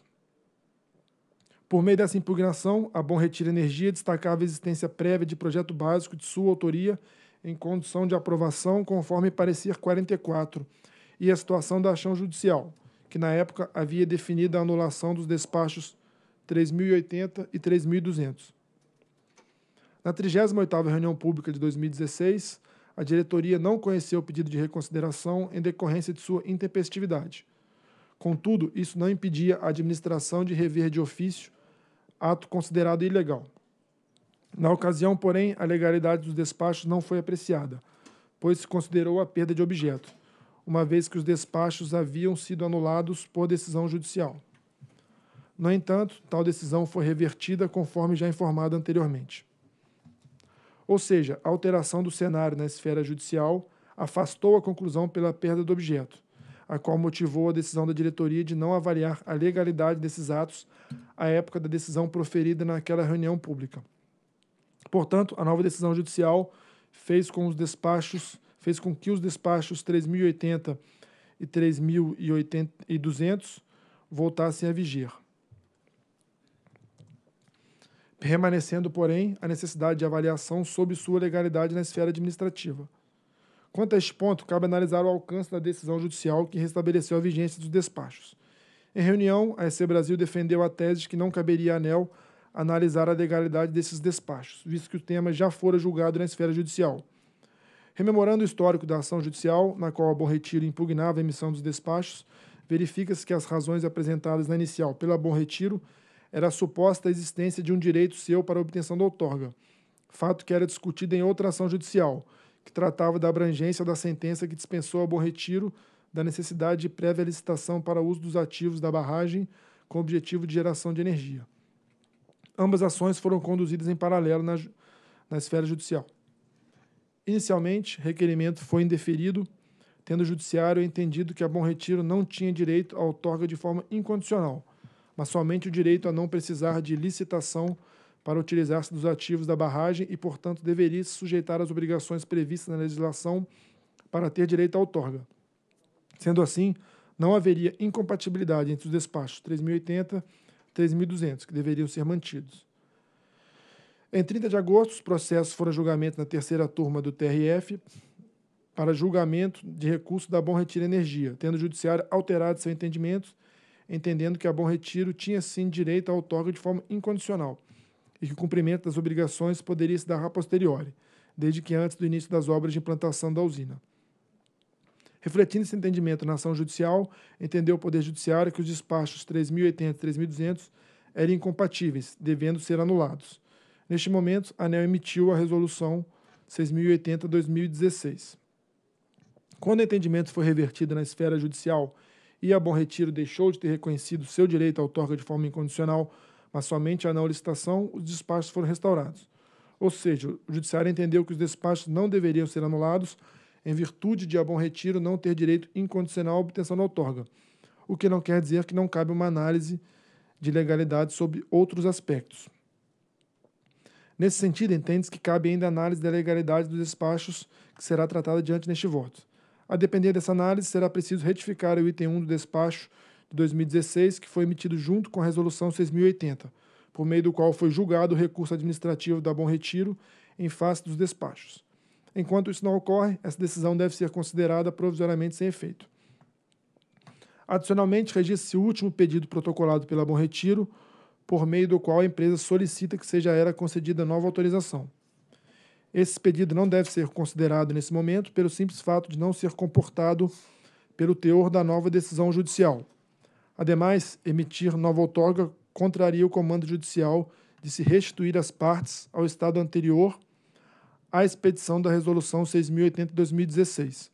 Por meio dessa impugnação, a Bom Retiro Energia destacava a existência prévia de projeto básico de sua autoria em condição de aprovação conforme parecer 44 e a situação da ação judicial, que na época havia definido a anulação dos despachos 3080 e 3200. Na 38ª reunião pública de 2016, a diretoria não conheceu o pedido de reconsideração em decorrência de sua intempestividade Contudo, isso não impedia a administração de rever de ofício ato considerado ilegal. Na ocasião, porém, a legalidade dos despachos não foi apreciada, pois se considerou a perda de objeto, uma vez que os despachos haviam sido anulados por decisão judicial. No entanto, tal decisão foi revertida conforme já informado anteriormente. Ou seja, a alteração do cenário na esfera judicial afastou a conclusão pela perda do objeto, a qual motivou a decisão da diretoria de não avaliar a legalidade desses atos à época da decisão proferida naquela reunião pública. Portanto, a nova decisão judicial fez com os despachos, fez com que os despachos 3080 e 3200 voltassem a vigir. Permanecendo, porém, a necessidade de avaliação sob sua legalidade na esfera administrativa. Quanto a este ponto, cabe analisar o alcance da decisão judicial que restabeleceu a vigência dos despachos. Em reunião, a EC Brasil defendeu a tese de que não caberia à ANEL analisar a legalidade desses despachos, visto que o tema já fora julgado na esfera judicial. Rememorando o histórico da ação judicial, na qual a Bom Retiro impugnava a emissão dos despachos, verifica-se que as razões apresentadas na inicial pela Bom Retiro era a suposta existência de um direito seu para obtenção da outorga, fato que era discutido em outra ação judicial – que tratava da abrangência da sentença que dispensou a Bom Retiro da necessidade de prévia licitação para uso dos ativos da barragem com objetivo de geração de energia. Ambas ações foram conduzidas em paralelo na, na esfera judicial. Inicialmente, requerimento foi indeferido, tendo o judiciário entendido que a Bom Retiro não tinha direito à outorga de forma incondicional, mas somente o direito a não precisar de licitação para utilizar-se dos ativos da barragem e, portanto, deveria se sujeitar às obrigações previstas na legislação para ter direito à outorga. Sendo assim, não haveria incompatibilidade entre os despachos 3080 e 3200, que deveriam ser mantidos. Em 30 de agosto, os processos foram a julgamento na terceira turma do TRF para julgamento de recurso da Bom Retiro Energia, tendo o judiciário alterado seu entendimento, entendendo que a Bom Retiro tinha sim direito à outorga de forma incondicional e que o cumprimento das obrigações poderia se dar a posteriori, desde que antes do início das obras de implantação da usina. Refletindo esse entendimento na ação judicial, entendeu o Poder Judiciário que os despachos 3.080 e 3.200 eram incompatíveis, devendo ser anulados. Neste momento, a ANEL emitiu a Resolução 6.080-2016. Quando o entendimento foi revertido na esfera judicial e a Bom Retiro deixou de ter reconhecido seu direito à outorga de forma incondicional mas somente à não licitação os despachos foram restaurados. Ou seja, o Judiciário entendeu que os despachos não deveriam ser anulados em virtude de a Bom Retiro não ter direito incondicional à obtenção da outorga, o que não quer dizer que não cabe uma análise de legalidade sobre outros aspectos. Nesse sentido, entende-se que cabe ainda a análise da legalidade dos despachos que será tratada diante neste voto. A depender dessa análise, será preciso retificar o item 1 do despacho de 2016, que foi emitido junto com a Resolução 6080, por meio do qual foi julgado o recurso administrativo da Bom Retiro em face dos despachos. Enquanto isso não ocorre, essa decisão deve ser considerada provisoriamente sem efeito. Adicionalmente, registra-se o último pedido protocolado pela Bom Retiro, por meio do qual a empresa solicita que seja a ela concedida nova autorização. Esse pedido não deve ser considerado nesse momento pelo simples fato de não ser comportado pelo teor da nova decisão judicial. Ademais, emitir nova outorga contraria o comando judicial de se restituir as partes ao estado anterior à expedição da Resolução 6.080 de 2016.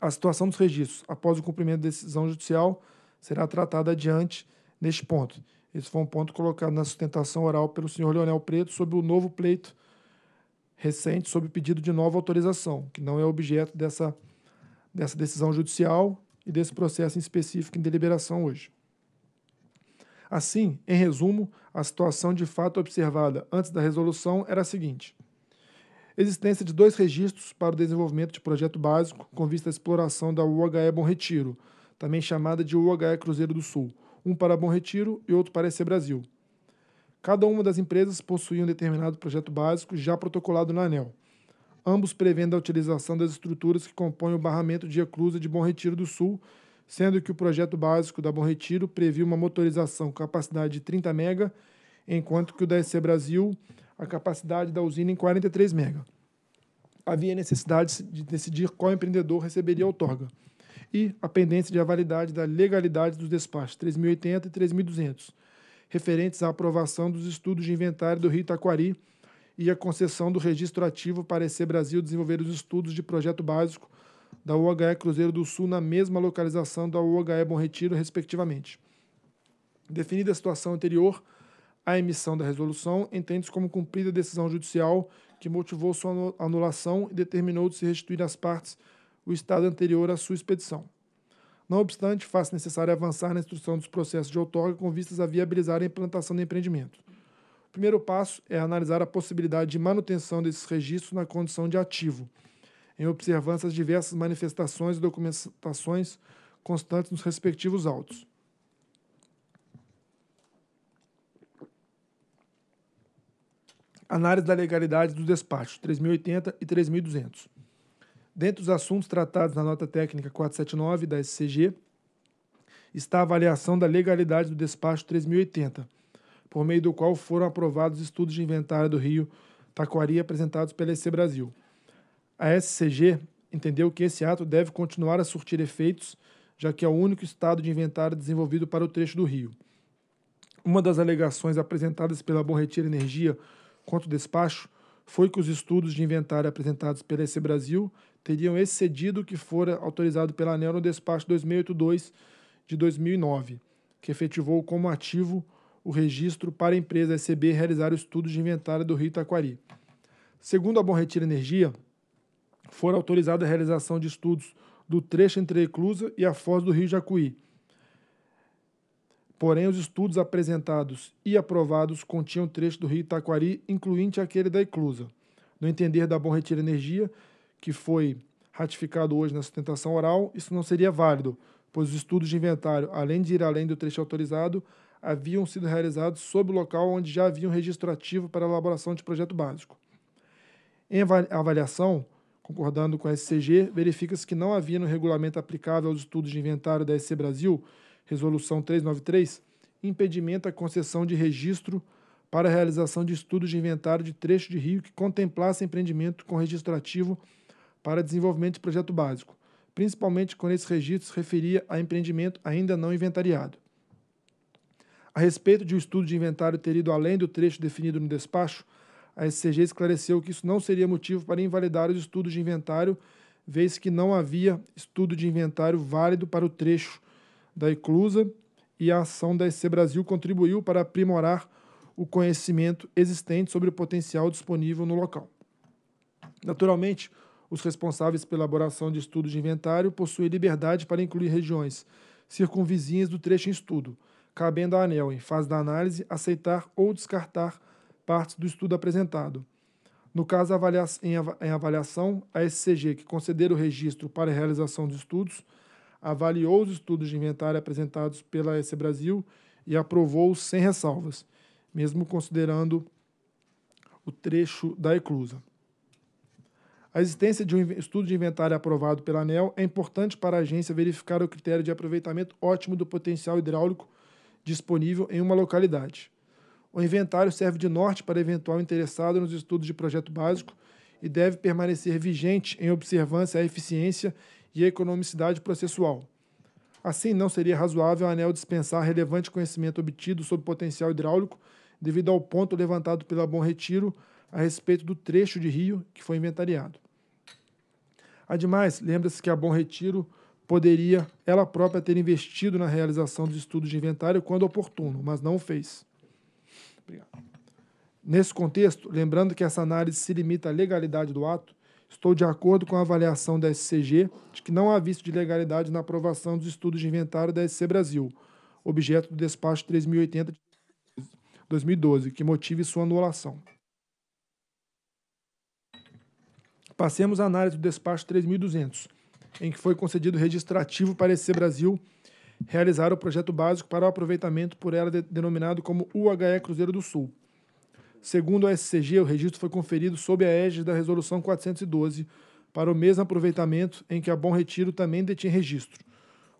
A situação dos registros após o cumprimento da decisão judicial será tratada adiante neste ponto. Esse foi um ponto colocado na sustentação oral pelo senhor Leonel Preto sobre o novo pleito recente sobre pedido de nova autorização, que não é objeto dessa, dessa decisão judicial e desse processo em específico em deliberação hoje. Assim, em resumo, a situação de fato observada antes da resolução era a seguinte: existência de dois registros para o desenvolvimento de projeto básico com vista à exploração da UHE Bom Retiro, também chamada de UHE Cruzeiro do Sul, um para Bom Retiro e outro para EC Brasil. Cada uma das empresas possuía um determinado projeto básico já protocolado na ANEL ambos prevendo a utilização das estruturas que compõem o barramento de eclusa de Bom Retiro do Sul, sendo que o projeto básico da Bom Retiro previu uma motorização com capacidade de 30 mega, enquanto que o da EC Brasil, a capacidade da usina em 43 mega. Havia necessidade de decidir qual empreendedor receberia a outorga e a pendência de avalidade da legalidade dos despachos 3080 e 3200, referentes à aprovação dos estudos de inventário do Rio Taquari, e a concessão do registro ativo para EC Brasil desenvolver os estudos de projeto básico da UHE Cruzeiro do Sul na mesma localização da UHE Bom Retiro, respectivamente. Definida a situação anterior, a emissão da resolução entende-se como cumprida a decisão judicial que motivou sua anulação e determinou de se restituir às partes o estado anterior à sua expedição. Não obstante, faz necessário avançar na instrução dos processos de outorga com vistas a viabilizar a implantação do empreendimento primeiro passo é analisar a possibilidade de manutenção desses registros na condição de ativo, em observância às diversas manifestações e documentações constantes nos respectivos autos. Análise da legalidade dos despachos 3080 e 3200. Dentre os assuntos tratados na nota técnica 479 da SCG, está a avaliação da legalidade do despacho 3080 por meio do qual foram aprovados estudos de inventário do rio Taquari apresentados pela EC Brasil. A SCG entendeu que esse ato deve continuar a surtir efeitos, já que é o único estado de inventário desenvolvido para o trecho do rio. Uma das alegações apresentadas pela Bom Energia quanto ao despacho foi que os estudos de inventário apresentados pela EC Brasil teriam excedido o que fora autorizado pela ANEL no despacho 2082 de 2009, que efetivou como ativo o registro para a empresa SCB realizar o estudo de inventário do Rio Taquari. Segundo a Bom Retiro Energia, foram autorizada a realização de estudos do trecho entre a Eclusa e a Foz do Rio Jacuí. Porém, os estudos apresentados e aprovados continham trecho do Rio Itaquari, incluindo aquele da Eclusa. No entender da Bom Retiro Energia, que foi ratificado hoje na sustentação oral, isso não seria válido, pois os estudos de inventário, além de ir além do trecho autorizado, haviam sido realizados sob o local onde já havia um registro ativo para elaboração de projeto básico. Em avaliação, concordando com a SCG, verifica-se que não havia no regulamento aplicável aos estudos de inventário da SC Brasil, Resolução 393, impedimento à concessão de registro para a realização de estudos de inventário de trecho de rio que contemplasse empreendimento com registro ativo para desenvolvimento de projeto básico, principalmente quando esse registro se referia a empreendimento ainda não inventariado. A respeito de o um estudo de inventário ter ido além do trecho definido no despacho, a SCG esclareceu que isso não seria motivo para invalidar os estudos de inventário, vez que não havia estudo de inventário válido para o trecho da eclusa e a ação da SC Brasil contribuiu para aprimorar o conhecimento existente sobre o potencial disponível no local. Naturalmente, os responsáveis pela elaboração de estudos de inventário possuem liberdade para incluir regiões circunvizinhas do trecho em estudo, cabendo à ANEL, em fase da análise, aceitar ou descartar partes do estudo apresentado. No caso em avaliação, a SCG, que conceder o registro para a realização de estudos, avaliou os estudos de inventário apresentados pela S Brasil e aprovou os sem ressalvas, mesmo considerando o trecho da eclusa. A existência de um estudo de inventário aprovado pela ANEL é importante para a agência verificar o critério de aproveitamento ótimo do potencial hidráulico disponível em uma localidade. O inventário serve de norte para eventual interessado nos estudos de projeto básico e deve permanecer vigente em observância à eficiência e economicidade processual. Assim, não seria razoável a ANEL dispensar relevante conhecimento obtido sobre potencial hidráulico devido ao ponto levantado pela Bom Retiro a respeito do trecho de rio que foi inventariado. Ademais, lembra-se que a Bom Retiro Poderia ela própria ter investido na realização dos estudos de inventário quando oportuno, mas não o fez. Obrigado. Nesse contexto, lembrando que essa análise se limita à legalidade do ato, estou de acordo com a avaliação da SCG de que não há vício de legalidade na aprovação dos estudos de inventário da SC Brasil, objeto do despacho 3080 de 2012, que motive sua anulação. Passemos à análise do despacho 3200 em que foi concedido registrativo para esse Brasil realizar o projeto básico para o aproveitamento por ela de, denominado como UHE Cruzeiro do Sul. Segundo a SCG, o registro foi conferido sob a égide da Resolução 412 para o mesmo aproveitamento em que a Bom Retiro também detinha registro,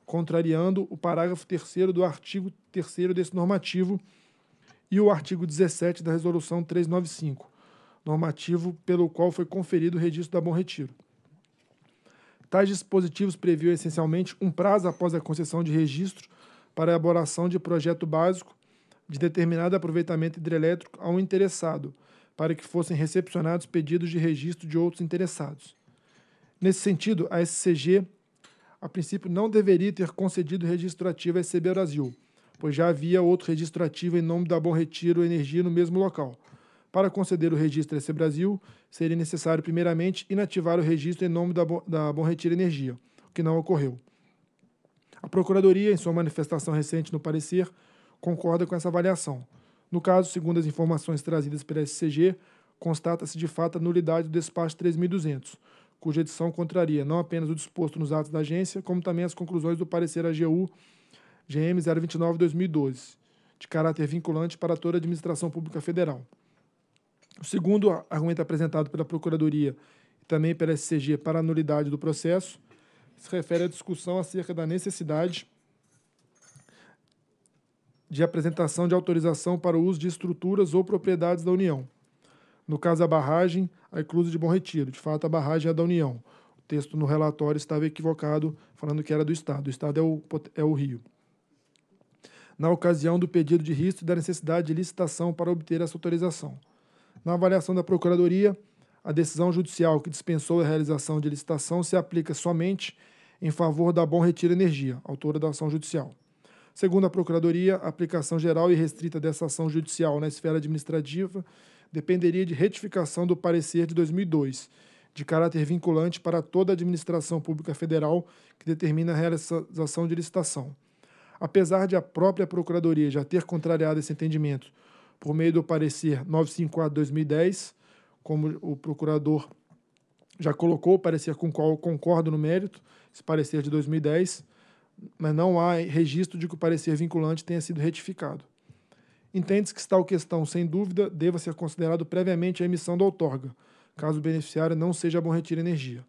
contrariando o parágrafo 3 do artigo 3 desse normativo e o artigo 17 da Resolução 395, normativo pelo qual foi conferido o registro da Bom Retiro. Tais dispositivos previam essencialmente um prazo após a concessão de registro para a elaboração de projeto básico de determinado aproveitamento hidrelétrico a um interessado, para que fossem recepcionados pedidos de registro de outros interessados. Nesse sentido, a SCG, a princípio, não deveria ter concedido registro ativo à SCB Brasil, pois já havia outro registro ativo em nome da Bom Retiro Energia no mesmo local. Para conceder o registro EC Brasil, seria necessário, primeiramente, inativar o registro em nome da, Bo da Bom Retiro Energia, o que não ocorreu. A Procuradoria, em sua manifestação recente no parecer, concorda com essa avaliação. No caso, segundo as informações trazidas pela SCG, constata-se de fato a nulidade do despacho 3200, cuja edição contraria não apenas o disposto nos atos da agência, como também as conclusões do parecer AGU GM 029-2012, de caráter vinculante para toda a administração pública federal. O segundo argumento apresentado pela Procuradoria e também pela SCG para a nulidade do processo se refere à discussão acerca da necessidade de apresentação de autorização para o uso de estruturas ou propriedades da União. No caso, a barragem, a inclusa de Bom Retiro. De fato, a barragem é da União. O texto no relatório estava equivocado, falando que era do Estado. O Estado é o, é o Rio. Na ocasião do pedido de risco e da necessidade de licitação para obter essa autorização. Na avaliação da Procuradoria, a decisão judicial que dispensou a realização de licitação se aplica somente em favor da Bom Retiro Energia, autora da ação judicial. Segundo a Procuradoria, a aplicação geral e restrita dessa ação judicial na esfera administrativa dependeria de retificação do parecer de 2002, de caráter vinculante para toda a administração pública federal que determina a realização de licitação. Apesar de a própria Procuradoria já ter contrariado esse entendimento por meio do parecer 954-2010, como o procurador já colocou, parecer com o qual eu concordo no mérito, esse parecer de 2010, mas não há registro de que o parecer vinculante tenha sido retificado. Entende-se que tal questão, sem dúvida, deva ser considerado previamente a emissão da outorga, caso o beneficiário não seja bom retirar energia.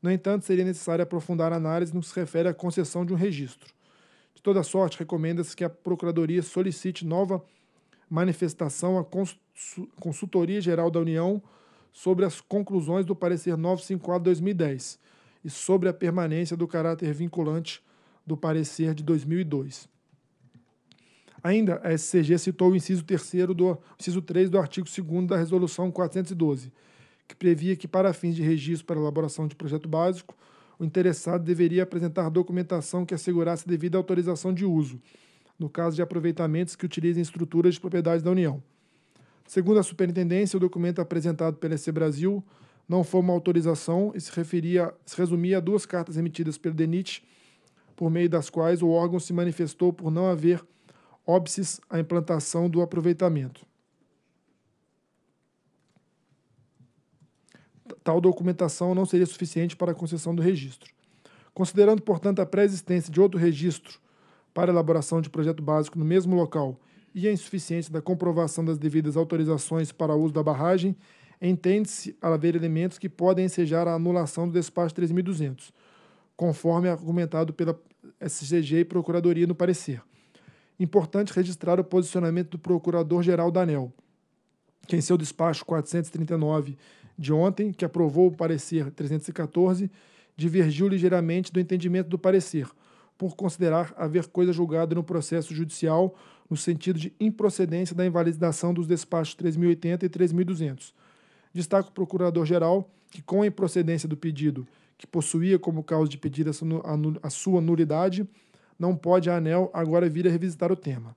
No entanto, seria necessário aprofundar a análise no que se refere à concessão de um registro. De toda sorte, recomenda-se que a Procuradoria solicite nova manifestação à Consultoria Geral da União sobre as conclusões do parecer 954 de 2010 e sobre a permanência do caráter vinculante do parecer de 2002. Ainda, a SCG citou o inciso 3 do, inciso 3 do artigo 2 da Resolução 412, que previa que, para fins de registro para elaboração de projeto básico, o interessado deveria apresentar documentação que assegurasse devida autorização de uso, no caso de aproveitamentos que utilizem estruturas de propriedades da União. Segundo a Superintendência, o documento apresentado pela EC Brasil não foi uma autorização e se, referia, se resumia a duas cartas emitidas pelo DENIT, por meio das quais o órgão se manifestou por não haver óbices à implantação do aproveitamento. Tal documentação não seria suficiente para a concessão do registro. Considerando, portanto, a pré-existência de outro registro para elaboração de projeto básico no mesmo local e a insuficiência da comprovação das devidas autorizações para uso da barragem, entende-se haver elementos que podem ensejar a anulação do despacho 3200, conforme argumentado pela SCG e Procuradoria no parecer. Importante registrar o posicionamento do Procurador-Geral da ANEL, que em seu despacho 439 de ontem, que aprovou o parecer 314, divergiu ligeiramente do entendimento do parecer – por considerar haver coisa julgada no processo judicial no sentido de improcedência da invalidação dos despachos 3080 e 3200. Destaca o procurador-geral que, com a improcedência do pedido que possuía como causa de pedir a sua nulidade, não pode a ANEL agora vir a revisitar o tema.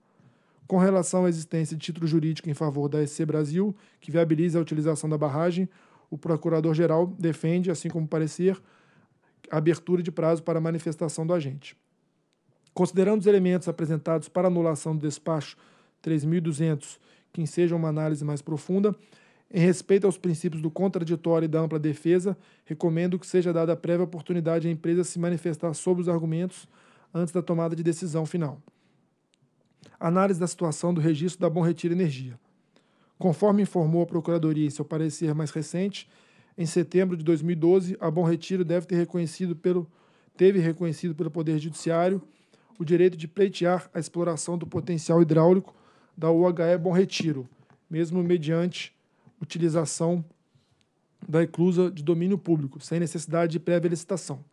Com relação à existência de título jurídico em favor da EC Brasil, que viabiliza a utilização da barragem, o procurador-geral defende, assim como parecer, a abertura de prazo para manifestação do agente. Considerando os elementos apresentados para anulação do despacho 3200, que seja uma análise mais profunda, em respeito aos princípios do contraditório e da ampla defesa, recomendo que seja dada prévia oportunidade à empresa se manifestar sobre os argumentos antes da tomada de decisão final. Análise da situação do registro da Bom Retiro Energia. Conforme informou a Procuradoria em seu parecer mais recente, em setembro de 2012, a Bom Retiro deve ter reconhecido pelo, teve reconhecido pelo Poder Judiciário o direito de pleitear a exploração do potencial hidráulico da UHE Bom Retiro, mesmo mediante utilização da eclusa de domínio público, sem necessidade de prévia licitação.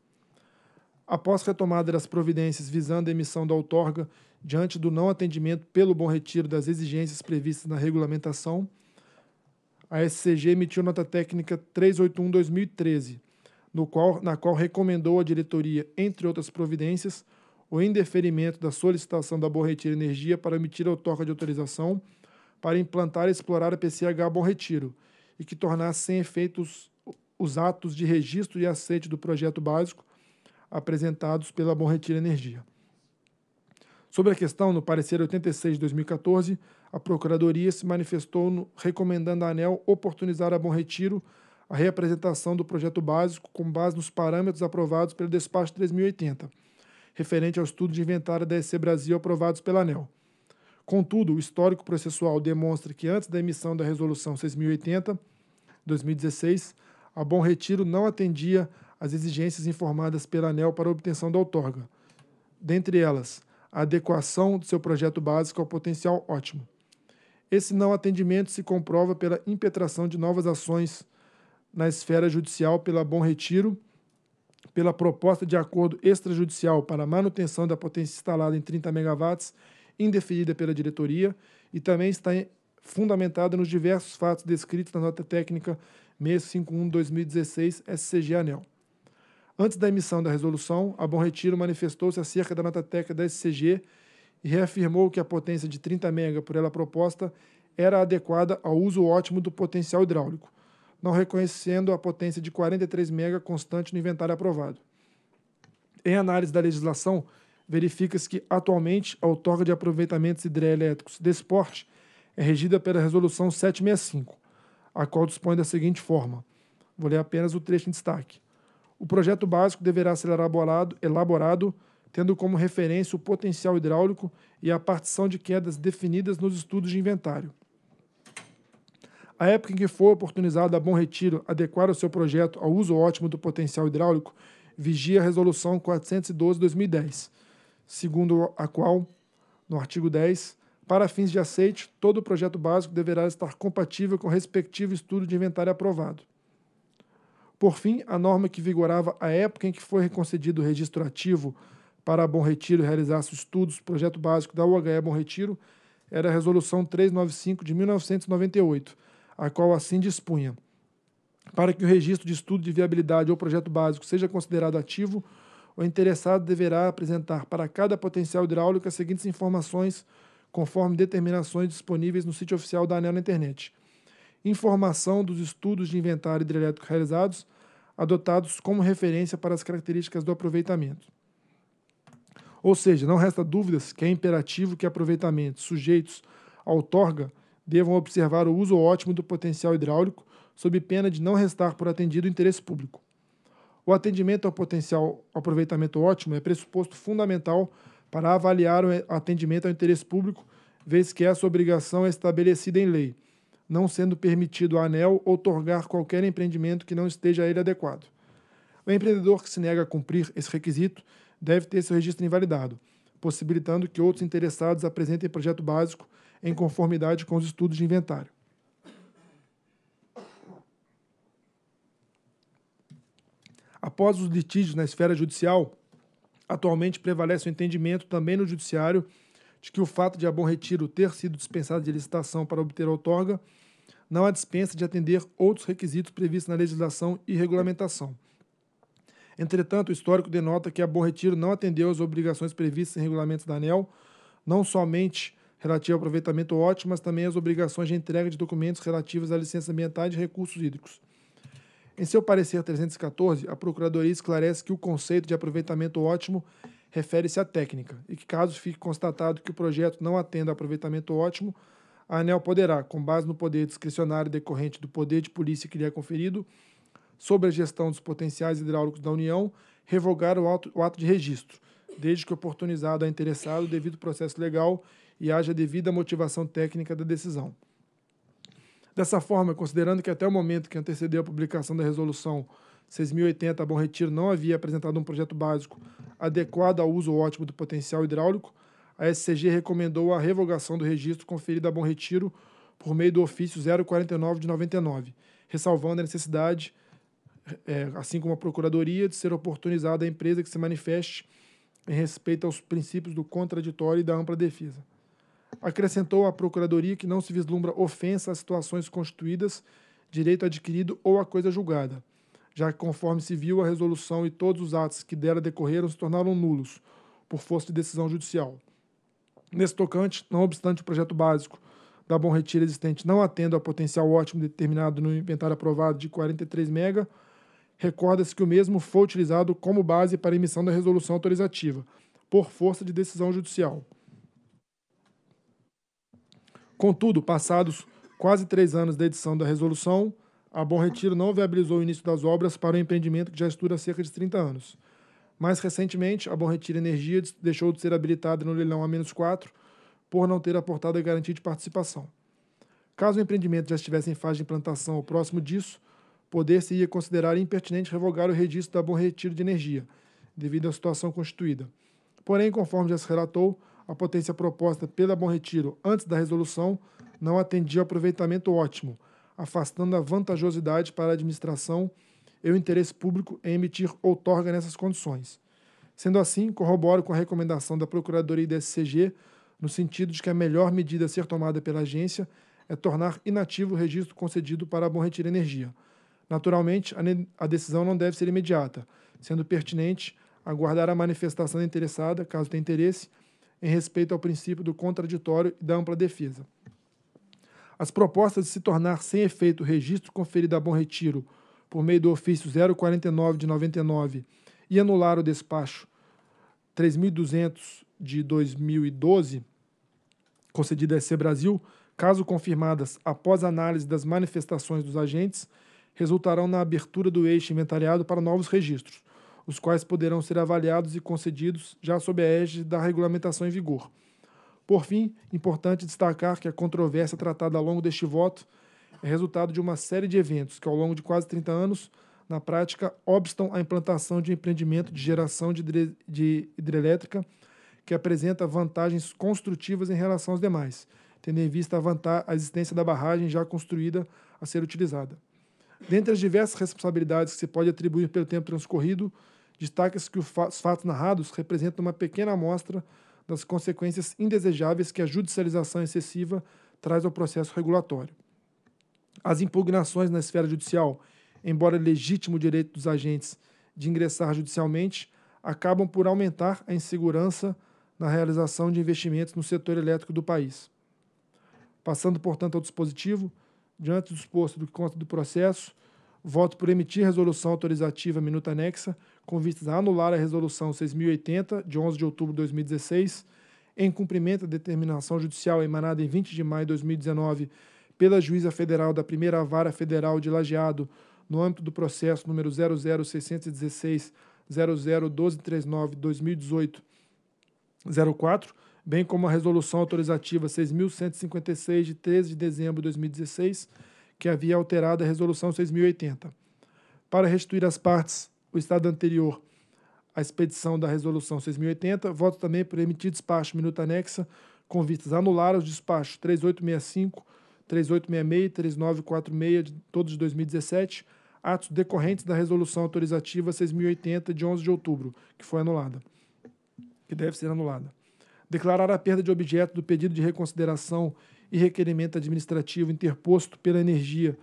Após retomada das providências visando a emissão da outorga diante do não atendimento pelo Bom Retiro das exigências previstas na regulamentação, a SCG emitiu nota técnica 381/2013, no qual na qual recomendou à diretoria, entre outras providências, o em deferimento da solicitação da Bom Retiro Energia para emitir a toca de autorização para implantar e explorar a PCH Bom Retiro e que tornasse sem efeitos os atos de registro e aceite do projeto básico apresentados pela Bom Retiro Energia. Sobre a questão, no parecer 86 de 2014, a Procuradoria se manifestou no, recomendando à ANEL oportunizar a Bom Retiro a reapresentação do projeto básico com base nos parâmetros aprovados pelo Despacho 3080 referente ao estudo de inventário da EC Brasil aprovados pela ANEL. Contudo, o histórico processual demonstra que antes da emissão da Resolução 6080, 2016, a Bom Retiro não atendia às exigências informadas pela ANEL para obtenção da outorga, dentre elas, a adequação do seu projeto básico ao potencial ótimo. Esse não atendimento se comprova pela impetração de novas ações na esfera judicial pela Bom Retiro pela proposta de acordo extrajudicial para manutenção da potência instalada em 30 MW, indeferida pela diretoria, e também está fundamentada nos diversos fatos descritos na nota técnica 651-2016 SCG Anel. Antes da emissão da resolução, a Bom Retiro manifestou-se acerca da nota técnica da SCG e reafirmou que a potência de 30 MW por ela proposta era adequada ao uso ótimo do potencial hidráulico, não reconhecendo a potência de 43 MB constante no inventário aprovado. Em análise da legislação, verifica-se que, atualmente, a outorga de aproveitamentos hidrelétricos desse porte é regida pela Resolução 765, a qual dispõe da seguinte forma. Vou ler apenas o trecho em destaque. O projeto básico deverá ser elaborado, elaborado tendo como referência o potencial hidráulico e a partição de quedas definidas nos estudos de inventário. A época em que foi oportunizado a Bom Retiro adequar o seu projeto ao uso ótimo do potencial hidráulico vigia a Resolução 412-2010, segundo a qual, no artigo 10, para fins de aceite, todo o projeto básico deverá estar compatível com o respectivo estudo de inventário aprovado. Por fim, a norma que vigorava à época em que foi reconcedido o registro ativo para a Bom Retiro realizasse estudos projeto básico da UHE Bom Retiro era a Resolução 395 de 1998 a qual assim dispunha. Para que o registro de estudo de viabilidade ou projeto básico seja considerado ativo, o interessado deverá apresentar para cada potencial hidráulico as seguintes informações, conforme determinações disponíveis no sítio oficial da ANEL na internet: informação dos estudos de inventário hidrelétrico realizados, adotados como referência para as características do aproveitamento. Ou seja, não resta dúvidas que é imperativo que aproveitamentos sujeitos à outorga devam observar o uso ótimo do potencial hidráulico, sob pena de não restar por atendido o interesse público. O atendimento ao potencial aproveitamento ótimo é pressuposto fundamental para avaliar o atendimento ao interesse público, vez que essa obrigação é estabelecida em lei, não sendo permitido à ANEL otorgar qualquer empreendimento que não esteja a ele adequado. O empreendedor que se nega a cumprir esse requisito deve ter seu registro invalidado, possibilitando que outros interessados apresentem projeto básico em conformidade com os estudos de inventário. Após os litígios na esfera judicial, atualmente prevalece o entendimento também no judiciário de que o fato de a Bom Retiro ter sido dispensado de licitação para obter outorga não há dispensa de atender outros requisitos previstos na legislação e regulamentação. Entretanto, o histórico denota que a Bom Retiro não atendeu às obrigações previstas em regulamentos da ANEL, não somente relativo ao aproveitamento ótimo, mas também as obrigações de entrega de documentos relativos à licença ambiental e de recursos hídricos. Em seu parecer 314, a Procuradoria esclarece que o conceito de aproveitamento ótimo refere-se à técnica e que, caso fique constatado que o projeto não atenda a aproveitamento ótimo, a ANEL poderá, com base no poder discricionário decorrente do poder de polícia que lhe é conferido, sobre a gestão dos potenciais hidráulicos da União, revogar o ato, o ato de registro, desde que oportunizado a interessado devido processo legal e haja devida motivação técnica da decisão. Dessa forma, considerando que até o momento que antecedeu a publicação da resolução 6080 a Bom Retiro não havia apresentado um projeto básico adequado ao uso ótimo do potencial hidráulico, a SCG recomendou a revogação do registro conferido a Bom Retiro por meio do ofício 049 de 99, ressalvando a necessidade, é, assim como a Procuradoria, de ser oportunizada a empresa que se manifeste em respeito aos princípios do contraditório e da ampla defesa. Acrescentou à Procuradoria que não se vislumbra ofensa às situações constituídas, direito adquirido ou a coisa julgada, já que, conforme se viu, a resolução e todos os atos que dela decorreram se tornaram nulos, por força de decisão judicial. Nesse tocante, não obstante o projeto básico da Bom Retiro existente não atendo ao potencial ótimo determinado no inventário aprovado de 43 mega, recorda-se que o mesmo foi utilizado como base para a emissão da resolução autorizativa, por força de decisão judicial. Contudo, passados quase três anos da edição da resolução, a Bom Retiro não viabilizou o início das obras para o empreendimento que já estuda há cerca de 30 anos. Mais recentemente, a Bom Retiro Energia deixou de ser habilitada no leilão A-4 por não ter aportado a garantia de participação. Caso o empreendimento já estivesse em fase de implantação ou próximo disso, poder-se-ia considerar impertinente revogar o registro da Bom Retiro de Energia, devido à situação constituída. Porém, conforme já se relatou, a potência proposta pela Bom Retiro antes da resolução não atendia ao aproveitamento ótimo, afastando a vantajosidade para a administração e o interesse público em emitir outorga nessas condições. Sendo assim, corroboro com a recomendação da Procuradoria e da SCG no sentido de que a melhor medida a ser tomada pela agência é tornar inativo o registro concedido para a Bom Retiro Energia. Naturalmente, a decisão não deve ser imediata, sendo pertinente aguardar a manifestação da interessada, caso tenha interesse, em respeito ao princípio do contraditório e da ampla defesa. As propostas de se tornar sem efeito o registro conferido a Bom Retiro por meio do ofício 049 de 99 e anular o despacho 3200 de 2012 concedida a EC Brasil, caso confirmadas após análise das manifestações dos agentes, resultarão na abertura do eixo inventariado para novos registros, os quais poderão ser avaliados e concedidos já sob a égide da regulamentação em vigor. Por fim, importante destacar que a controvérsia tratada ao longo deste voto é resultado de uma série de eventos que, ao longo de quase 30 anos, na prática, obstam a implantação de um empreendimento de geração de hidrelétrica que apresenta vantagens construtivas em relação aos demais, tendo em vista a, a existência da barragem já construída a ser utilizada. Dentre as diversas responsabilidades que se pode atribuir pelo tempo transcorrido, Destaca-se que os fatos narrados representam uma pequena amostra das consequências indesejáveis que a judicialização excessiva traz ao processo regulatório. As impugnações na esfera judicial, embora legítimo direito dos agentes de ingressar judicialmente, acabam por aumentar a insegurança na realização de investimentos no setor elétrico do país. Passando, portanto, ao dispositivo, diante do exposto do que conta do processo, Voto por emitir resolução autorizativa minuta anexa com vistas a anular a resolução 6080 de 11 de outubro de 2016, em cumprimento à determinação judicial emanada em 20 de maio de 2019 pela juíza federal da Primeira Vara Federal de Lajeado, no âmbito do processo número 00616 001239 2018 04, bem como a resolução autorizativa 6156 de 13 de dezembro de 2016 que havia alterado a Resolução 6080. Para restituir às partes o estado anterior à expedição da Resolução 6080, voto também por emitir despacho minuta anexa com vistas a anular os despachos 3865, 3866 e 3946, de, todos de 2017, atos decorrentes da Resolução Autorizativa 6080, de 11 de outubro, que foi anulada, que deve ser anulada. Declarar a perda de objeto do pedido de reconsideração e requerimento administrativo interposto pela Energia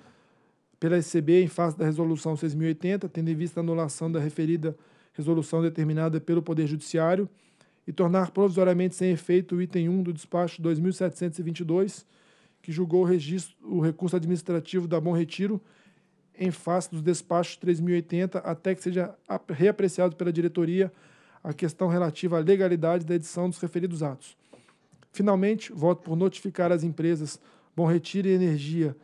pela SCB em face da Resolução 6.080, tendo em vista a anulação da referida resolução determinada pelo Poder Judiciário, e tornar provisoriamente sem efeito o item 1 do despacho 2722, que julgou o, registro, o recurso administrativo da Bom Retiro em face dos despachos 3080, até que seja reapreciado pela diretoria a questão relativa à legalidade da edição dos referidos atos. Finalmente, voto por notificar as empresas Bom Retiro e Energia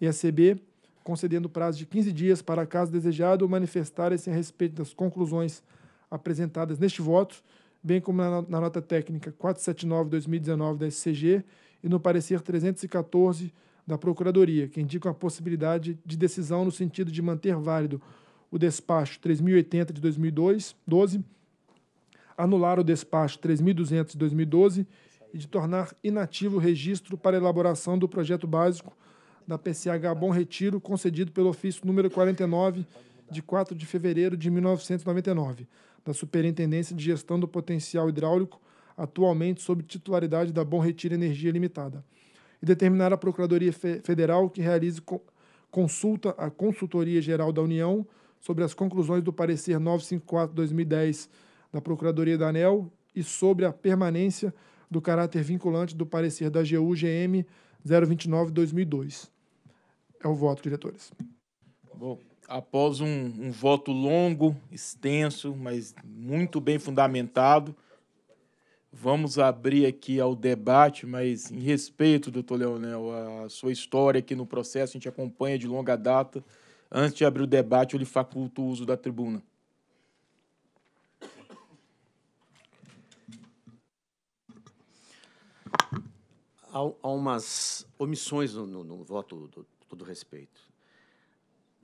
e ACB, concedendo prazo de 15 dias para, caso desejado, manifestarem-se a respeito das conclusões apresentadas neste voto, bem como na, na nota técnica 479-2019 da SCG e no parecer 314 da Procuradoria, que indicam a possibilidade de decisão no sentido de manter válido o despacho 3080 de 2012, anular o despacho 3200 de 2012 e de tornar inativo o registro para elaboração do projeto básico da PCH Bom Retiro, concedido pelo ofício número 49, de 4 de fevereiro de 1999, da Superintendência de Gestão do Potencial Hidráulico, atualmente sob titularidade da Bom Retiro Energia Limitada, e determinar à Procuradoria Federal que realize consulta à Consultoria Geral da União sobre as conclusões do parecer 954-2010 da Procuradoria da ANEL e sobre a permanência do caráter vinculante do parecer da GU-GM 029-2002. É o voto, diretores. Tá bom, após um, um voto longo, extenso, mas muito bem fundamentado, vamos abrir aqui ao debate, mas em respeito, doutor Leonel, a sua história aqui no processo, a gente acompanha de longa data. Antes de abrir o debate, eu lhe faculto o uso da tribuna. há, há umas omissões no, no, no voto, do, todo respeito.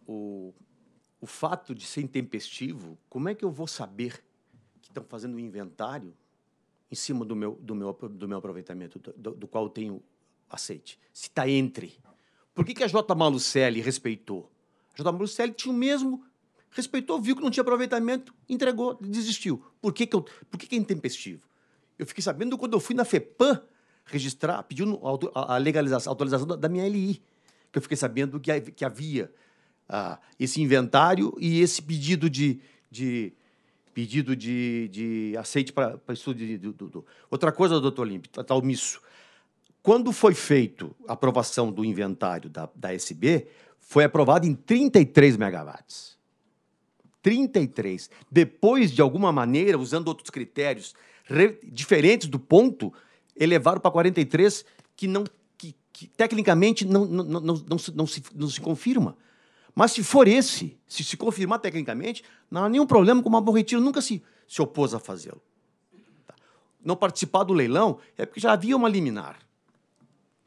O, o fato de ser intempestivo, como é que eu vou saber que estão fazendo um inventário em cima do meu, do meu, do meu aproveitamento, do, do qual eu tenho aceite? Se está entre. Por que, que a J. Malucelli respeitou? A J. Malucelli tinha o mesmo. Respeitou, viu que não tinha aproveitamento, entregou, desistiu. Por que, que, eu, por que, que é intempestivo? Eu fiquei sabendo quando eu fui na FEPAM registrar, pediu a legalização, a autorização da minha LI, que eu fiquei sabendo que havia ah, esse inventário e esse pedido de, de pedido de, de aceite para estudo. De, de, de, Outra coisa, doutor Olímpio, está tá omisso. Quando foi feito a aprovação do inventário da, da SB, foi aprovado em 33 megawatts. 33. Depois, de alguma maneira, usando outros critérios re, diferentes do ponto, elevaram para 43 que não que, que tecnicamente não, não, não, não, se, não, se, não se confirma. Mas se for esse, se se confirmar tecnicamente, não há nenhum problema com o Marco Retiro nunca se, se opôs a fazê-lo. Tá. Não participar do leilão é porque já havia uma liminar.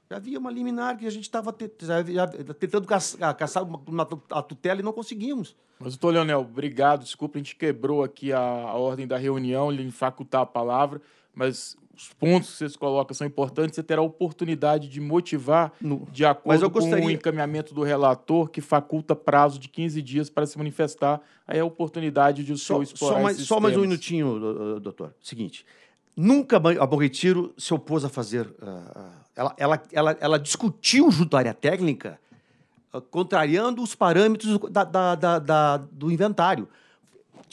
Já havia uma liminar que a gente estava tentando caçar, ah, caçar uma, uma, a tutela e não conseguimos. Mas, doutor Leonel, obrigado. Desculpa, a gente quebrou aqui a, a ordem da reunião, lhe facultar a palavra mas os pontos que vocês colocam são importantes, você terá a oportunidade de motivar no... de acordo gostaria... com o encaminhamento do relator, que faculta prazo de 15 dias para se manifestar. Aí é a oportunidade de o senhor explorar só mais, só mais um minutinho, doutor. Seguinte, nunca a Bom Retiro se opôs a fazer... Uh, ela, ela, ela, ela discutiu junto à área técnica, uh, contrariando os parâmetros da, da, da, do inventário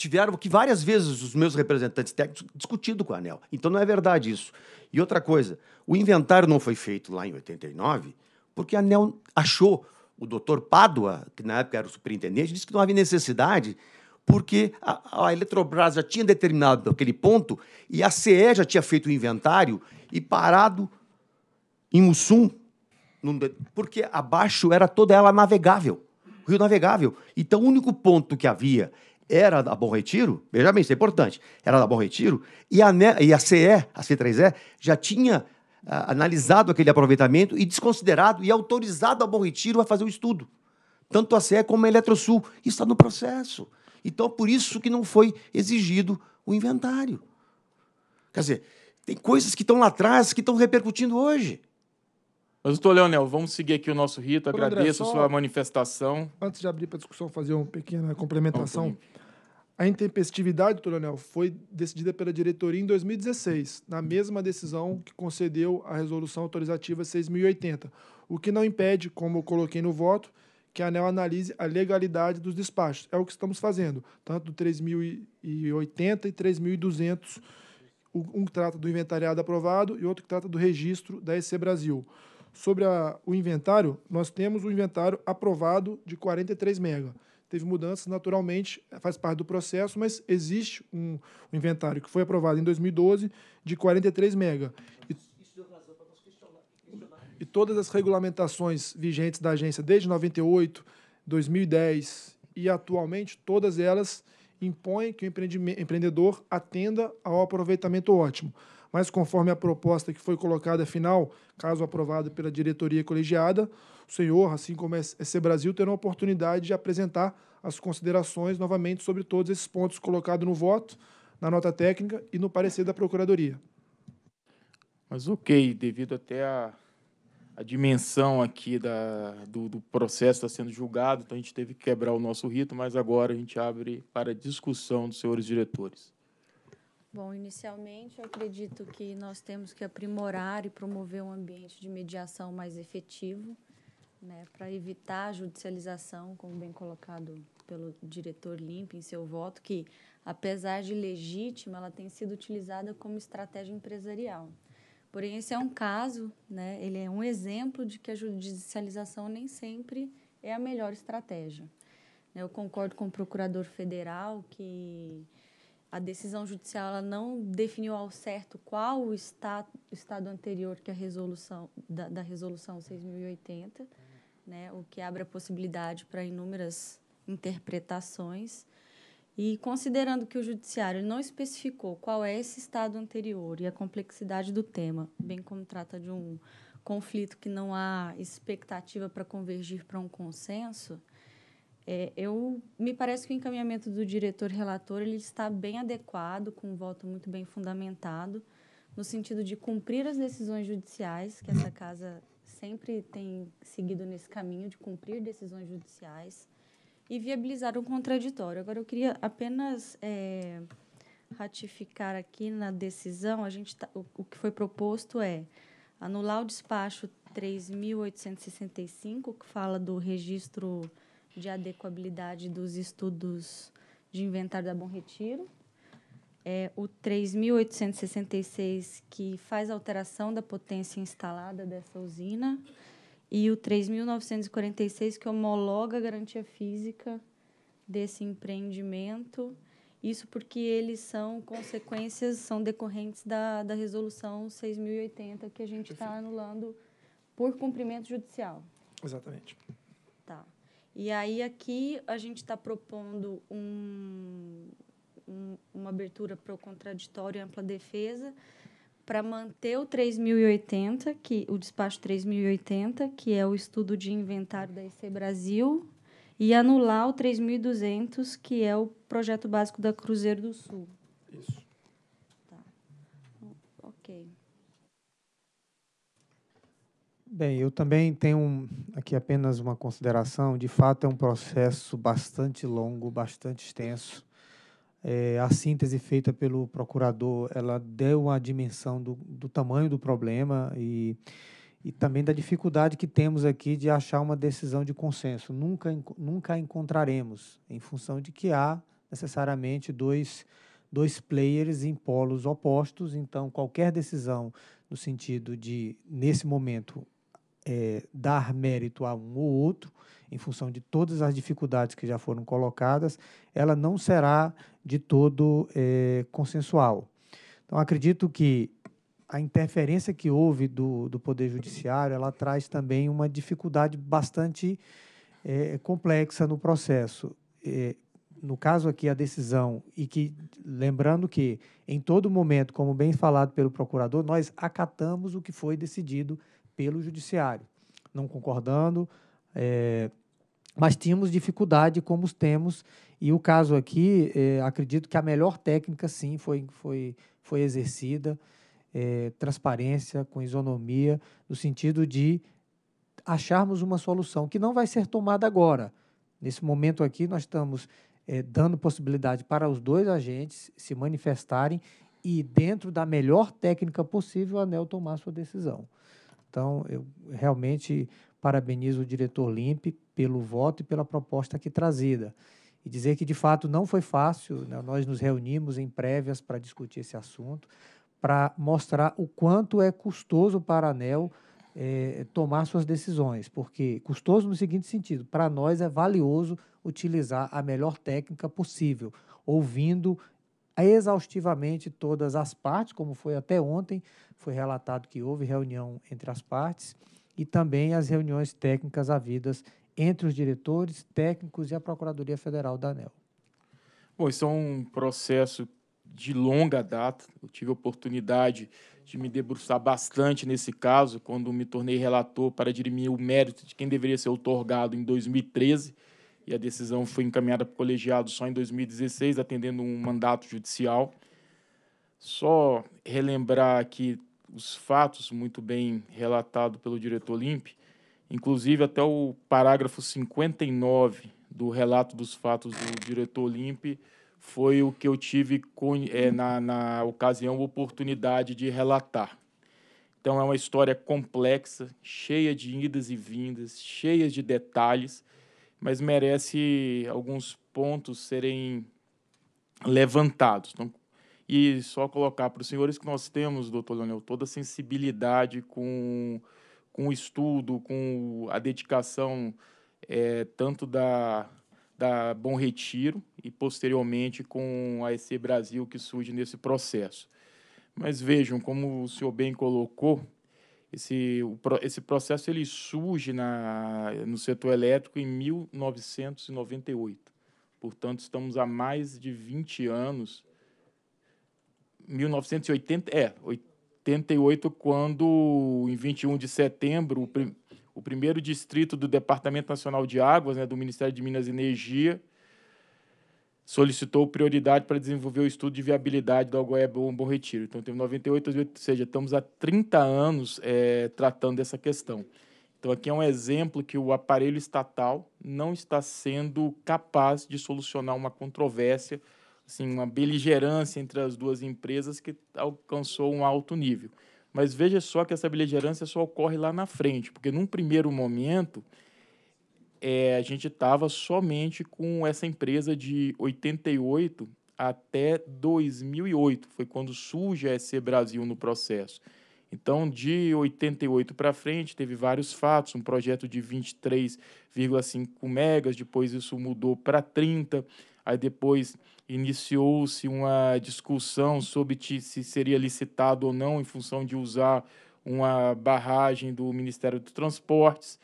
tiveram que várias vezes os meus representantes técnicos discutido com a ANEL. Então não é verdade isso. E outra coisa, o inventário não foi feito lá em 89 porque a ANEL achou o doutor Pádua, que na época era o superintendente, disse que não havia necessidade porque a, a Eletrobras já tinha determinado aquele ponto e a CE já tinha feito o inventário e parado em Mussum, num, porque abaixo era toda ela navegável, rio navegável. Então, o único ponto que havia era da Bom Retiro, veja bem, isso é importante, era da Bom Retiro, e a, né, e a CE, a C3E, já tinha ah, analisado aquele aproveitamento e desconsiderado e autorizado a Bom Retiro a fazer o estudo. Tanto a CE como a Eletrosul. Isso está no processo. Então, por isso que não foi exigido o inventário. Quer dizer, tem coisas que estão lá atrás que estão repercutindo hoje. Mas, doutor Leonel, vamos seguir aqui o nosso rito. Agradeço André, só... a sua manifestação. Antes de abrir para a discussão, fazer uma pequena complementação. Não, a intempestividade, doutor Anel, foi decidida pela diretoria em 2016, na mesma decisão que concedeu a resolução autorizativa 6080, o que não impede, como eu coloquei no voto, que a ANEL analise a legalidade dos despachos. É o que estamos fazendo, tanto do 3080 e 3200, um que trata do inventariado aprovado e outro que trata do registro da EC Brasil. Sobre a, o inventário, nós temos o um inventário aprovado de 43 mega teve mudanças, naturalmente, eh, faz parte do processo, mas existe um, um inventário que foi aprovado em 2012 de 43 mega. E, e todas as regulamentações vigentes da agência desde 98, 2010 e atualmente, todas elas impõem que o empreendedor atenda ao aproveitamento ótimo. Mas conforme a proposta que foi colocada final, caso aprovado pela diretoria colegiada, o senhor, assim como a é, é SC Brasil, terão a oportunidade de apresentar as considerações novamente sobre todos esses pontos colocados no voto, na nota técnica e no parecer da Procuradoria. Mas ok, devido até a, a dimensão aqui da, do, do processo está sendo julgado, então a gente teve que quebrar o nosso rito, mas agora a gente abre para discussão dos senhores diretores. Bom, inicialmente eu acredito que nós temos que aprimorar e promover um ambiente de mediação mais efetivo né, para evitar a judicialização, como bem colocado pelo diretor Limpe em seu voto, que, apesar de legítima, ela tem sido utilizada como estratégia empresarial. Porém, esse é um caso, né, ele é um exemplo de que a judicialização nem sempre é a melhor estratégia. Eu concordo com o procurador federal que a decisão judicial ela não definiu ao certo qual o estado, o estado anterior que a resolução da, da resolução 6080 né? O que abre a possibilidade para inúmeras interpretações. E considerando que o judiciário não especificou qual é esse estado anterior e a complexidade do tema, bem como trata de um conflito que não há expectativa para convergir para um consenso, é, eu me parece que o encaminhamento do diretor relator ele está bem adequado, com um voto muito bem fundamentado, no sentido de cumprir as decisões judiciais que essa casa sempre tem seguido nesse caminho de cumprir decisões judiciais e viabilizar um contraditório. Agora, eu queria apenas é, ratificar aqui na decisão, a gente tá, o, o que foi proposto é anular o despacho 3.865, que fala do registro de adequabilidade dos estudos de inventário da Bom Retiro, é o 3.866, que faz alteração da potência instalada dessa usina, e o 3.946, que homologa a garantia física desse empreendimento. Isso porque eles são consequências, são decorrentes da, da resolução 6.080, que a gente está anulando por cumprimento judicial. Exatamente. Tá. E aí aqui a gente está propondo um, um, uma abertura para o contraditório e ampla defesa, para manter o 3080, que, o despacho 3080, que é o estudo de inventário da IC Brasil, e anular o 3200, que é o projeto básico da Cruzeiro do Sul. Isso. Tá. Ok. Bem, eu também tenho aqui apenas uma consideração. De fato, é um processo bastante longo, bastante extenso é, a síntese feita pelo procurador ela deu a dimensão do, do tamanho do problema e, e também da dificuldade que temos aqui de achar uma decisão de consenso. Nunca, nunca encontraremos, em função de que há necessariamente dois, dois players em polos opostos, então qualquer decisão no sentido de, nesse momento, é, dar mérito a um ou outro, em função de todas as dificuldades que já foram colocadas, ela não será de todo é, consensual. Então, acredito que a interferência que houve do, do Poder Judiciário, ela traz também uma dificuldade bastante é, complexa no processo. É, no caso aqui, a decisão, e que, lembrando que, em todo momento, como bem falado pelo procurador, nós acatamos o que foi decidido pelo Judiciário, não concordando, é, mas tínhamos dificuldade como os temos e o caso aqui é, acredito que a melhor técnica sim foi foi foi exercida é, transparência com isonomia no sentido de acharmos uma solução que não vai ser tomada agora nesse momento aqui nós estamos é, dando possibilidade para os dois agentes se manifestarem e dentro da melhor técnica possível a ANEL tomar sua decisão então eu realmente parabenizo o diretor Limpe pelo voto e pela proposta aqui trazida. E dizer que, de fato, não foi fácil, né? nós nos reunimos em prévias para discutir esse assunto, para mostrar o quanto é custoso para a ANEL é, tomar suas decisões, porque custoso no seguinte sentido, para nós é valioso utilizar a melhor técnica possível, ouvindo exaustivamente todas as partes, como foi até ontem, foi relatado que houve reunião entre as partes, e também as reuniões técnicas havidas entre os diretores, técnicos e a Procuradoria Federal da ANEL. Bom, isso é um processo de longa data. Eu tive a oportunidade de me debruçar bastante nesse caso, quando me tornei relator para dirimir o mérito de quem deveria ser otorgado em 2013, e a decisão foi encaminhada para o colegiado só em 2016, atendendo um mandato judicial. Só relembrar aqui os fatos muito bem relatados pelo diretor Olímpio. Inclusive, até o parágrafo 59 do relato dos fatos do diretor Limpe foi o que eu tive é, na, na ocasião oportunidade de relatar. Então, é uma história complexa, cheia de idas e vindas, cheia de detalhes, mas merece alguns pontos serem levantados. Então, e só colocar para os senhores que nós temos, doutor Leonel, toda a sensibilidade com com o estudo, com a dedicação é, tanto da, da Bom Retiro e posteriormente com a EC Brasil que surge nesse processo. Mas vejam, como o senhor bem colocou, esse, o, esse processo ele surge na, no setor elétrico em 1998. Portanto, estamos há mais de 20 anos. 1980, é, 88 quando, em 21 de setembro, o, prim o primeiro distrito do Departamento Nacional de Águas, né, do Ministério de Minas e Energia, solicitou prioridade para desenvolver o estudo de viabilidade do Algoé ou Bom Retiro. Então, temos 98, ou seja, estamos há 30 anos é, tratando dessa questão. Então, aqui é um exemplo que o aparelho estatal não está sendo capaz de solucionar uma controvérsia assim, uma beligerância entre as duas empresas que alcançou um alto nível. Mas veja só que essa beligerância só ocorre lá na frente, porque num primeiro momento é, a gente estava somente com essa empresa de 88 até 2008, foi quando surge a SC Brasil no processo. Então, de 88 para frente, teve vários fatos, um projeto de 23,5 megas, depois isso mudou para 30 Aí depois iniciou-se uma discussão sobre se seria licitado ou não em função de usar uma barragem do Ministério dos Transportes.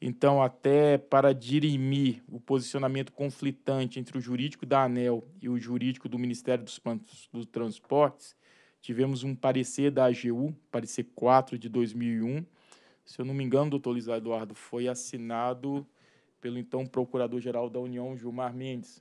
Então, até para dirimir o posicionamento conflitante entre o jurídico da ANEL e o jurídico do Ministério dos, dos Transportes, tivemos um parecer da AGU, parecer 4 de 2001. Se eu não me engano, doutor Luiz Eduardo, foi assinado pelo então Procurador-Geral da União, Gilmar Mendes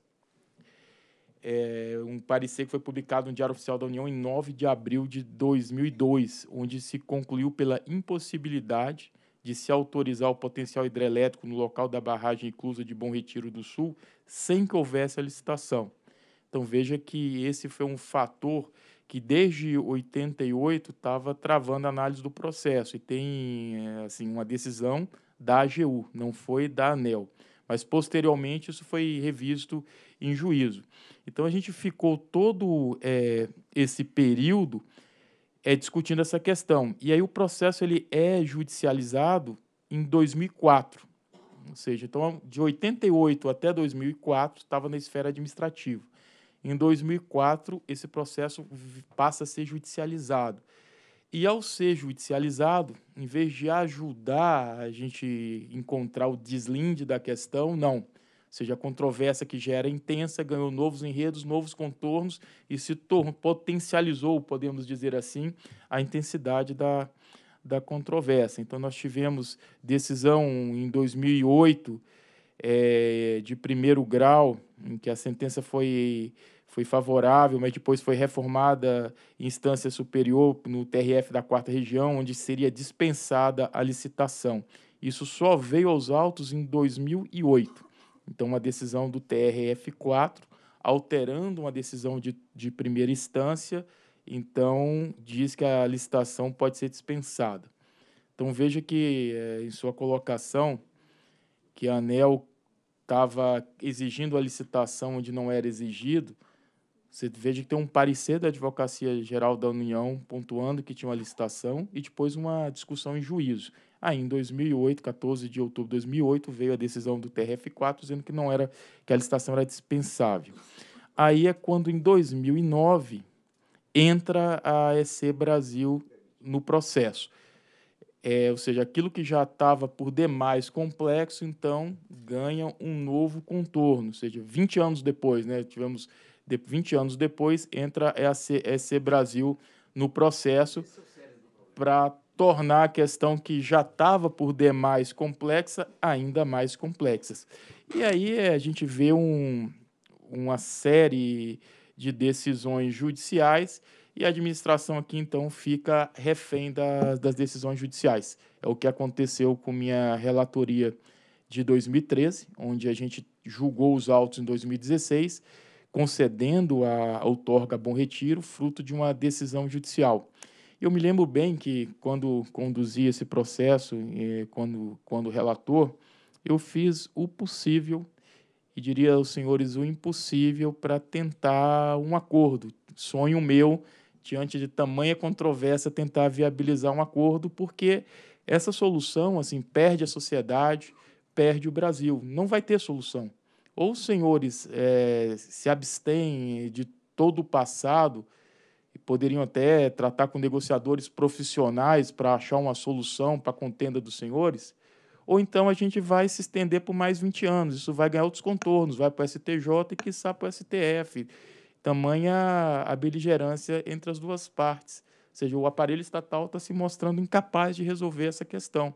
é, um parecer que foi publicado no Diário Oficial da União em 9 de abril de 2002, onde se concluiu pela impossibilidade de se autorizar o potencial hidrelétrico no local da barragem inclusa de Bom Retiro do Sul sem que houvesse a licitação. Então veja que esse foi um fator que desde 88 estava travando a análise do processo e tem é, assim uma decisão da AGU, não foi da ANEL mas posteriormente isso foi revisto em juízo. Então a gente ficou todo é, esse período é, discutindo essa questão. E aí o processo ele é judicializado em 2004. Ou seja, então de 88 até 2004 estava na esfera administrativa. Em 2004 esse processo passa a ser judicializado. E ao ser judicializado, em vez de ajudar a gente encontrar o deslinde da questão, não. Ou seja, a controvérsia que já era intensa ganhou novos enredos, novos contornos e se potencializou, podemos dizer assim, a intensidade da, da controvérsia. Então, nós tivemos decisão em 2008 é, eh, de primeiro grau, em que a sentença foi foi favorável, mas depois foi reformada em instância superior no TRF da quarta região, onde seria dispensada a licitação. Isso só veio aos autos em 2008. Então, uma decisão do TRF4 alterando uma decisão de, de primeira instância, então diz que a licitação pode ser dispensada. Então veja que eh, em sua colocação que a ANEL estava exigindo a licitação onde não era exigido, você veja que tem um parecer da Advocacia Geral da União pontuando que tinha uma licitação e depois uma discussão em juízo. Aí, em 2008, 14 de outubro de 2008, veio a decisão do TRF4 dizendo que não era que a licitação era dispensável. Aí é quando, em 2009, entra a EC Brasil no processo. É, ou seja, aquilo que já estava por demais complexo, então ganha um novo contorno. Ou seja, 20 anos depois, né, tivemos de, 20 anos depois, entra a EC é Brasil no processo para tornar a questão que já estava por demais complexa ainda mais complexas. E aí é, a gente vê um, uma série de decisões judiciais e a administração aqui então fica refém das decisões judiciais. É o que aconteceu com minha relatoria de 2013, onde a gente julgou os autos em 2016 concedendo a outorga a Bom Retiro, fruto de uma decisão judicial. Eu me lembro bem que, quando conduzi esse processo, eh, quando, quando relator, eu fiz o possível e diria aos senhores o impossível para tentar um acordo. Sonho meu, diante de tamanha controvérsia, tentar viabilizar um acordo, porque essa solução assim perde a sociedade, perde o Brasil. Não vai ter solução ou os senhores é, se abstêm de todo o passado e poderiam até tratar com negociadores profissionais para achar uma solução para a contenda dos senhores, ou então a gente vai se estender por mais 20 anos, isso vai ganhar outros contornos, vai para o STJ e quiçá para o STF. Tamanha a beligerância entre as duas partes. Ou seja, o aparelho estatal está se mostrando incapaz de resolver essa questão.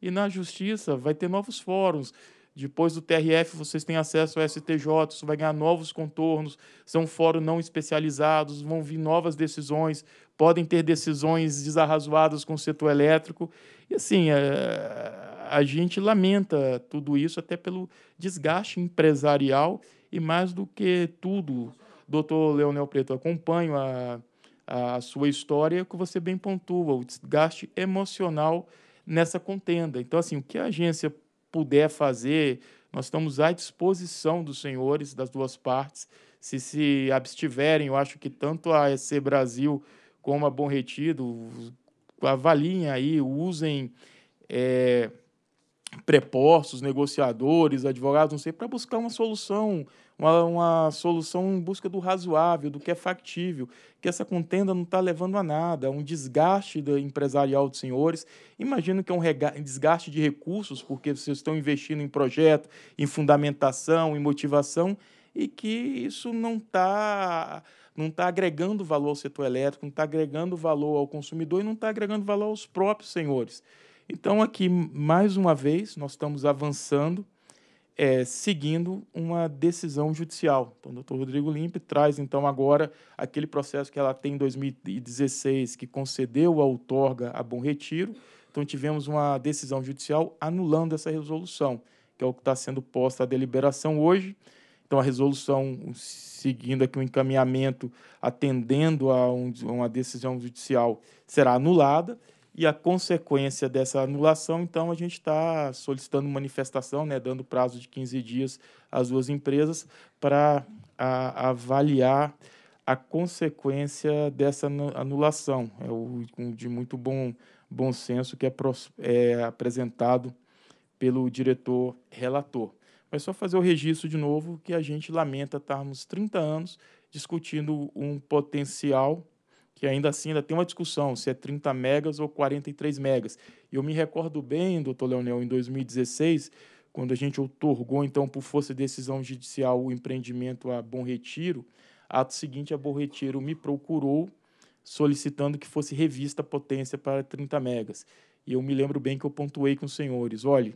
E na justiça vai ter novos fóruns, depois do TRF, vocês têm acesso ao STJ, isso vai ganhar novos contornos, são fóruns não especializados, vão vir novas decisões, podem ter decisões desarrazoadas com o setor elétrico. E assim, a, eh, a gente lamenta tudo isso até pelo desgaste empresarial e mais do que tudo, doutor Leonel Preto, acompanho a, a sua história, que você bem pontua, o desgaste emocional nessa contenda. Então, assim, o que a agência puder fazer, nós estamos à disposição dos senhores das duas partes. Se se abstiverem, eu acho que tanto a EC Brasil como a Bom Retido avaliem aí, usem é, prepostos, negociadores, advogados, não sei, para buscar uma solução, uma, uma, solução em busca do razoável, do que é factível, que essa contenda não está levando a nada, um desgaste da empresarial dos senhores. Imagino que é um desgaste de recursos, porque vocês estão investindo em projeto, em fundamentação, em motivação, e que isso não está não está agregando valor ao setor elétrico, não está agregando valor ao consumidor e não está agregando valor aos próprios senhores. Então, aqui, mais uma vez, nós estamos avançando, é, seguindo uma decisão judicial. Então, o doutor Rodrigo Limpe traz, então, agora aquele processo que ela tem em 2016, que concedeu a outorga a Bom Retiro. Então, tivemos uma decisão judicial anulando essa resolução, que é o que está sendo posta à deliberação hoje. Então, a resolução, seguindo aqui o um encaminhamento, atendendo a, um, a uma decisão judicial, será anulada e a consequência dessa anulação, então, a gente está solicitando manifestação, né, dando prazo de 15 dias às duas empresas para avaliar a consequência dessa anulação. É o de muito bom, bom senso que é, é apresentado pelo diretor relator. Mas só fazer o registro de novo que a gente lamenta estarmos 30 anos discutindo um potencial que ainda assim ainda tem uma discussão se é 30 megas ou 43 megas. E eu me recordo bem, doutor Leonel, em 2016, quando a gente outorgou, então, por força de decisão judicial, o empreendimento a Bom Retiro, ato seguinte, a Bom Retiro me procurou solicitando que fosse revista a potência para 30 megas. E eu me lembro bem que eu pontuei com os senhores, olhe,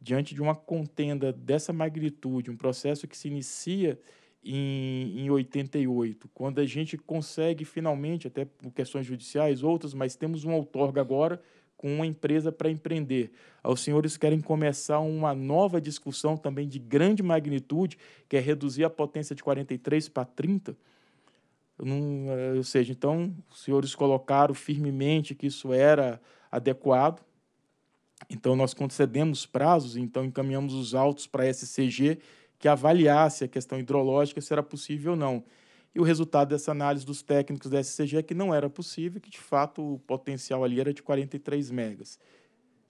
diante de uma contenda dessa magnitude, um processo que se inicia em, em 88, quando a gente consegue finalmente, até por questões judiciais, outras, mas temos um outorga agora com uma empresa para empreender. Os senhores querem começar uma nova discussão também de grande magnitude, que é reduzir a potência de 43 para 30? ou seja, então, os senhores colocaram firmemente que isso era adequado, então nós concedemos prazos, então encaminhamos os autos para a SCG, que avaliasse a questão hidrológica, se era possível ou não. E o resultado dessa análise dos técnicos da SCG é que não era possível, que de fato o potencial ali era de 43 megas,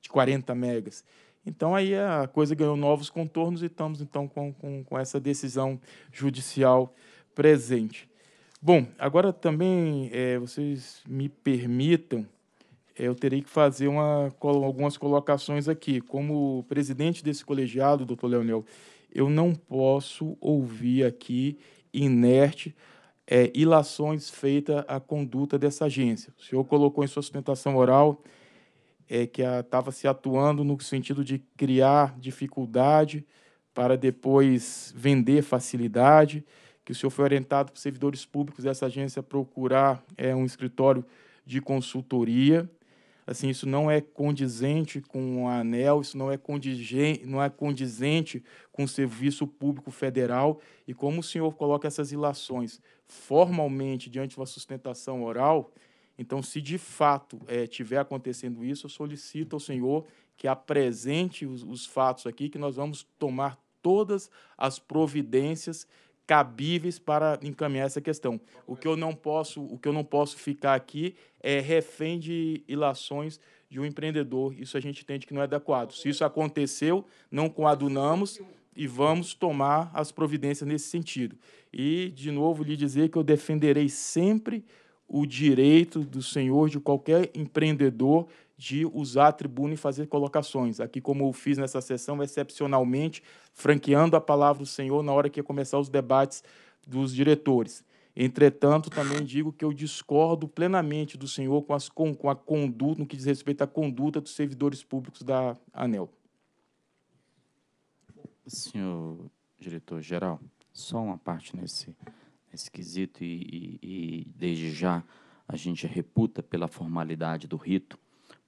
de 40 megas. Então aí a coisa ganhou novos contornos e estamos então com, com, com essa decisão judicial presente. Bom, agora também é, vocês me permitam, é, eu terei que fazer uma, algumas colocações aqui. Como presidente desse colegiado, doutor Leonel, eu não posso ouvir aqui inerte é, ilações feitas à conduta dessa agência. O senhor colocou em sua sustentação oral é, que estava se atuando no sentido de criar dificuldade para depois vender facilidade, que o senhor foi orientado por servidores públicos dessa agência procurar é, um escritório de consultoria assim, isso não é condizente com o ANEL, isso não é condizente, não é condizente com o serviço público federal. E como o senhor coloca essas ilações formalmente diante de uma sustentação oral, então, se de fato é, tiver acontecendo isso, eu solicito ao senhor que apresente os, os fatos aqui, que nós vamos tomar todas as providências cabíveis para encaminhar essa questão. O que eu não posso, o que eu não posso ficar aqui é refém de ilações de um empreendedor. Isso a gente entende que não é adequado. Se isso aconteceu, não coadunamos e vamos tomar as providências nesse sentido. E, de novo, lhe dizer que eu defenderei sempre o direito do senhor, de qualquer empreendedor, de usar a tribuna e fazer colocações. Aqui, como eu fiz nessa sessão, excepcionalmente, franqueando a palavra do Senhor na hora que ia começar os debates dos diretores. Entretanto, também digo que eu discordo plenamente do senhor com, as, com, com a conduta, no que diz respeito à conduta dos servidores públicos da ANEL. Senhor diretor-geral, só uma parte nesse, nesse quesito, e, e, e desde já a gente reputa pela formalidade do rito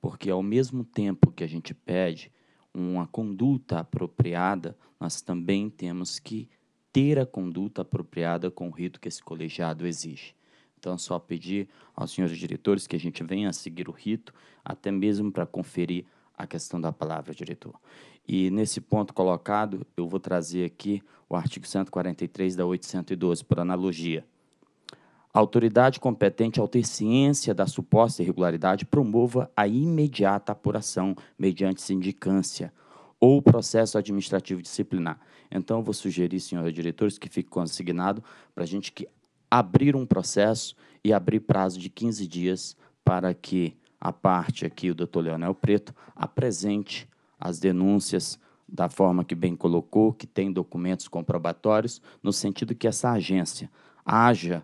porque ao mesmo tempo que a gente pede uma conduta apropriada, nós também temos que ter a conduta apropriada com o rito que esse colegiado exige. Então, só pedir aos senhores diretores que a gente venha a seguir o rito, até mesmo para conferir a questão da palavra, diretor. E nesse ponto colocado, eu vou trazer aqui o artigo 143 da 812, por analogia autoridade competente, ao ter ciência da suposta irregularidade, promova a imediata apuração mediante sindicância ou processo administrativo disciplinar. Então, eu vou sugerir, senhores diretores, que fique consignado para a gente que abrir um processo e abrir prazo de 15 dias para que a parte aqui, o doutor Leonel Preto, apresente as denúncias da forma que bem colocou, que tem documentos comprobatórios, no sentido que essa agência haja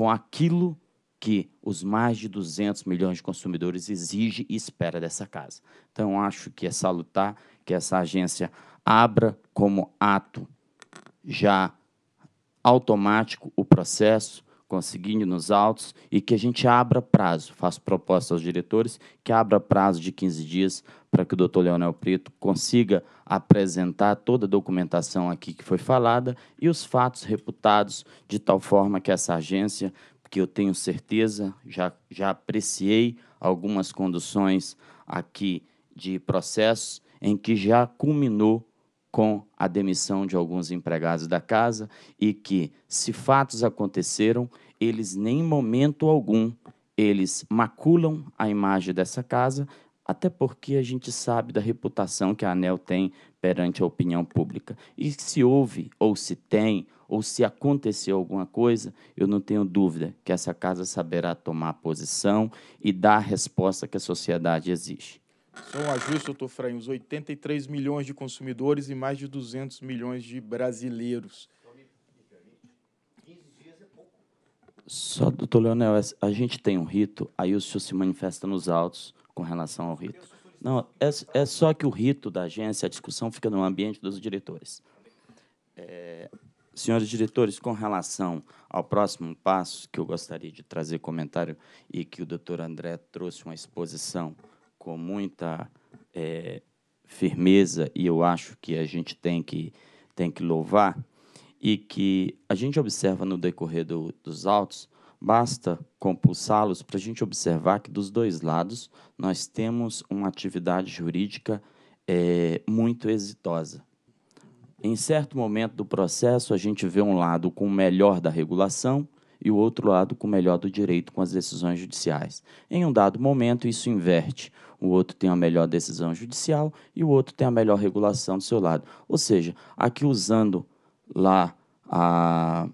com aquilo que os mais de 200 milhões de consumidores exige e espera dessa casa. Então, acho que é salutar que essa agência abra como ato já automático o processo conseguindo nos autos e que a gente abra prazo, faço proposta aos diretores, que abra prazo de 15 dias para que o doutor Leonel Preto consiga apresentar toda a documentação aqui que foi falada e os fatos reputados, de tal forma que essa agência, que eu tenho certeza, já, já apreciei algumas conduções aqui de processos em que já culminou com a demissão de alguns empregados da casa e que, se fatos aconteceram, eles nem momento algum eles maculam a imagem dessa casa, até porque a gente sabe da reputação que a ANEL tem perante a opinião pública. E se houve, ou se tem, ou se aconteceu alguma coisa, eu não tenho dúvida que essa casa saberá tomar posição e dar a resposta que a sociedade exige. São ajustes, doutor Fraim, os 83 milhões de consumidores e mais de 200 milhões de brasileiros. Só, doutor Leonel, a gente tem um rito, aí o senhor se manifesta nos autos com relação ao rito. Não, é, é só que o rito da agência, a discussão fica no ambiente dos diretores. É, senhores diretores, com relação ao próximo passo, que eu gostaria de trazer comentário e que o doutor André trouxe uma exposição com muita é, firmeza e eu acho que a gente tem que, tem que louvar e que a gente observa no decorrer do, dos autos, basta compulsá-los para a gente observar que dos dois lados nós temos uma atividade jurídica é, muito exitosa. Em certo momento do processo, a gente vê um lado com o melhor da regulação e o outro lado com o melhor do direito com as decisões judiciais. Em um dado momento, isso inverte. O outro tem a melhor decisão judicial e o outro tem a melhor regulação do seu lado. Ou seja, aqui usando lá a,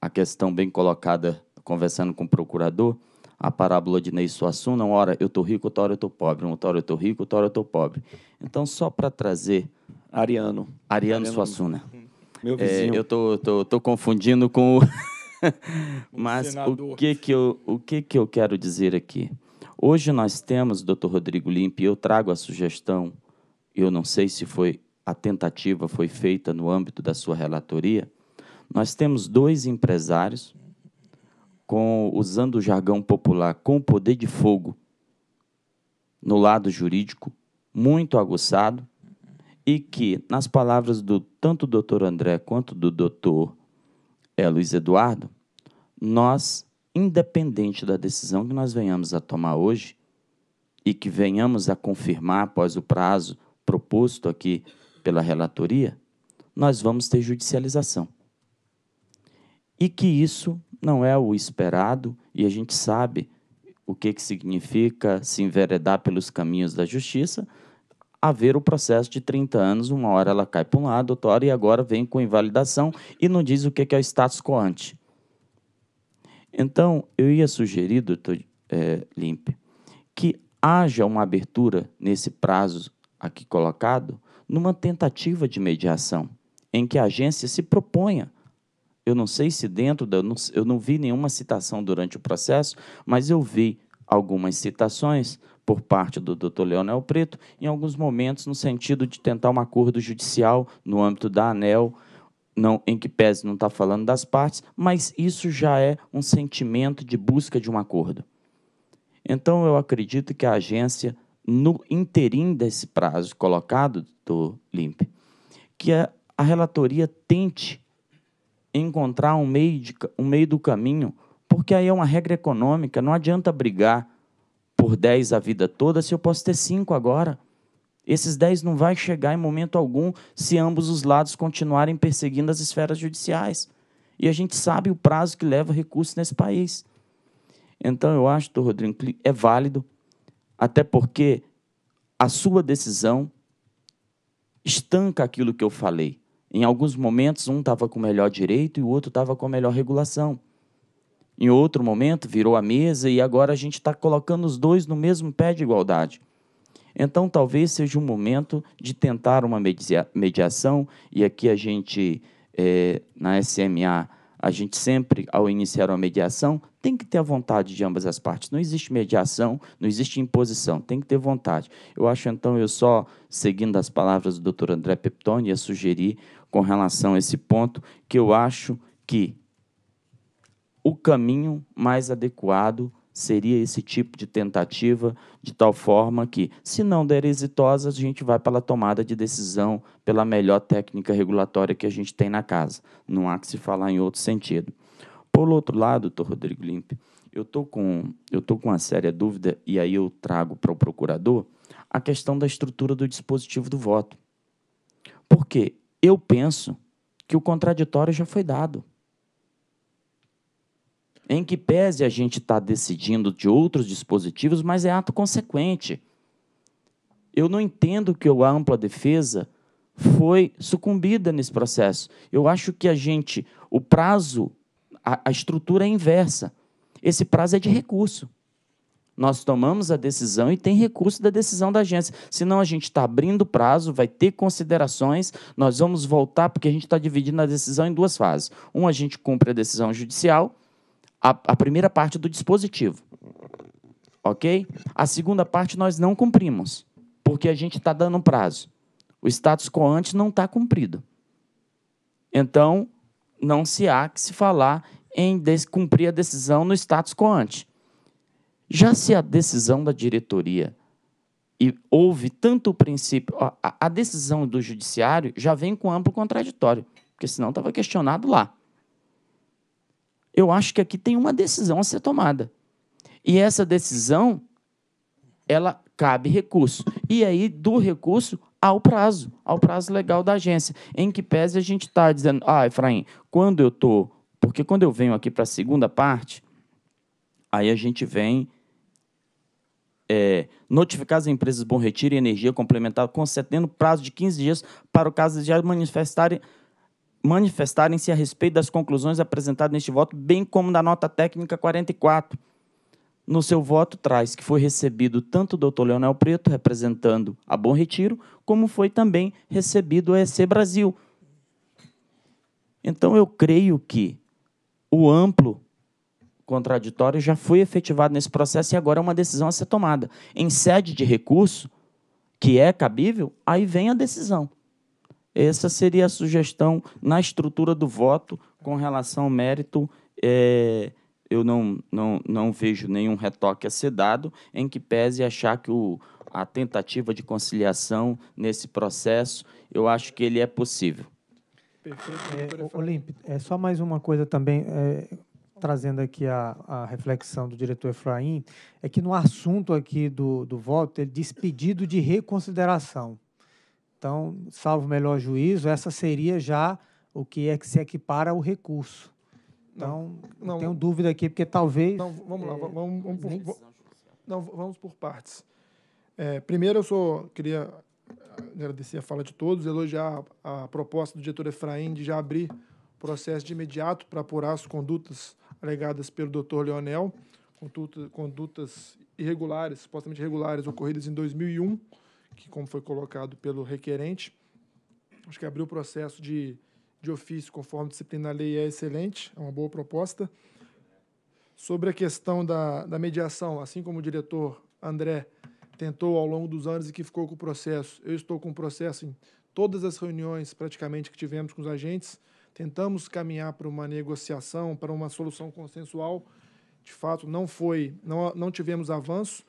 a questão bem colocada, conversando com o procurador, a parábola de Ney Suassuna, uma hora eu estou rico, outra hora eu estou pobre, uma hora eu estou rico, outra hora eu estou pobre. Então, só para trazer... Ariano. Ariano, Ariano Suassuna. Meu é, vizinho. É, eu tô, tô, tô confundindo com o... Mas o que que eu, o que que eu quero dizer aqui? Hoje nós temos, doutor Rodrigo Limpe, eu trago a sugestão, eu não sei se foi a tentativa foi feita no âmbito da sua relatoria, nós temos dois empresários com, usando o jargão popular, com poder de fogo no lado jurídico, muito aguçado, e que, nas palavras do tanto do doutor André quanto do doutor é, Luiz Eduardo, nós, independente da decisão que nós venhamos a tomar hoje e que venhamos a confirmar após o prazo proposto aqui pela relatoria, nós vamos ter judicialização. E que isso não é o esperado e a gente sabe o que, que significa se enveredar pelos caminhos da justiça, haver o processo de 30 anos, uma hora ela cai para um lado, outra hora, e agora vem com invalidação e não diz o que é o status quo ante. Então, eu ia sugerir, doutor é, eh, Limpe, que haja uma abertura nesse prazo aqui colocado, numa tentativa de mediação, em que a agência se proponha. Eu não sei se dentro, da, eu, não, eu não vi nenhuma citação durante o processo, mas eu vi algumas citações por parte do doutor Leonel Preto, em alguns momentos no sentido de tentar um acordo judicial no âmbito da ANEL, não, em que pese não está falando das partes, mas isso já é um sentimento de busca de um acordo. Então, eu acredito que a agência, no interim desse prazo colocado do LIMP, que a, a relatoria tente encontrar um meio, de, um meio do caminho, porque aí é uma regra econômica, não adianta brigar por 10 a vida toda se eu posso ter 5 agora? Esses 10 não vai chegar em momento algum se ambos os lados continuarem perseguindo as esferas judiciais. E a gente sabe o prazo que leva recurso nesse país. Então eu acho, doutor Rodrigo, que é válido, até porque a sua decisão estanca aquilo que eu falei. Em alguns momentos, um estava com melhor direito e o outro estava com melhor regulação em outro momento virou a mesa e agora a gente está colocando os dois no mesmo pé de igualdade. Então, talvez seja um momento de tentar uma mediação, e aqui a gente, é, na SMA, a gente sempre, ao iniciar uma mediação, tem que ter a vontade de ambas as partes. Não existe mediação, não existe imposição, tem que ter vontade. Eu acho, então, eu só, seguindo as palavras do Dr. André Peptoni, ia sugerir com relação a esse ponto, que eu acho que o caminho mais adequado seria esse tipo de tentativa, de tal forma que, se não der exitosa, a gente vai pela tomada de decisão, pela melhor técnica regulatória que a gente tem na casa. Não há que se falar em outro sentido. Por outro lado, doutor Rodrigo Limpe, eu estou com, eu tô com uma séria dúvida, e aí eu trago para o procurador a questão da estrutura do dispositivo do voto. Porque eu penso que o contraditório já foi dado em que pese a gente estar tá decidindo de outros dispositivos, mas é ato consequente. Eu não entendo que a ampla defesa foi sucumbida nesse processo. Eu acho que a gente, o prazo, a, a estrutura é inversa. Esse prazo é de recurso. Nós tomamos a decisão e tem recurso da decisão da agência. Senão a gente está abrindo prazo, vai ter considerações, nós vamos voltar, porque a gente está dividindo a decisão em duas fases. Um, a gente cumpre a decisão judicial a, a primeira parte do dispositivo. Ok? A segunda parte nós não cumprimos, porque a gente está dando prazo. O status quo antes não está cumprido. Então, não se há que se falar em cumprir a decisão no status quo ante. Já se a decisão da diretoria e houve tanto o princípio, a, a decisão do judiciário já vem com amplo contraditório, porque senão estava questionado lá eu acho que aqui tem uma decisão a ser tomada. E essa decisão, ela cabe recurso. E aí, do recurso, ao prazo, ao prazo legal da agência, em que pese a gente está dizendo, ah, Efraim, quando eu estou. Porque quando eu venho aqui para a segunda parte, aí a gente vem é, notificar as empresas Bom Retiro e Energia Complementar, concedendo prazo de 15 dias para o caso de manifestarem manifestarem-se a respeito das conclusões apresentadas neste voto, bem como da nota técnica 44. No seu voto traz que foi recebido tanto o doutor Leonel Preto, representando a Bom Retiro, como foi também recebido o EC Brasil. Então, eu creio que o amplo contraditório já foi efetivado nesse processo e agora é uma decisão a ser tomada. Em sede de recurso, que é cabível, aí vem a decisão. Essa seria a sugestão na estrutura do voto com relação ao mérito. É, eu não, não, não vejo nenhum retoque a ser dado, em que pese achar que o, a tentativa de conciliação nesse processo, eu acho que ele é possível. Perfeito. É, Olímpio, é só mais uma coisa também, é, trazendo aqui a, a, reflexão do diretor Efraim, é que no assunto aqui do, do voto, ele diz pedido de reconsideração. Então, salvo melhor juízo, essa seria já o que é que se equipara ao recurso. Então, não, não tenho dúvida aqui, porque talvez. Não, vamos lá, é, vamos, vamos, por, não, vamos por partes. É, primeiro, eu só queria agradecer a fala de todos, elogiar a, proposta do diretor Efraim de já abrir processo de imediato para apurar as condutas alegadas pelo doutor Leonel, condutas condutas irregulares, supostamente irregulares, ocorridas em 2001 que, como foi colocado pelo requerente, acho que abrir o processo de, de ofício conforme disciplina da lei é excelente, é uma boa proposta. Sobre a questão da, da mediação, assim como o diretor André tentou ao longo dos anos e que ficou com o processo, eu estou com o processo em todas as reuniões praticamente que tivemos com os agentes, tentamos caminhar para uma negociação, para uma solução consensual. De fato, não foi, não, não tivemos avanço,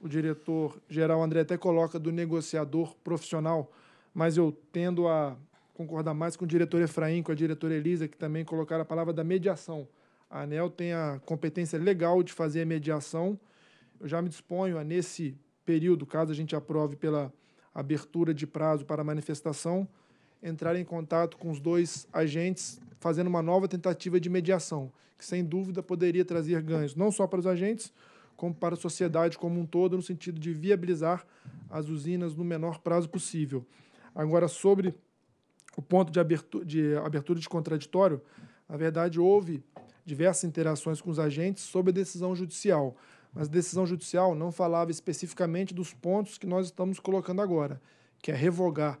o diretor-geral André até coloca do negociador profissional, mas eu tendo a concordar mais com o diretor Efraim, com a diretora Elisa, que também colocaram a palavra da mediação. A ANEL tem a competência legal de fazer a mediação. Eu já me disponho a, nesse período, caso a gente aprove pela abertura de prazo para manifestação, entrar em contato com os dois agentes, fazendo uma nova tentativa de mediação, que sem dúvida poderia trazer ganhos não só para os agentes, como para a sociedade como um todo, no sentido de viabilizar as usinas no menor prazo possível. Agora, sobre o ponto de abertura de, abertura de contraditório, na verdade, houve diversas interações com os agentes sobre a decisão judicial, mas a decisão judicial não falava especificamente dos pontos que nós estamos colocando agora, que é revogar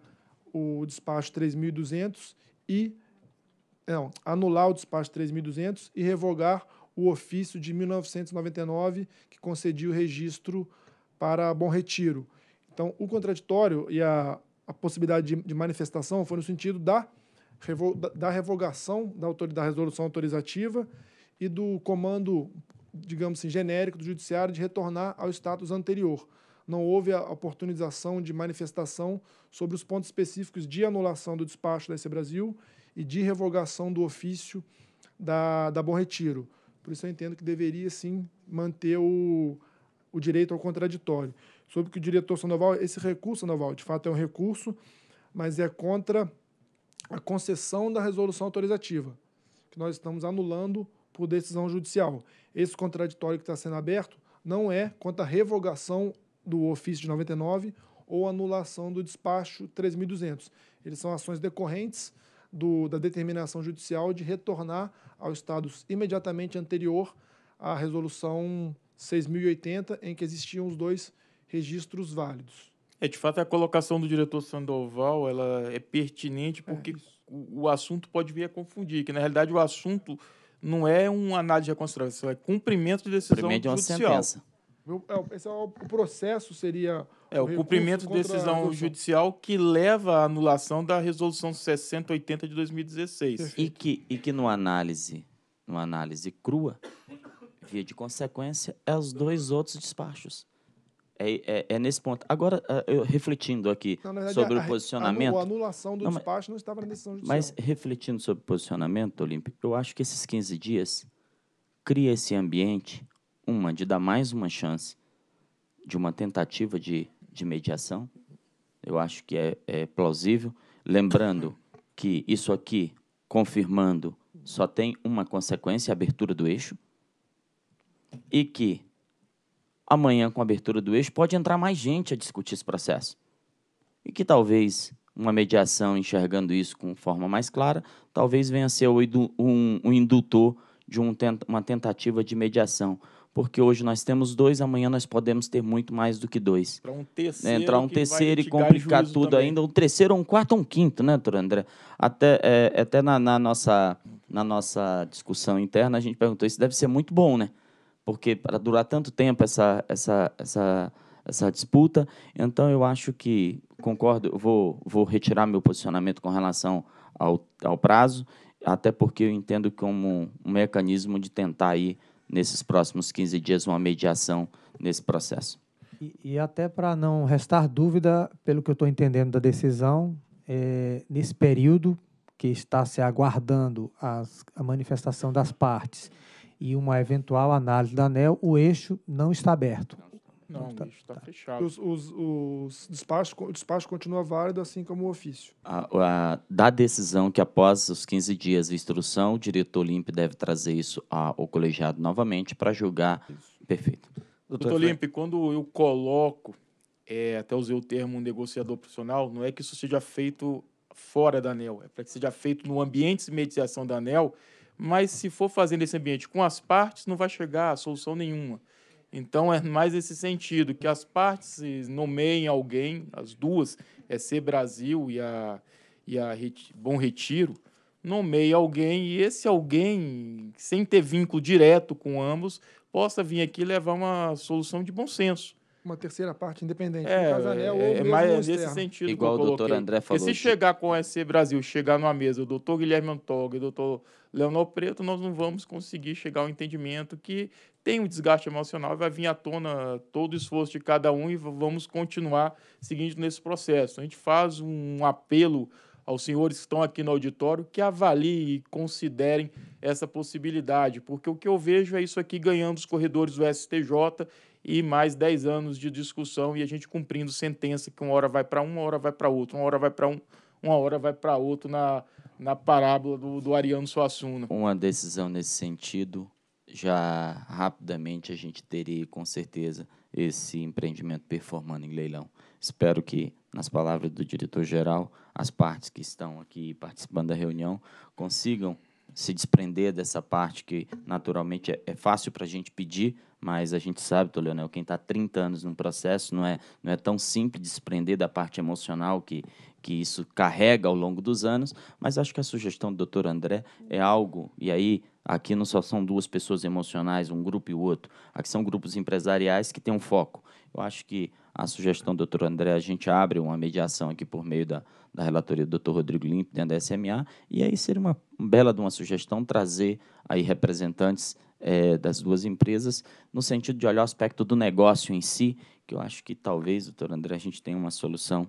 o despacho 3200 e não, anular o despacho 3200 e revogar o ofício de 1999 que concedia o registro para Bom Retiro. Então, o contraditório e a, a possibilidade de, de, manifestação foi no sentido da, da revogação da, da resolução autorizativa e do comando, digamos assim, genérico do judiciário de retornar ao status anterior. Não houve a oportunização de manifestação sobre os pontos específicos de anulação do despacho da EC Brasil e de revogação do ofício da, da Bom Retiro. Por isso eu entendo que deveria sim manter o, o direito ao contraditório. Sobre o que o diretor Sandoval, esse recurso, Sandoval, de fato é um recurso, mas é contra a concessão da resolução autorizativa, que nós estamos anulando por decisão judicial. Esse contraditório que está sendo aberto não é contra a revogação do ofício de 99 ou anulação do despacho 3.200. Eles são ações decorrentes do, da determinação judicial de retornar ao status imediatamente anterior à resolução 6080, em que existiam os dois registros válidos. É, de fato, a colocação do diretor Sandoval ela é pertinente é porque é o, o, assunto pode vir a confundir, que na realidade o assunto não é uma análise de reconstrução, é cumprimento de decisão cumprimento de uma judicial. sentença. É, esse é o processo seria. É, o, o cumprimento de decisão judicial que leva à anulação da resolução 6080 de 2016. E que, e que numa análise, numa análise crua, via de consequência, é os dois outros despachos. É, é, é, nesse ponto. Agora, ah, eu refletindo aqui não, verdade, sobre a, o posicionamento. A, anulação do não, despacho não estava na decisão judicial. Mas refletindo sobre o posicionamento, Olímpio, eu acho que esses 15 dias cria esse ambiente uma, de dar mais uma chance de uma tentativa de, de mediação, eu acho que é, é plausível. Lembrando que isso aqui, confirmando, só tem uma consequência, a abertura do eixo, e que amanhã, com a abertura do eixo, pode entrar mais gente a discutir esse processo. E que talvez uma mediação enxergando isso com forma mais clara, talvez venha a ser o, um, um indutor de um, uma tentativa de mediação porque hoje nós temos dois, amanhã nós podemos ter muito mais do que dois. Né, entrar um terceiro, Entrar um terceiro e complicar tudo também. ainda, um terceiro, um quarto, um quinto, né, doutor André? Até, é, até na, na, nossa, na nossa discussão interna, a gente perguntou, isso deve ser muito bom, né? Porque para durar tanto tempo essa, essa, essa, essa disputa, então eu acho que, concordo, vou, vou retirar meu posicionamento com relação ao, ao prazo, até porque eu entendo como um, um mecanismo de tentar aí nesses próximos 15 dias uma mediação nesse processo. E, e até para não restar dúvida, pelo que eu estou entendendo da decisão, é, nesse período que está se aguardando as, a manifestação das partes e uma eventual análise da ANEL, o eixo não está aberto. Não não, está bicho, tá, tá. fechado. Os, os, os despachos, o despacho continua válido, assim como o ofício. A, a, da decisão que após os 15 dias de instrução, o diretor Limpe deve trazer isso ao colegiado novamente para julgar. Isso. Perfeito. Doutor, doutor quando eu coloco, é, até usei o termo negociador profissional, não é que isso seja feito fora da ANEL, é para que seja feito no ambiente de mediação da ANEL, mas se for fazendo esse ambiente com as partes, não vai chegar a solução nenhuma. Então é mais esse sentido, que as partes nomeiem alguém, as duas, é ser Brasil e a, e a Bom Retiro, nomeie alguém e esse alguém, sem ter vínculo direto com ambos, possa vir aqui levar uma solução de bom senso. Uma terceira parte independente, é, um casanel é, é, é, é mais nesse sentido Igual o doutor André falou. Porque se chegar com o SC Brasil, chegar numa mesa, o doutor Guilherme Antoga, o doutor Leonor Preto, nós não vamos conseguir chegar ao entendimento que tem um desgaste emocional, vai vir à tona todo o esforço de cada um e vamos continuar seguindo nesse processo. A gente faz um apelo aos senhores que estão aqui no auditório que avaliem e considerem essa possibilidade, porque o que eu vejo é isso aqui ganhando os corredores do STJ e mais 10 anos de discussão e a gente cumprindo sentença que uma hora vai para um, uma hora vai para outro, uma hora vai para um, uma hora vai para outro na, na parábola do, do Ariano Suassuna. Uma decisão nesse sentido já rapidamente a gente teria com certeza esse empreendimento performando em leilão. Espero que, nas palavras do diretor-geral, as partes que estão aqui participando da reunião consigam se desprender dessa parte que naturalmente é, é fácil para a gente pedir, mas a gente sabe, Tô Leonel, quem está 30 anos num processo não é, não é tão simples desprender da parte emocional que, que isso carrega ao longo dos anos, mas acho que a sugestão do doutor André é algo, e aí Aqui não só são duas pessoas emocionais, um grupo e o outro. Aqui são grupos empresariais que têm um foco. Eu acho que a sugestão do doutor André, a gente abre uma mediação aqui por meio da, da relatoria do doutor Rodrigo Limpo, dentro da SMA, e aí seria uma bela de uma sugestão trazer aí representantes é, das duas empresas, no sentido de olhar o aspecto do negócio em si, que eu acho que talvez, doutor André, a gente tenha uma solução,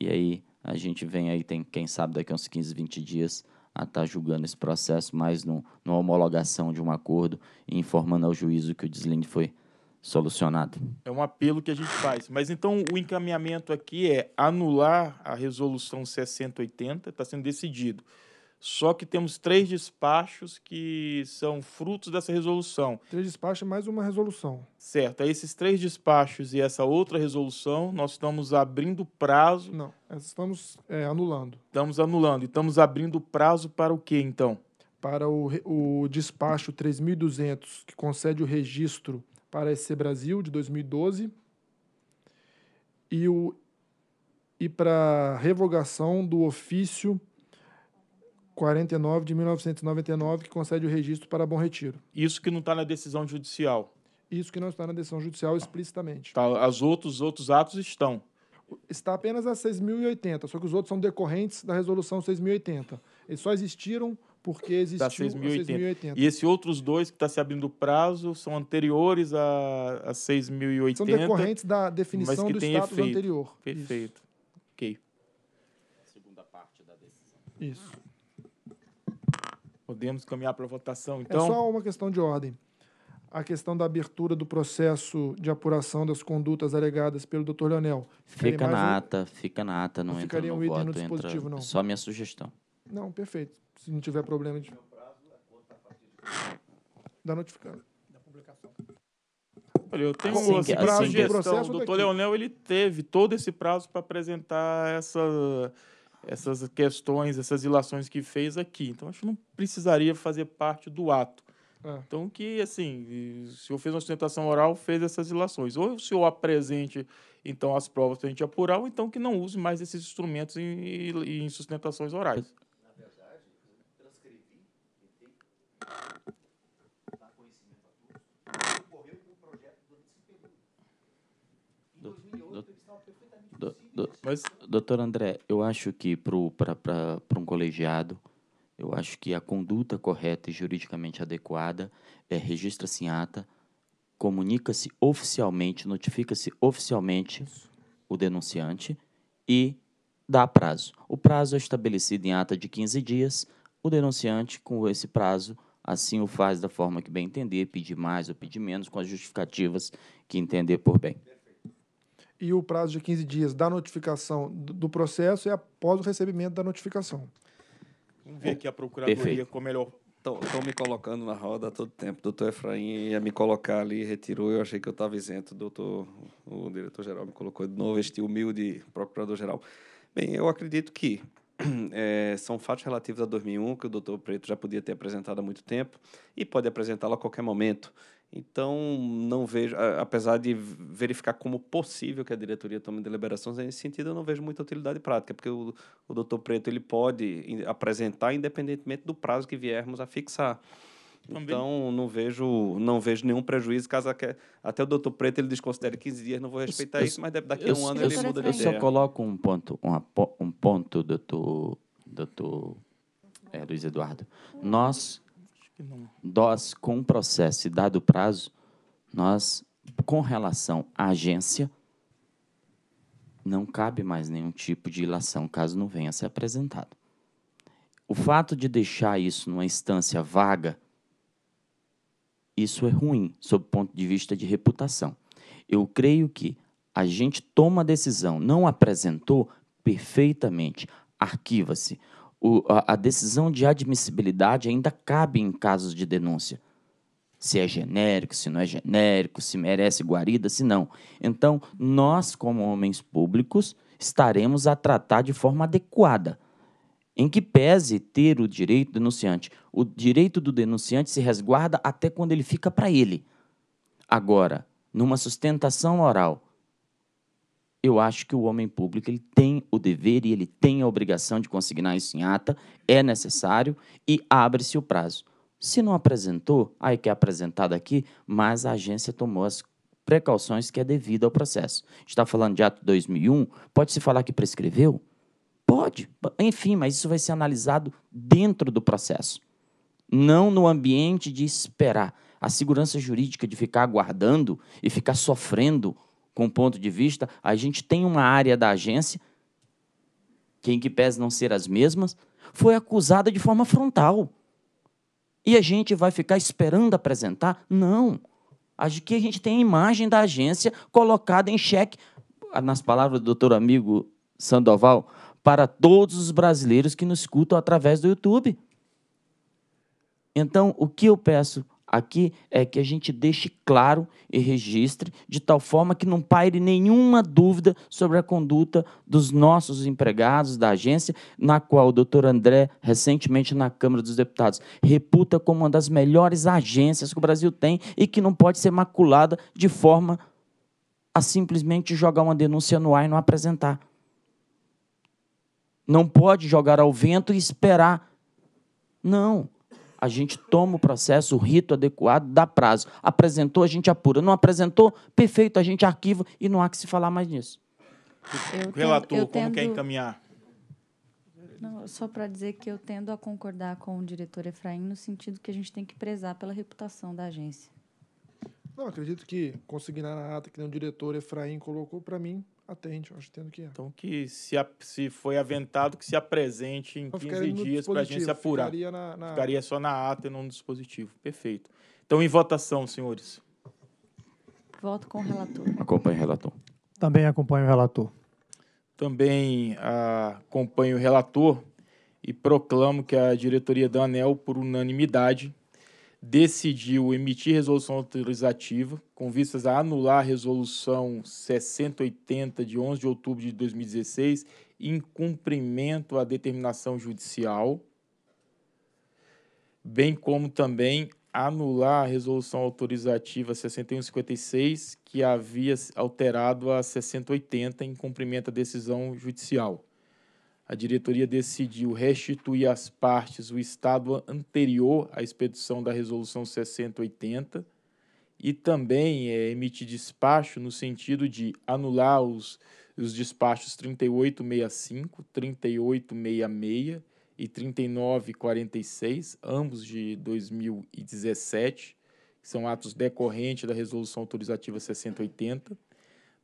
e aí a gente vem aí, tem, quem sabe, daqui a uns 15, 20 dias, a estar tá julgando esse processo, mas no, numa homologação de um acordo e informando ao juízo que o deslinde foi solucionado. É um apelo que a gente faz. Mas então o encaminhamento aqui é anular a resolução 6080, está sendo decidido. Só que temos três despachos que são frutos dessa resolução. Três despachos é mais uma resolução. Certo. A esses três despachos e essa outra resolução, nós estamos abrindo prazo. Não, estamos é, anulando. Estamos anulando. E estamos abrindo prazo para o quê, então? Para o, o despacho 3.200, que concede o registro para a SC Brasil de 2012. E, o, e para revogação do ofício 49 de 1999, que concede o registro para Bom Retiro. Isso que não está na decisão judicial. Isso que não está na decisão judicial explicitamente. Tá, as outros, outros atos estão. Está apenas a 6.080, só que os outros são decorrentes da resolução 6.080. Eles só existiram porque existiu a 6.080. E esses outros dois que está se abrindo o prazo são anteriores a, a 6.080. São decorrentes da definição do status efeito. anterior. Perfeito. Isso. Ok. A segunda parte da decisão. Isso. Podemos caminhar para a votação, então. É só então? uma questão de ordem. A questão da abertura do processo de apuração das condutas alegadas pelo Dr. Leonel. fica na ata, fica na ata, não, não entra no um voto, no dispositivo, entra... não. Só minha sugestão. Não, perfeito. Se não tiver problema de da notificação. Da publicação. Olha, eu tenho assim, esse prazo é assim, de gestão. O doutor tá Leonel ele teve todo esse prazo para apresentar essa, essas questões, essas ilações que fez aqui. Então, acho que não precisaria fazer parte do ato. É. Então, que, assim, se eu fiz uma sustentação oral, fez essas ilações. Ou se eu apresente, então, as provas para a gente apurar, ou então que não use mais esses instrumentos em, em sustentações orais. Do, Mas... Doutor André, eu acho que para um colegiado, eu acho que a conduta correta e juridicamente adequada é registra-se em ata, comunica-se oficialmente, notifica-se oficialmente Isso. o denunciante e dá prazo. O prazo é estabelecido em ata de 15 dias. O denunciante, com esse prazo, assim o faz da forma que bem entender, pedir mais ou pedir menos, com as justificativas que entender por bem e o prazo de 15 dias da notificação do processo é após o recebimento da notificação. Vamos ver aqui a Procuradoria Perfeito. o é melhor. Estão me colocando na roda todo tempo. Doutor Efraim ia me colocar ali, retirou. Eu achei que eu estava isento. Doutor, o diretor-geral me colocou de novo, este humilde procurador-geral. Bem, eu acredito que é, são fatos relativos a 2001 que o doutor Preto já podia ter apresentado há muito tempo e pode apresentá-lo a qualquer momento. Então, não vejo, apesar de verificar como possível que a diretoria tome deliberações nesse sentido, eu não vejo muita utilidade prática, porque o, o doutor Preto ele pode apresentar independentemente do prazo que viermos a fixar. Também. Então, então, não vejo, não vejo nenhum prejuízo, caso até o doutor Preto ele desconsidere 15 dias, não vou respeitar eu, isso, mas daqui a um eu, ano eu, ele muda de ideia. Eu só coloco um ponto, um ponto doutor, doutor é, Luiz Eduardo. Nós nós, com o processo e dado o prazo, nós, com relação à agência, não cabe mais nenhum tipo de ilação caso não venha a ser apresentado. O fato de deixar isso numa instância vaga, isso é ruim sob o ponto de vista de reputação. Eu creio que a gente toma a decisão, não apresentou perfeitamente, arquiva-se o, a, a decisão de admissibilidade ainda cabe em casos de denúncia. Se é genérico, se não é genérico, se merece guarida, se não. Então, nós, como homens públicos, estaremos a tratar de forma adequada em que pese ter o direito do denunciante. O direito do denunciante se resguarda até quando ele fica para ele. Agora, numa sustentação oral eu acho que o homem público ele tem o dever e ele tem a obrigação de consignar isso em ata, é necessário e abre-se o prazo. Se não apresentou, aí que é apresentado aqui, mas a agência tomou as precauções que é devido ao processo. Está falando de ato 2001, pode-se falar que prescreveu? Pode, enfim, mas isso vai ser analisado dentro do processo, não no ambiente de esperar. A segurança jurídica de ficar aguardando e ficar sofrendo com ponto de vista, a gente tem uma área da agência, que em que pese não ser as mesmas, foi acusada de forma frontal. E a gente vai ficar esperando apresentar? Não. Aqui a gente tem a imagem da agência colocada em xeque, ah, nas palavras do doutor amigo Sandoval, para todos os brasileiros que nos escutam através do YouTube. Então, o que eu peço aqui é que a gente deixe claro e registre, de tal forma que não paire nenhuma dúvida sobre a conduta dos nossos empregados da agência, na qual o doutor André, recentemente na Câmara dos Deputados, reputa como uma das melhores agências que o Brasil tem e que não pode ser maculada de forma a simplesmente jogar uma denúncia no ar e não apresentar. Não pode jogar ao vento e esperar. Não, a gente toma o processo, o rito adequado, dá prazo. Apresentou, a gente apura. Não apresentou, perfeito, a gente arquiva e não há que se falar mais nisso. Eu Relator, é é tendo, como tendo... quer encaminhar? Não, só para dizer que eu tendo a concordar com o diretor Efraim no sentido que a gente tem que prezar pela reputação da agência. Não, acredito que conseguirá na ata que o diretor Efraim colocou, para mim, Atende, acho tendo que é. Então que se, a, se foi aventado que se apresente em 15 dias para a gente se apurar. Ficaria, na, na... ficaria só na ata e não no dispositivo. Perfeito. Então, em votação, senhores. Voto com o relator. Acompanho o relator. Também acompanho o relator. Também ah, acompanho o relator e proclamo que a diretoria da ANEL, por unanimidade, decidiu emitir resolução autorizativa com vistas a anular a resolução 6080 de 11 de outubro de 2016 em cumprimento à determinação judicial, bem como também anular a resolução autorizativa 6156 que havia alterado a 6080 em cumprimento à decisão judicial a diretoria decidiu restituir às partes o estado anterior à expedição da Resolução 6080 e também é, emitir despacho no sentido de anular os, os despachos 3865, 3866 e 3946, ambos de 2017, que são atos decorrentes da Resolução Autorizativa 6080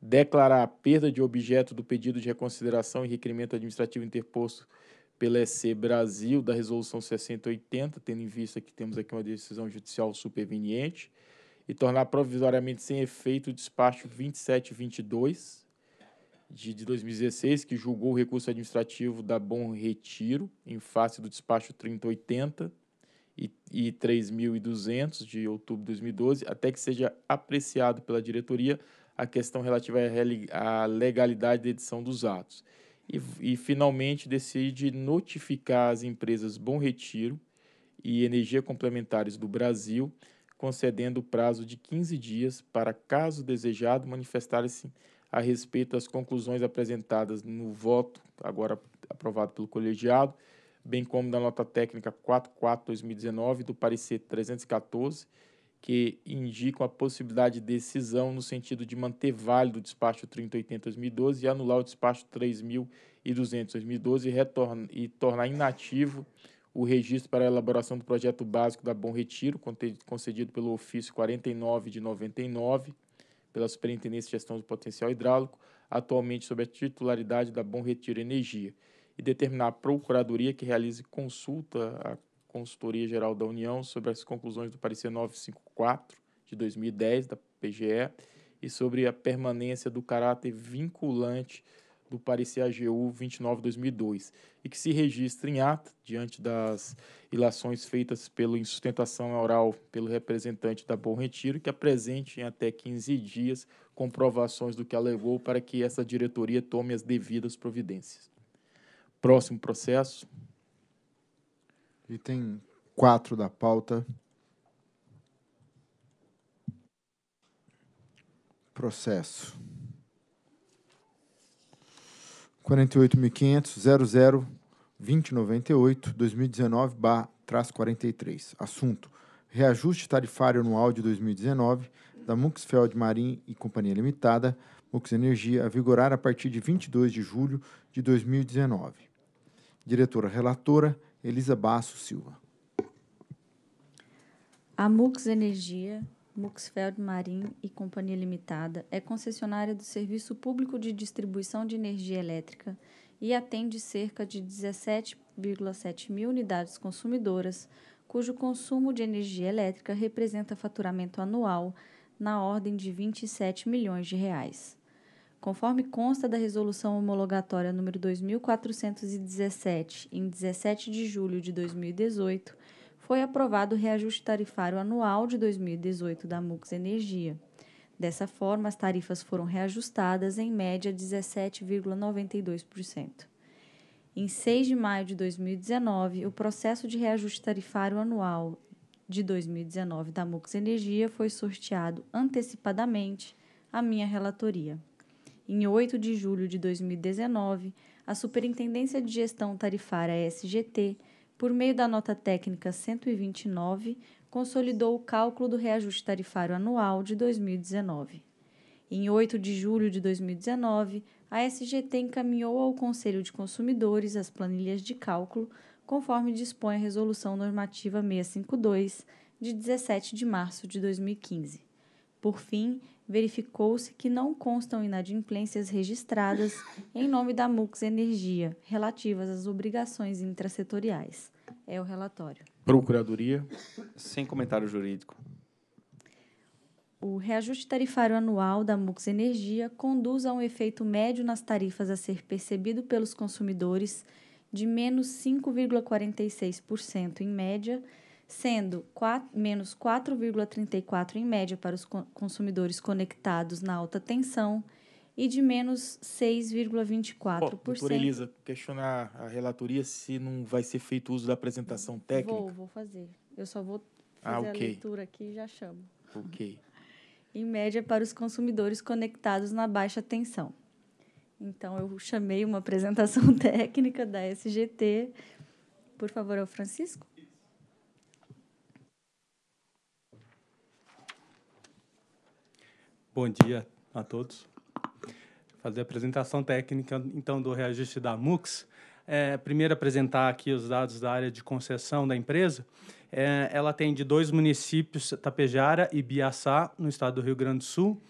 declarar a perda de objeto do pedido de reconsideração e requerimento administrativo interposto pela EC Brasil da Resolução 6080, tendo em vista que temos aqui uma decisão judicial superveniente, e tornar provisoriamente sem efeito o despacho 2722 de, 2016, que julgou o recurso administrativo da Bom Retiro, em face do despacho 3080 e, e 3.200 de outubro de 2012, até que seja apreciado pela diretoria a questão relativa à legalidade da edição dos atos. E, e, finalmente decide notificar as empresas Bom Retiro e Energia Complementares do Brasil, concedendo o prazo de 15 dias para, caso desejado, manifestar-se a respeito das conclusões apresentadas no voto, agora aprovado pelo colegiado, bem como da nota técnica 44-2019 do parecer 314 que indicam a possibilidade de decisão no sentido de manter válido o despacho 3080-2012 e anular o despacho 3200-2012 e, e tornar inativo o registro para a elaboração do projeto básico da Bom Retiro, concedido pelo ofício 49 de 99, pela Superintendência de Gestão do Potencial Hidráulico, atualmente sob a titularidade da Bom Retiro Energia, e determinar a Procuradoria que realize consulta à Consultoria Geral da União sobre as conclusões do parecer 954 de 2010 da PGE e sobre a permanência do caráter vinculante do parecer AGU 29/2002 e que se registra em ata diante das ilações feitas pelo em sustentação oral pelo representante da Bom Retiro que apresente em até 15 dias comprovações do que alegou para que essa diretoria tome as devidas providências. Próximo processo Item 4 da pauta. Processo 48.500.00.2098.2019-43. Assunto: Reajuste tarifário anual de 2019 da Muxfeld Marim e Companhia Limitada, Mux Energia, a vigorar a partir de 22 de julho de 2019. Diretora relatora Elisa Basso Silva. A Mux Energia, Muxfeld Marim e Companhia Limitada é concessionária do Serviço Público de Distribuição de Energia Elétrica e atende cerca de 17,7 mil unidades consumidoras, cujo consumo de energia elétrica representa faturamento anual na ordem de 27 milhões de reais. Conforme consta da Resolução Homologatória número 2417, em 17 de julho de 2018, foi aprovado o reajuste tarifário anual de 2018 da Mux Energia. Dessa forma, as tarifas foram reajustadas em média 17,92%. Em 6 de maio de 2019, o processo de reajuste tarifário anual de 2019 da Mux Energia foi sorteado antecipadamente à minha relatoria. Em 8 de julho de 2019, a Superintendência de Gestão Tarifária SGT, por meio da nota técnica 129, consolidou o cálculo do reajuste tarifário anual de 2019. Em 8 de julho de 2019, a SGT encaminhou ao Conselho de Consumidores as planilhas de cálculo, conforme dispõe a Resolução Normativa 652, de 17 de março de 2015. Por fim, verificou-se que não constam inadimplências registradas em nome da MUX Energia relativas às obrigações intrasetoriais. É o relatório. Procuradoria. Sem comentário jurídico. O reajuste tarifário anual da MUX Energia conduz a um efeito médio nas tarifas a ser percebido pelos consumidores de menos 5,46% em média sendo 4, menos 4,34 em média para os consumidores conectados na alta tensão e de menos 6,24%. Doutora Elisa, questionar a relatoria se não vai ser feito uso da apresentação técnica. Vou, vou fazer. Eu só vou ah, fazer ah, okay. a leitura aqui e já chamo. Ok. em média para os consumidores conectados na baixa tensão. Então, eu chamei uma apresentação técnica da SGT. Por favor, é o Francisco? Bom dia a todos. Vou fazer a apresentação técnica então do reajuste da MUX. É, primeiro apresentar aqui os dados da área de concessão da empresa. É, ela atende dois municípios, Tapejara e Biaçá, no estado do Rio Grande do Sul,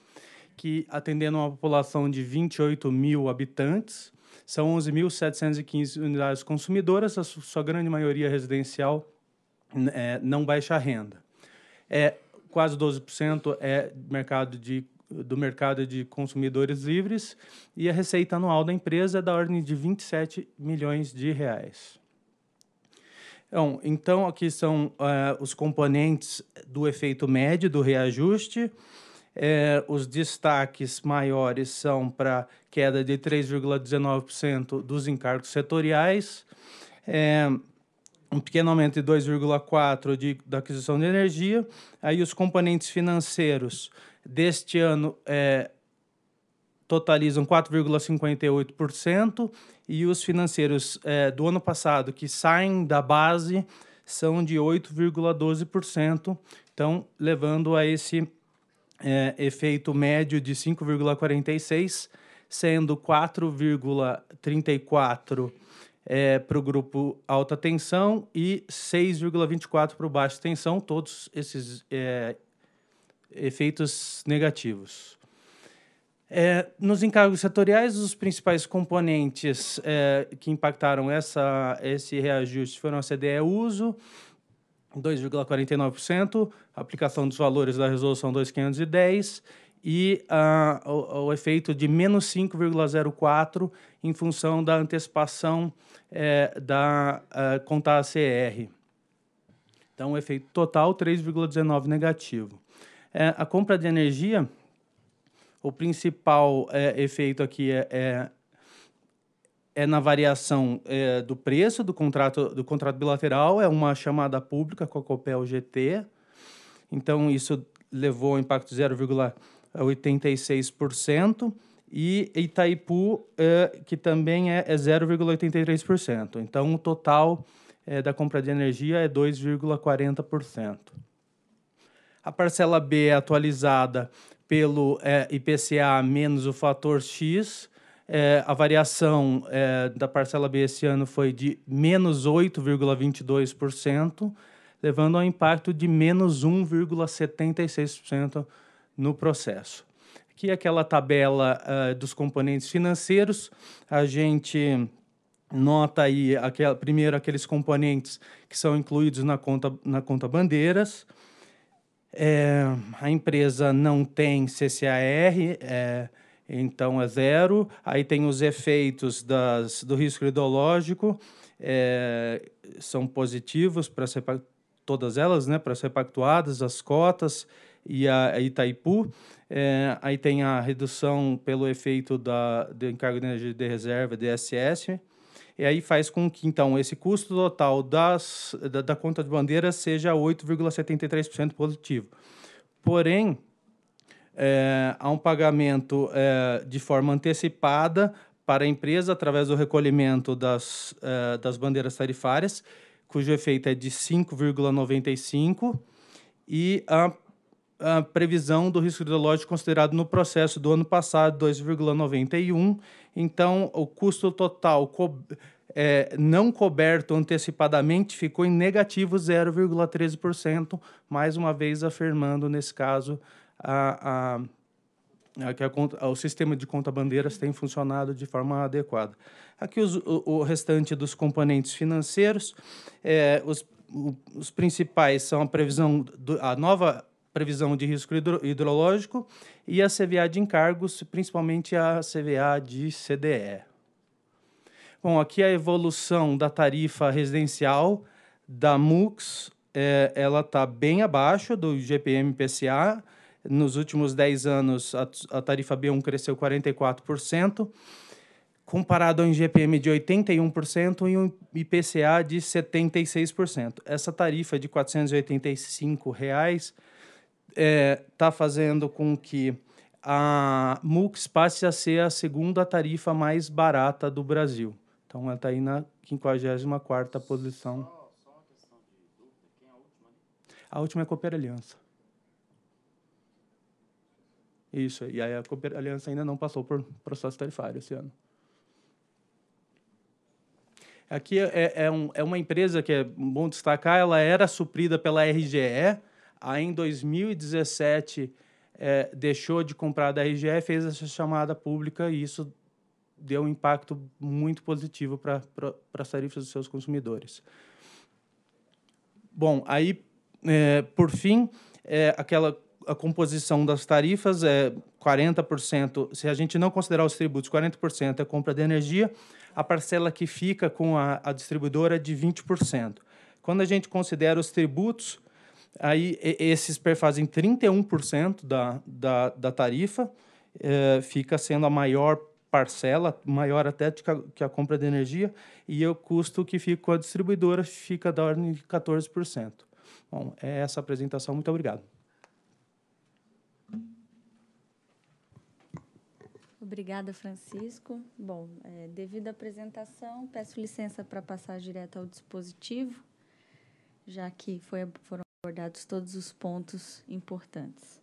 que atendendo uma população de 28 mil habitantes, são 11.715 unidades consumidoras, a sua grande maioria residencial é, não baixa renda. É, quase 12% é mercado de do mercado de consumidores livres e a receita anual da empresa é da ordem de 27 milhões de reais. Então, então aqui são uh, os componentes do efeito médio do reajuste. É, os destaques maiores são para queda de 3,19% dos encargos setoriais, é, um pequeno aumento de 2,4% da aquisição de energia. Aí os componentes financeiros deste ano é, totalizam 4,58% e os financeiros é, do ano passado que saem da base são de 8,12%, então levando a esse é, efeito médio de 5,46%, sendo 4,34% é, para o grupo alta tensão e 6,24 para o baixo tensão, todos esses é, efeitos negativos. É, nos encargos setoriais, os principais componentes é, que impactaram essa, esse reajuste foram a CDE Uso, 2,49%, aplicação dos valores da Resolução 2510 e uh, o, o, efeito de menos 5,04 em função da antecipação eh, da uh, conta ACR. Então, o efeito total 3,19 negativo. É, a compra de energia, o principal é, efeito aqui é, é é na variação é, do preço do contrato do contrato bilateral é uma chamada pública com a Copel GT então isso levou ao impacto 0,4 86%, e Itaipu, eh, que também é 0,83%. É então, o total eh, da compra de energia é 2,40%. A parcela B é atualizada pelo eh, IPCA menos o fator X. a variação da parcela B esse ano foi de menos 8,22%, levando ao impacto de menos 1,76% no processo. Aqui é aquela tabela uh, dos componentes financeiros, a gente nota aí aquel, primeiro aqueles componentes que são incluídos na conta, na conta bandeiras. É, a empresa não tem CCAR, é, então é zero. Aí tem os efeitos das, do risco hidrológico, é, são positivos para ser todas elas, né, para ser pactuadas, as cotas e a Itaipu. É, aí tem a redução pelo efeito da, do encargo de energia de reserva, DSS. E aí faz com que, então, esse custo total das, da, da conta de bandeira seja 8,73% positivo. Porém, é, há um pagamento é, de forma antecipada para a empresa através do recolhimento das, é, das bandeiras tarifárias, cujo efeito é de 5,95%, e a a previsão do risco hidrológico considerado no processo do ano passado, 2,91. Então, o custo total co é, não coberto antecipadamente ficou em negativo 0,13%, mais uma vez afirmando, nesse caso, a, a, a que a, o sistema de conta-bandeiras tem funcionado de forma adequada. Aqui os, o, o, restante dos componentes financeiros, é, os, os principais são a previsão, do, a nova previsão de risco hidro hidrológico, e a CVA de encargos, principalmente a CVA de CDE. Bom, aqui a evolução da tarifa residencial da MUX, é, ela está bem abaixo do GPM-PCA. Nos últimos 10 anos, a, a tarifa B1 cresceu 44%, comparado a um GPM de 81% e um IPCA de 76%. Essa tarifa de R$ 485, reais, está é, tá fazendo com que a MUX passe a ser a segunda tarifa mais barata do Brasil. Então, ela está aí na 54 posição. Só, uma questão quem é a última? A última é a Cooper Aliança. Isso, e aí a Cooper Aliança ainda não passou por processo tarifário esse ano. Aqui é, é, um, é uma empresa que é bom destacar, ela era suprida pela RGE, Aí, em 2017, é, deixou de comprar da RGE, fez essa chamada pública e isso deu um impacto muito positivo para as tarifas dos seus consumidores. Bom, aí, é, por fim, é, aquela a composição das tarifas é 40%, se a gente não considerar os tributos, 40% é compra de energia, a parcela que fica com a, a distribuidora é de 20%. Quando a gente considera os tributos, Aí esses perfazem 31% da, da, da tarifa, é, fica sendo a maior parcela, maior até que a, que a, compra de energia, e o custo que fica com a distribuidora fica da ordem de 14%. Bom, é essa a apresentação. Muito obrigado. Obrigada, Francisco. Bom, é, devido à apresentação, peço licença para passar direto ao dispositivo, já que foi, foram abordados todos os pontos importantes.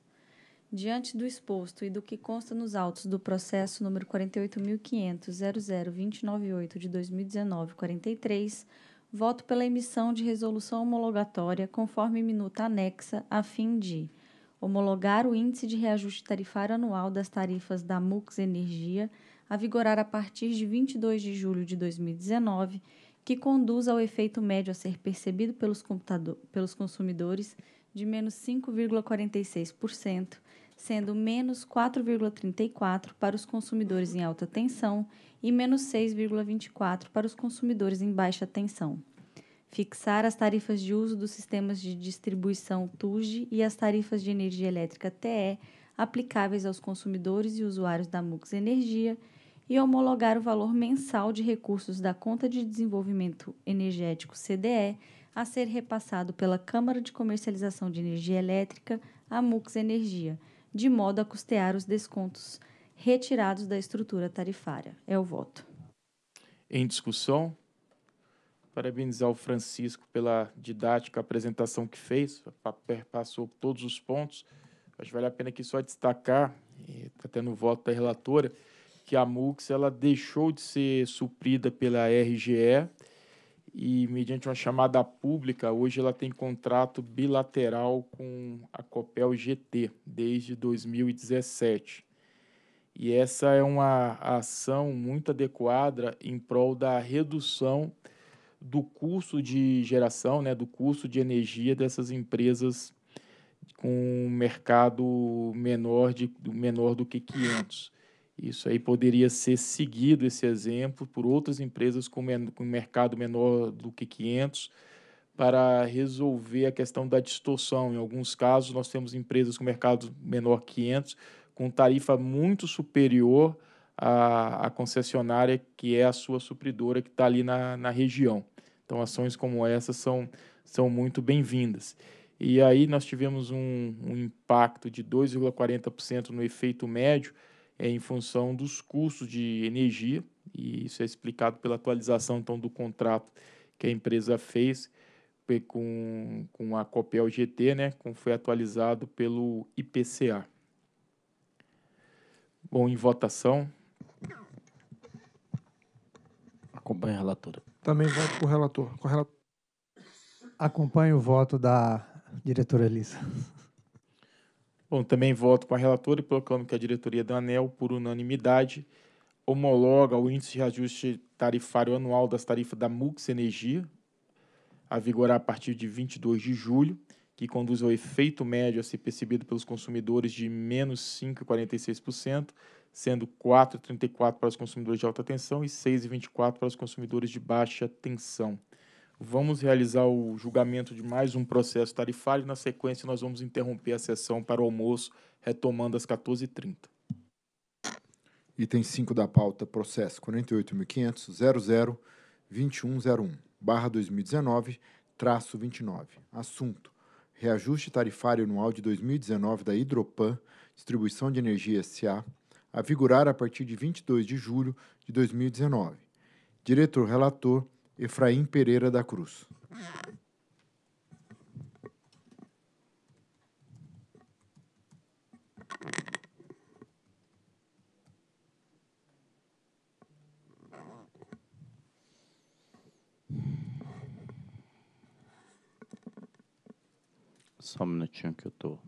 Diante do exposto e do que consta nos autos do processo número 48.500.00298 de 2019, 43, voto pela emissão de resolução homologatória conforme minuta anexa a fim de homologar o índice de reajuste tarifário anual das tarifas da MUX Energia a vigorar a partir de 22 de julho de 2019 que conduz ao efeito médio a ser percebido pelos, pelos consumidores de menos 5,46%, sendo menos 4,34% para os consumidores em alta tensão e menos 6,24% para os consumidores em baixa tensão. Fixar as tarifas de uso dos sistemas de distribuição TUG e as tarifas de energia elétrica TE aplicáveis aos consumidores e usuários da MUX Energia e homologar o valor mensal de recursos da Conta de Desenvolvimento Energético CDE a ser repassado pela Câmara de Comercialização de Energia Elétrica, a MUX Energia, de modo a custear os descontos retirados da estrutura tarifária. É o voto. Em discussão, parabenizar o Francisco pela didática apresentação que fez, passou todos os pontos. Acho que vale a pena aqui só destacar, está tendo voto da relatora, que a MUX ela deixou de ser suprida pela RGE e, mediante uma chamada pública, hoje ela tem contrato bilateral com a Copel GT desde 2017. E essa é uma ação muito adequada em prol da redução do custo de geração, né, do custo de energia dessas empresas com um mercado menor, de, menor do que 500. Isso aí poderia ser seguido, esse exemplo, por outras empresas com, com mercado menor do que 500 para resolver a questão da distorção. Em alguns casos, nós temos empresas com mercado menor que 500 com tarifa muito superior à, à concessionária, que é a sua supridora que está ali na, na região. Então, ações como essa são, são muito bem-vindas. E aí nós tivemos um, um impacto de 2,40% no efeito médio, é, em função dos custos de energia, e isso é explicado pela atualização então, do contrato que a empresa fez com, com a Copel GT, né, como foi atualizado pelo IPCA. Bom, em votação. Acompanhe a relatora. Também voto com o relator. Com relator. Acompanhe o voto da diretora Elisa. Bom, também voto com a relatora e proclamo que a diretoria da ANEL, por unanimidade, homologa o índice de ajuste tarifário anual das tarifas da MUX Energia, a vigorar a partir de 22 de julho, que conduz ao efeito médio a ser percebido pelos consumidores de menos 5,46%, sendo 4,34% para os consumidores de alta tensão e 6,24% para os consumidores de baixa tensão. Vamos realizar o julgamento de mais um processo tarifário. Na sequência, nós vamos interromper a sessão para o almoço, retomando às 14h30. Item 5 da pauta, processo 48.500.00.2101, barra 2019, traço 29. Assunto, reajuste tarifário anual de 2019 da Hidropan, distribuição de energia S.A., a vigorar a partir de 22 de julho de 2019. Diretor relator, Efraim Pereira da Cruz. Só um minutinho que eu tô.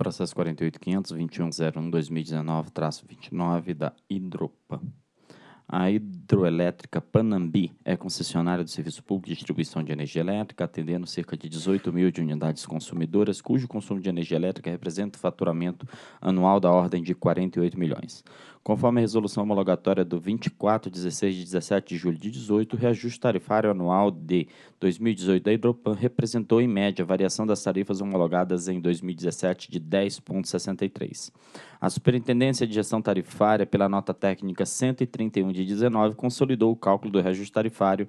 Processo 48.500.21.01.2019-29 da Hidropa. A hidroelétrica Panambi é concessionária do Serviço Público de Distribuição de Energia Elétrica, atendendo cerca de 18 mil de unidades consumidoras, cujo consumo de energia elétrica representa o faturamento anual da ordem de 48 milhões. Conforme a resolução homologatória do 24, 16 e 17 de julho de 18, o reajuste tarifário anual de 2018 da Hidropan representou, em média, a variação das tarifas homologadas em 2017 de 10,63. A Superintendência de Gestão Tarifária, pela nota técnica 131 de 19, consolidou o cálculo do reajuste tarifário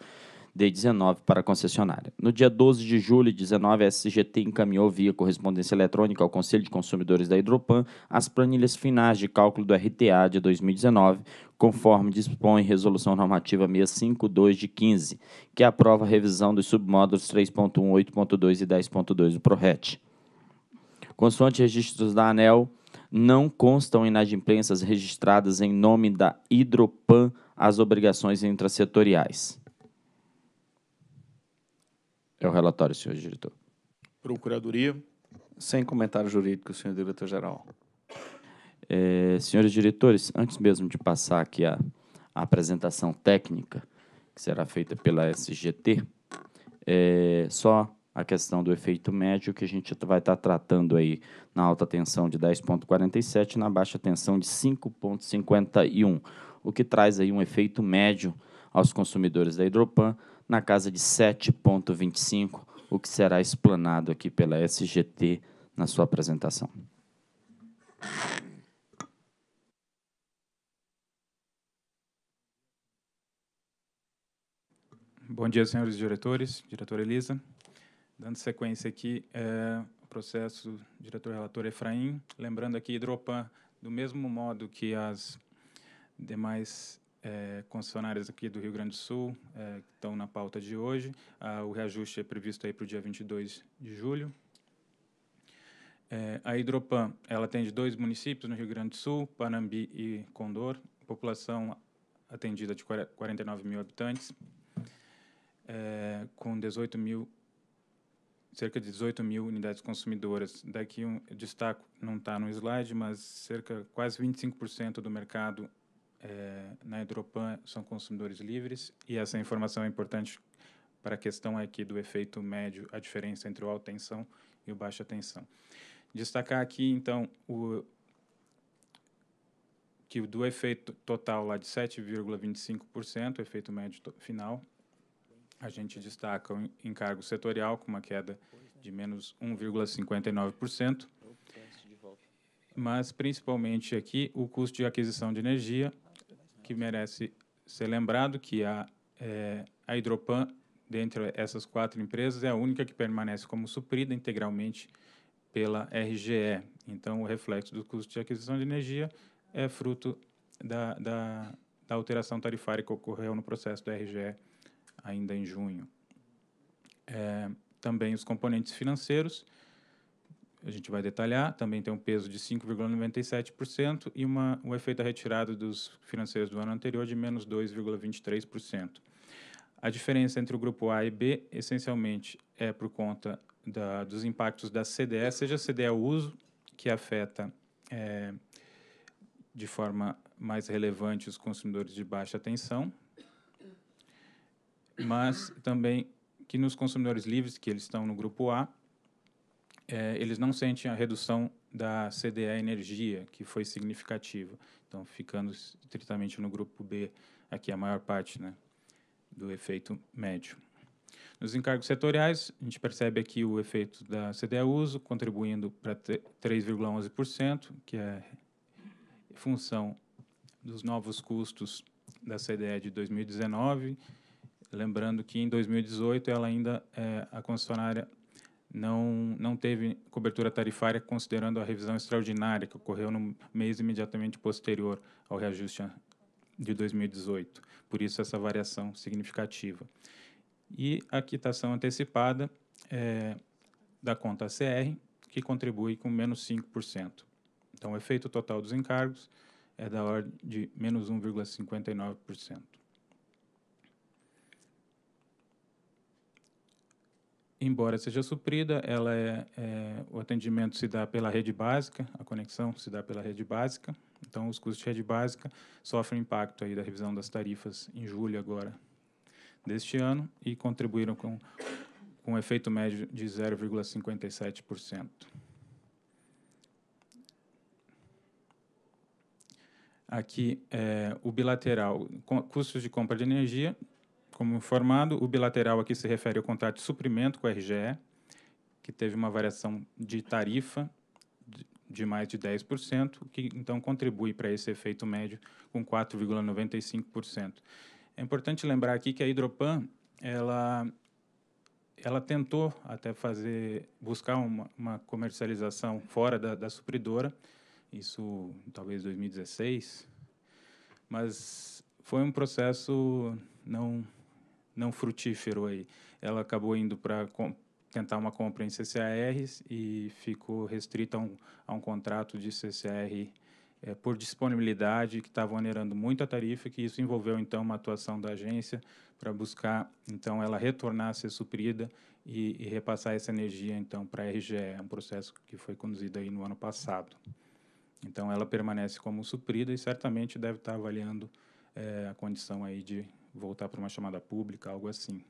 de 19 para a concessionária. No dia 12 de julho de 19, a SGT encaminhou via correspondência eletrônica ao Conselho de Consumidores da Hidropan as planilhas finais de cálculo do RTA de 2019, conforme dispõe Resolução Normativa 652 de 15, que aprova a revisão dos submódulos 3.1, 8.2 e 10.2 do PRORET. Consoante registros da ANEL, não constam inadimplências registradas em nome da Hidropan as obrigações intrasetoriais. É o relatório, senhor diretor. Procuradoria. Sem comentário jurídico, senhor diretor-geral. É, senhores diretores, antes mesmo de passar aqui a, a apresentação técnica, que será feita pela SGT, é, só a questão do efeito médio que a gente vai estar tratando aí na alta tensão de 10.47 na baixa tensão de 5.51, o que traz aí um efeito médio aos consumidores da Hidropan na casa de 7,25, o que será explanado aqui pela SGT na sua apresentação. Bom dia, senhores diretores, diretora Elisa. Dando sequência aqui, é, processo diretor-relator Efraim. Lembrando aqui, Hidropan, do mesmo modo que as demais é, concessionárias aqui do Rio Grande do Sul é, que estão na pauta de hoje. Ah, o reajuste é previsto aí para o dia 22 de julho. É, a Hidropan ela atende dois municípios no Rio Grande do Sul, Panambi e Condor. População atendida de 49 mil habitantes, é, com 18 mil cerca de 18 mil unidades consumidoras. Daqui um destaco, não está no slide, mas cerca quase 25% do mercado é, na Hidropan são consumidores livres e essa informação é importante para a questão aqui é do efeito médio, a diferença entre o alta tensão e o baixa tensão. Destacar aqui, então, o, que do efeito total lá de 7,25%, o efeito médio final, a gente destaca o encargo setorial com uma queda de menos 1,59%, mas principalmente aqui o custo de aquisição de energia, que merece ser lembrado que a, é, a Hidropan, dentre essas quatro empresas, é a única que permanece como suprida integralmente pela RGE. Então, o reflexo do custo de aquisição de energia é fruto da, da, da alteração tarifária que ocorreu no processo da RGE ainda em junho. É, também os componentes financeiros, a gente vai detalhar, também tem um peso de 5,97% e uma, um efeito da retirada dos financeiros do ano anterior de menos 2,23%. A diferença entre o grupo A e B, essencialmente, é por conta da, dos impactos da CDE, seja a CDE ao uso, que afeta é, de forma mais relevante os consumidores de baixa tensão, mas também que nos consumidores livres, que eles estão no grupo A, é, eles não sentem a redução da CDE energia, que foi significativa. Então, ficando estritamente no grupo B, aqui a maior parte né, do efeito médio. Nos encargos setoriais, a gente percebe aqui o efeito da CDE uso, contribuindo para 3,11%, que é função dos novos custos da CDE de 2019. Lembrando que em 2018 ela ainda é, a concessionária não, não teve cobertura tarifária, considerando a revisão extraordinária que ocorreu no mês imediatamente posterior ao reajuste de 2018. Por isso, essa variação significativa. E a quitação antecipada é, da conta CR, que contribui com menos 5%. Então, o efeito total dos encargos é da ordem de menos 1,59%. embora seja suprida, ela é, é, o atendimento se dá pela rede básica, a conexão se dá pela rede básica. Então, os custos de rede básica sofrem impacto aí da revisão das tarifas em julho agora deste ano e contribuíram com, com um efeito médio de 0,57%. Aqui, é, o bilateral, custos de compra de energia como informado, o bilateral aqui se refere ao contrato de suprimento com a RGE, que teve uma variação de tarifa de mais de 10%, que então contribui para esse efeito médio com 4,95%. É importante lembrar aqui que a Hidropan, ela ela tentou até fazer buscar uma, uma comercialização fora da, da, supridora, isso talvez 2016, mas foi um processo não não frutífero aí. Ela acabou indo para tentar uma compra em CCAR e ficou restrita a um, a um contrato de CCAR é, por disponibilidade, que estava onerando muito a tarifa, que isso envolveu, então, uma atuação da agência para buscar, então, ela retornar a ser suprida e, e repassar essa energia, então, para a RGE, é um processo que foi conduzido aí no ano passado. Então, ela permanece como suprida e certamente deve estar tá avaliando é, a condição aí de voltar para uma chamada pública, algo assim.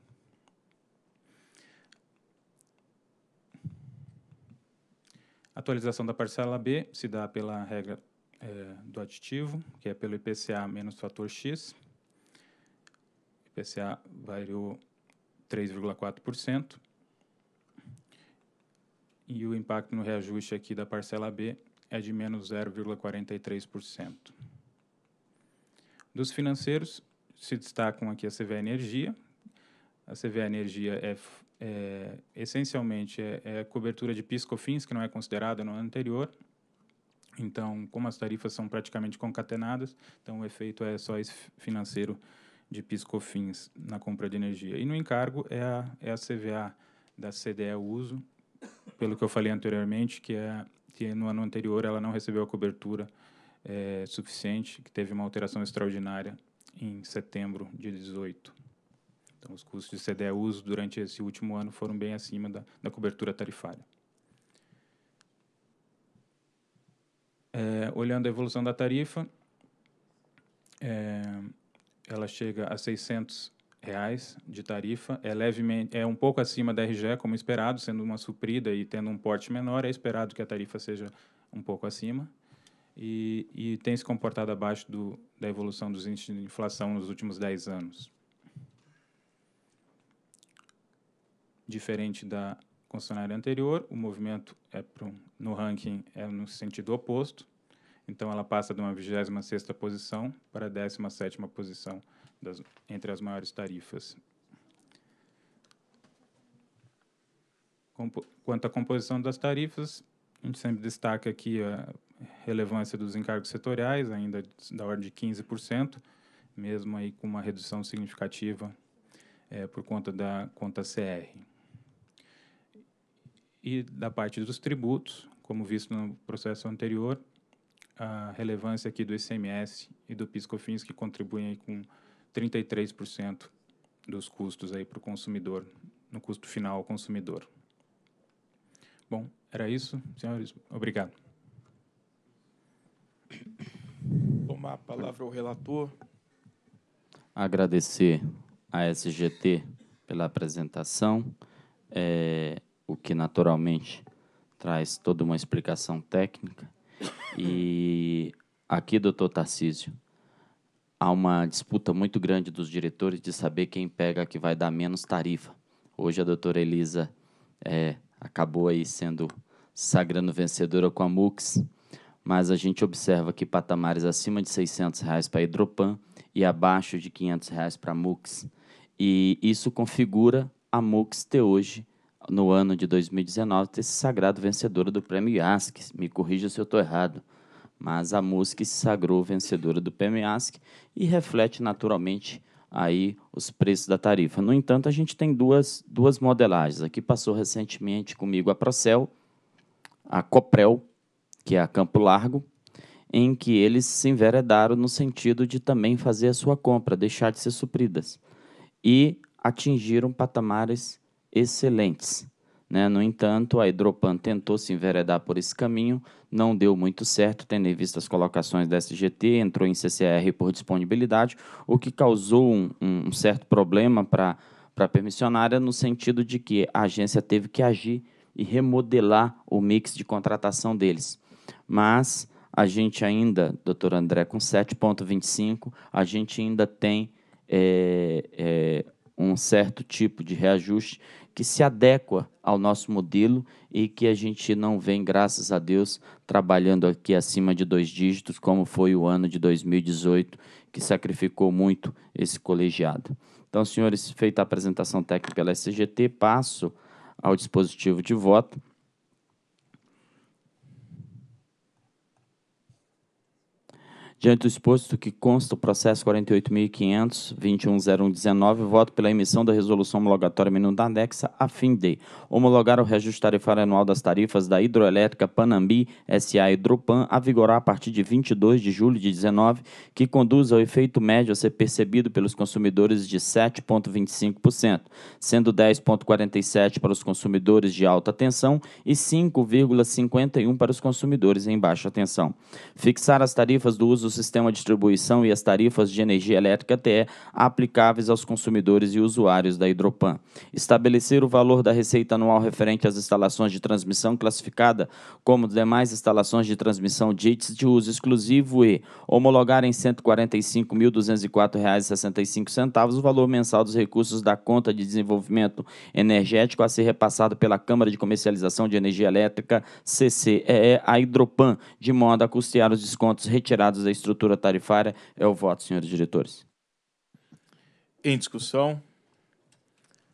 Atualização da parcela B se dá pela regra é, do aditivo, que é pelo IPCA menos fator X. IPCA variou 3,4%. E o impacto no reajuste aqui da parcela B é de menos 0,43%. Dos financeiros, se destacam aqui a CVA Energia. A CVA Energia é, é essencialmente é, é, cobertura de piscofins que não é considerada no ano anterior. Então, como as tarifas são praticamente concatenadas, então o efeito é só esse financeiro de piscofins na compra de energia. E no encargo é a, é a CVA da CDE Uso, pelo que eu falei anteriormente, que é que no ano anterior ela não recebeu a cobertura é, suficiente, que teve uma alteração extraordinária em setembro de 2018. Então, os custos de uso durante esse último ano foram bem acima da, da cobertura tarifária. É, olhando a evolução da tarifa, é, ela chega a 600 reais de tarifa, é levemente, é um pouco acima da RGE como esperado, sendo uma suprida e tendo um porte menor, é esperado que a tarifa seja um pouco acima e, e tem se comportado abaixo do, da evolução dos índices de inflação nos últimos 10 anos. Diferente da concessionária anterior, o movimento é pro, no ranking é no sentido oposto, então ela passa de uma 26ª posição para a 17ª posição das, entre as maiores tarifas. Compo, quanto à composição das tarifas, a gente sempre destaca aqui a relevância dos encargos setoriais, ainda da ordem de 15%, mesmo aí com uma redução significativa é, por conta da conta CR. E da parte dos tributos, como visto no processo anterior, a relevância aqui do ICMS e do PIS/COFINS que contribuem com 33% dos custos aí para o consumidor, no custo final ao consumidor. Bom, era isso, senhores. Obrigado. Tomar a palavra ao relator. Agradecer à SGT pela apresentação, é, o que naturalmente traz toda uma explicação técnica. E aqui, doutor Tarcísio, há uma disputa muito grande dos diretores de saber quem pega que vai dar menos tarifa. Hoje a doutora Elisa é, acabou aí sendo sagrando vencedora com a MUX mas a gente observa que patamares acima de 600 reais para Hidropan e abaixo de 500 reais para MUX. E isso configura a MUX ter hoje, no ano de 2019, ter se sagrado vencedora do prêmio IASC. Me corrija se eu estou errado. Mas a mux se sagrou vencedora do prêmio IASC e reflete naturalmente aí os preços da tarifa. No entanto, a gente tem duas, duas modelagens. Aqui passou recentemente comigo a Procel, a Coprel que é a Campo Largo, em que eles se enveredaram no sentido de também fazer a sua compra, deixar de ser supridas. E atingiram patamares excelentes. Né? No entanto, a Hidropan tentou se enveredar por esse caminho, não deu muito certo, tendo em vista as colocações da SGT, entrou em CCR por disponibilidade, o que causou um, um certo problema para a permissionária, no sentido de que a agência teve que agir e remodelar o mix de contratação deles mas a gente ainda, doutor André, com 7,25, a gente ainda tem é, é, um certo tipo de reajuste que se adequa ao nosso modelo e que a gente não vem, graças a Deus, trabalhando aqui acima de dois dígitos, como foi o ano de 2018, que sacrificou muito esse colegiado. Então, senhores, feita a apresentação técnica pela SGT, passo ao dispositivo de voto. Diante do exposto que consta o processo 48.500.21.01.19, voto pela emissão da resolução homologatória da anexa a fim de homologar o reajuste tarifário anual das tarifas da hidroelétrica Panambi SA Hidropan a vigorar a partir de 22 de julho de 19, que conduz ao efeito médio a ser percebido pelos consumidores de 7,25%, sendo 10,47% para os consumidores de alta tensão e 5,51% para os consumidores em baixa tensão. Fixar as tarifas do uso sistema de distribuição e as tarifas de energia elétrica TE aplicáveis aos consumidores e usuários da Hidropan. Estabelecer o valor da receita anual referente às instalações de transmissão classificada como demais instalações de transmissão DITS de uso exclusivo e homologar em R$ 145.204,65 o valor mensal dos recursos da conta de desenvolvimento energético a ser repassado pela Câmara de Comercialização de Energia Elétrica, CCEE, à Hidropan, de modo a custear os descontos retirados da estrutura tarifária. É o voto, senhores diretores. Em discussão?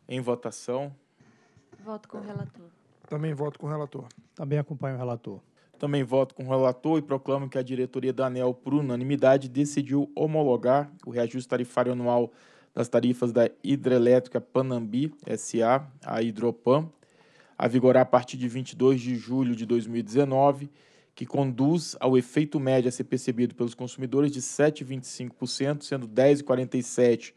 Em votação? Voto com o relator. Também voto com o relator. Também acompanho o relator. Também voto com o relator e proclamo que a diretoria da ANEL, por unanimidade, decidiu homologar o reajuste tarifário anual das tarifas da Hidrelétrica Panambi SA, a Hidropan, a vigorar a partir de 22 de julho de 2019 que conduz ao efeito médio a ser percebido pelos consumidores de 7,25%, sendo 10,47%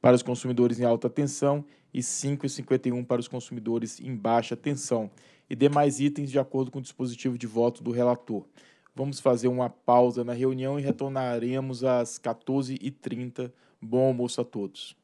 para os consumidores em alta tensão e 5,51% para os consumidores em baixa tensão, e demais itens de acordo com o dispositivo de voto do relator. Vamos fazer uma pausa na reunião e retornaremos às 14h30. Bom almoço a todos.